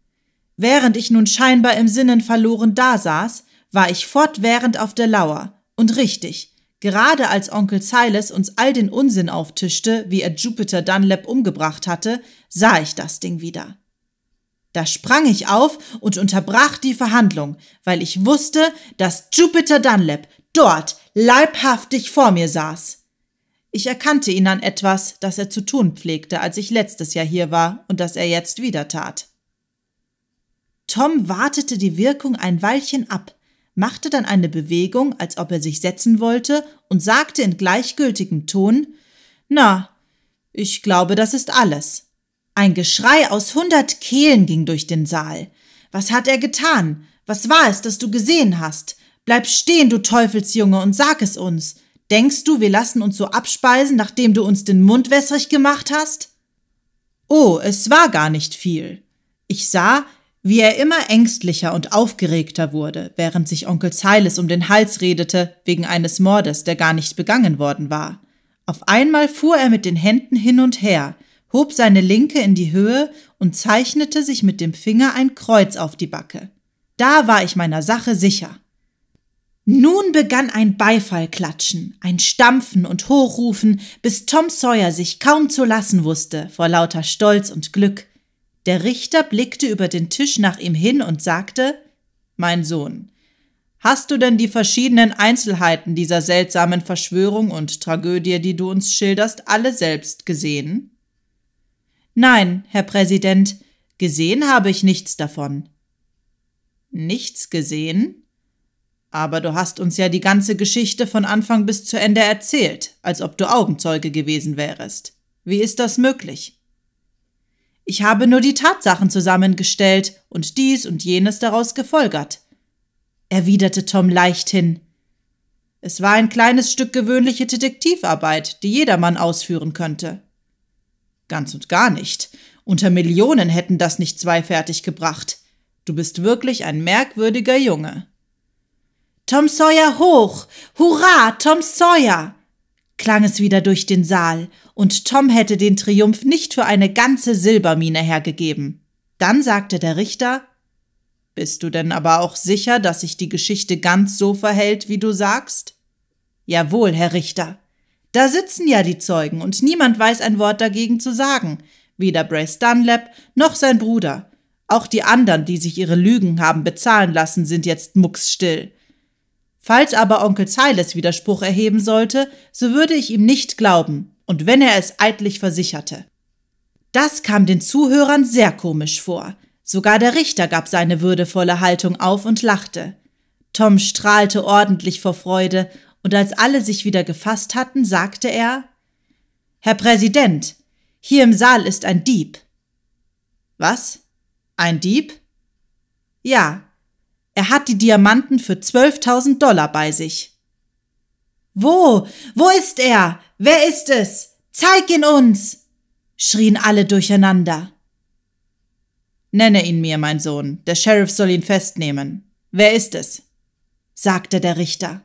Während ich nun scheinbar im Sinnen verloren dasaß, war ich fortwährend auf der Lauer. Und richtig, gerade als Onkel Silas uns all den Unsinn auftischte, wie er Jupiter Dunlap umgebracht hatte, sah ich das Ding wieder. Da sprang ich auf und unterbrach die Verhandlung, weil ich wusste, dass Jupiter Dunlap dort leibhaftig vor mir saß. Ich erkannte ihn an etwas, das er zu tun pflegte, als ich letztes Jahr hier war und das er jetzt wieder tat. Tom wartete die Wirkung ein Weilchen ab, machte dann eine Bewegung, als ob er sich setzen wollte, und sagte in gleichgültigem Ton Na, ich glaube, das ist alles. Ein Geschrei aus hundert Kehlen ging durch den Saal. Was hat er getan? Was war es, das du gesehen hast? Bleib stehen, du Teufelsjunge, und sag es uns. Denkst du, wir lassen uns so abspeisen, nachdem du uns den Mund wässrig gemacht hast? Oh, es war gar nicht viel. Ich sah, wie er immer ängstlicher und aufgeregter wurde, während sich Onkel Silas um den Hals redete, wegen eines Mordes, der gar nicht begangen worden war. Auf einmal fuhr er mit den Händen hin und her, hob seine linke in die Höhe und zeichnete sich mit dem Finger ein Kreuz auf die Backe. Da war ich meiner Sache sicher. Nun begann ein Beifallklatschen, ein Stampfen und Hochrufen, bis Tom Sawyer sich kaum zu lassen wusste vor lauter Stolz und Glück. Der Richter blickte über den Tisch nach ihm hin und sagte Mein Sohn, hast du denn die verschiedenen Einzelheiten dieser seltsamen Verschwörung und Tragödie, die du uns schilderst, alle selbst gesehen? Nein, Herr Präsident, gesehen habe ich nichts davon. Nichts gesehen? Aber du hast uns ja die ganze Geschichte von Anfang bis zu Ende erzählt, als ob du Augenzeuge gewesen wärest. Wie ist das möglich? Ich habe nur die Tatsachen zusammengestellt und dies und jenes daraus gefolgert, erwiderte Tom leichthin. Es war ein kleines Stück gewöhnliche Detektivarbeit, die jedermann ausführen könnte. Ganz und gar nicht. Unter Millionen hätten das nicht zwei fertig gebracht. Du bist wirklich ein merkwürdiger Junge. Tom Sawyer hoch! Hurra, Tom Sawyer! klang es wieder durch den Saal, und Tom hätte den Triumph nicht für eine ganze Silbermine hergegeben. Dann sagte der Richter Bist du denn aber auch sicher, dass sich die Geschichte ganz so verhält, wie du sagst? Jawohl, Herr Richter. Da sitzen ja die Zeugen, und niemand weiß ein Wort dagegen zu sagen, weder Brace Dunlap noch sein Bruder. Auch die anderen, die sich ihre Lügen haben bezahlen lassen, sind jetzt mucksstill. Falls aber Onkel Silas Widerspruch erheben sollte, so würde ich ihm nicht glauben, und wenn er es eidlich versicherte. Das kam den Zuhörern sehr komisch vor. Sogar der Richter gab seine würdevolle Haltung auf und lachte. Tom strahlte ordentlich vor Freude, und als alle sich wieder gefasst hatten, sagte er Herr Präsident, hier im Saal ist ein Dieb. Was? Ein Dieb? Ja, er hat die Diamanten für 12.000 Dollar bei sich. Wo? Wo ist er? Wer ist es? Zeig ihn uns! schrien alle durcheinander. Nenne ihn mir, mein Sohn. Der Sheriff soll ihn festnehmen. Wer ist es? sagte der Richter.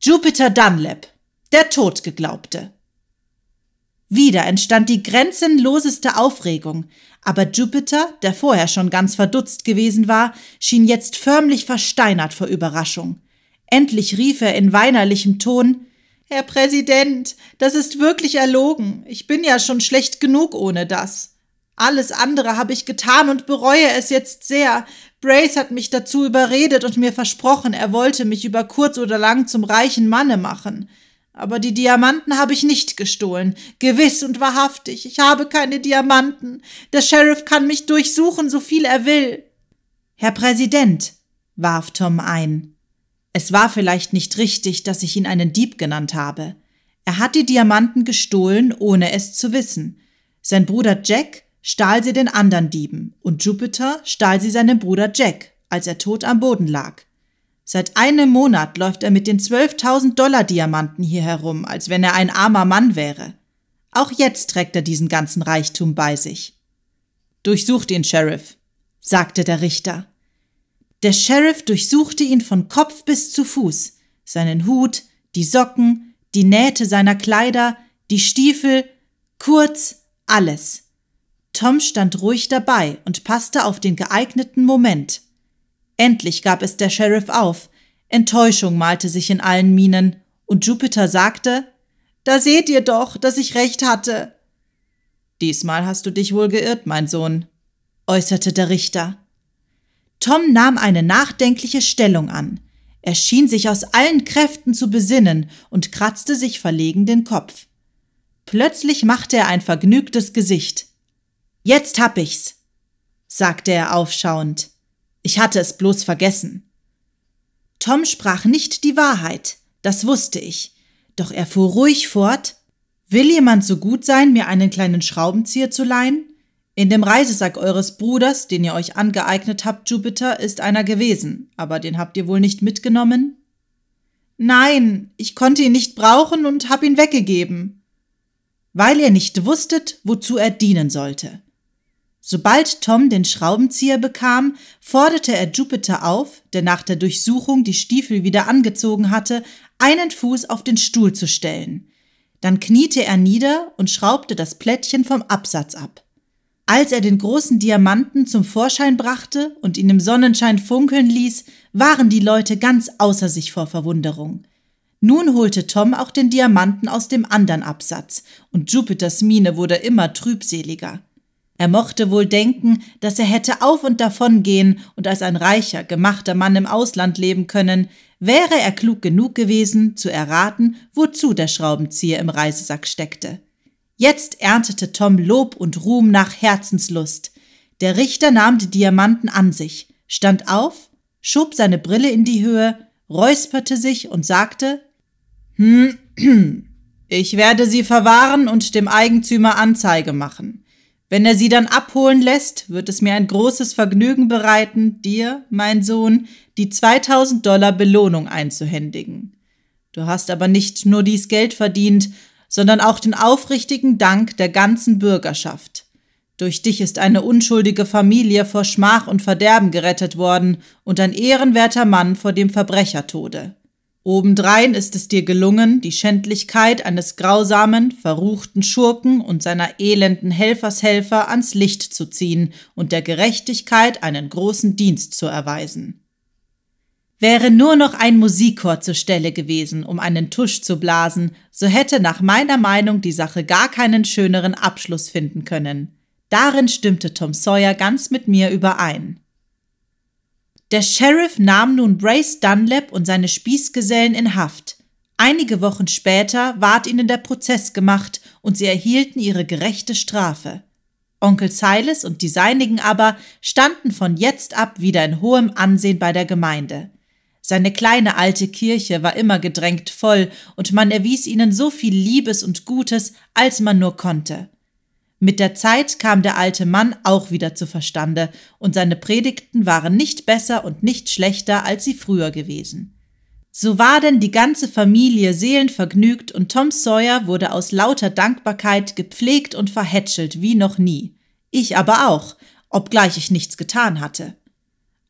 Jupiter Dunlap, der Todgeglaubte. Wieder entstand die grenzenloseste Aufregung, aber Jupiter, der vorher schon ganz verdutzt gewesen war, schien jetzt förmlich versteinert vor Überraschung. Endlich rief er in weinerlichem Ton Herr Präsident, das ist wirklich erlogen. Ich bin ja schon schlecht genug ohne das. Alles andere habe ich getan und bereue es jetzt sehr. Brace hat mich dazu überredet und mir versprochen, er wollte mich über kurz oder lang zum reichen Manne machen. Aber die Diamanten habe ich nicht gestohlen. Gewiss und wahrhaftig, ich habe keine Diamanten. Der Sheriff kann mich durchsuchen, so viel er will. Herr Präsident, warf Tom ein. Es war vielleicht nicht richtig, dass ich ihn einen Dieb genannt habe. Er hat die Diamanten gestohlen, ohne es zu wissen. Sein Bruder Jack stahl sie den anderen Dieben und Jupiter stahl sie seinem Bruder Jack, als er tot am Boden lag. Seit einem Monat läuft er mit den 12.000 Dollar Diamanten hier herum, als wenn er ein armer Mann wäre. Auch jetzt trägt er diesen ganzen Reichtum bei sich. Durchsucht ihn, Sheriff, sagte der Richter. Der Sheriff durchsuchte ihn von Kopf bis zu Fuß, seinen Hut, die Socken, die Nähte seiner Kleider, die Stiefel, kurz alles. Tom stand ruhig dabei und passte auf den geeigneten Moment – Endlich gab es der Sheriff auf. Enttäuschung malte sich in allen Mienen, und Jupiter sagte Da seht ihr doch, dass ich recht hatte. Diesmal hast du dich wohl geirrt, mein Sohn, äußerte der Richter. Tom nahm eine nachdenkliche Stellung an. Er schien sich aus allen Kräften zu besinnen und kratzte sich verlegen den Kopf. Plötzlich machte er ein vergnügtes Gesicht. Jetzt hab ich's, sagte er aufschauend. Ich hatte es bloß vergessen. Tom sprach nicht die Wahrheit, das wusste ich, doch er fuhr ruhig fort Will jemand so gut sein, mir einen kleinen Schraubenzieher zu leihen? In dem Reisesack eures Bruders, den ihr euch angeeignet habt, Jupiter, ist einer gewesen, aber den habt ihr wohl nicht mitgenommen? Nein, ich konnte ihn nicht brauchen und hab ihn weggegeben. Weil ihr nicht wusstet, wozu er dienen sollte. Sobald Tom den Schraubenzieher bekam, forderte er Jupiter auf, der nach der Durchsuchung die Stiefel wieder angezogen hatte, einen Fuß auf den Stuhl zu stellen. Dann kniete er nieder und schraubte das Plättchen vom Absatz ab. Als er den großen Diamanten zum Vorschein brachte und ihn im Sonnenschein funkeln ließ, waren die Leute ganz außer sich vor Verwunderung. Nun holte Tom auch den Diamanten aus dem anderen Absatz, und Jupiters Miene wurde immer trübseliger. Er mochte wohl denken, dass er hätte auf und davon gehen und als ein reicher, gemachter Mann im Ausland leben können, wäre er klug genug gewesen, zu erraten, wozu der Schraubenzieher im Reisesack steckte. Jetzt erntete Tom Lob und Ruhm nach Herzenslust. Der Richter nahm die Diamanten an sich, stand auf, schob seine Brille in die Höhe, räusperte sich und sagte Hm, ich werde sie verwahren und dem Eigentümer Anzeige machen. Wenn er sie dann abholen lässt, wird es mir ein großes Vergnügen bereiten, dir, mein Sohn, die 2000 Dollar Belohnung einzuhändigen. Du hast aber nicht nur dies Geld verdient, sondern auch den aufrichtigen Dank der ganzen Bürgerschaft. Durch dich ist eine unschuldige Familie vor Schmach und Verderben gerettet worden und ein ehrenwerter Mann vor dem Verbrechertode. Obendrein ist es dir gelungen, die Schändlichkeit eines grausamen, verruchten Schurken und seiner elenden Helfershelfer ans Licht zu ziehen und der Gerechtigkeit einen großen Dienst zu erweisen. Wäre nur noch ein Musikchor zur Stelle gewesen, um einen Tusch zu blasen, so hätte nach meiner Meinung die Sache gar keinen schöneren Abschluss finden können. Darin stimmte Tom Sawyer ganz mit mir überein. Der Sheriff nahm nun Brace Dunlap und seine Spießgesellen in Haft. Einige Wochen später ward ihnen der Prozess gemacht und sie erhielten ihre gerechte Strafe. Onkel Silas und die Seinigen aber standen von jetzt ab wieder in hohem Ansehen bei der Gemeinde. Seine kleine alte Kirche war immer gedrängt voll und man erwies ihnen so viel Liebes und Gutes, als man nur konnte. Mit der Zeit kam der alte Mann auch wieder zu Verstande, und seine Predigten waren nicht besser und nicht schlechter, als sie früher gewesen. So war denn die ganze Familie seelenvergnügt und Tom Sawyer wurde aus lauter Dankbarkeit gepflegt und verhätschelt wie noch nie. Ich aber auch, obgleich ich nichts getan hatte.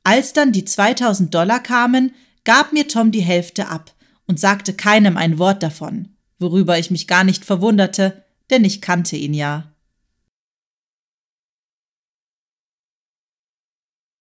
Als dann die 2000 Dollar kamen, gab mir Tom die Hälfte ab und sagte keinem ein Wort davon, worüber ich mich gar nicht verwunderte, denn ich kannte ihn ja.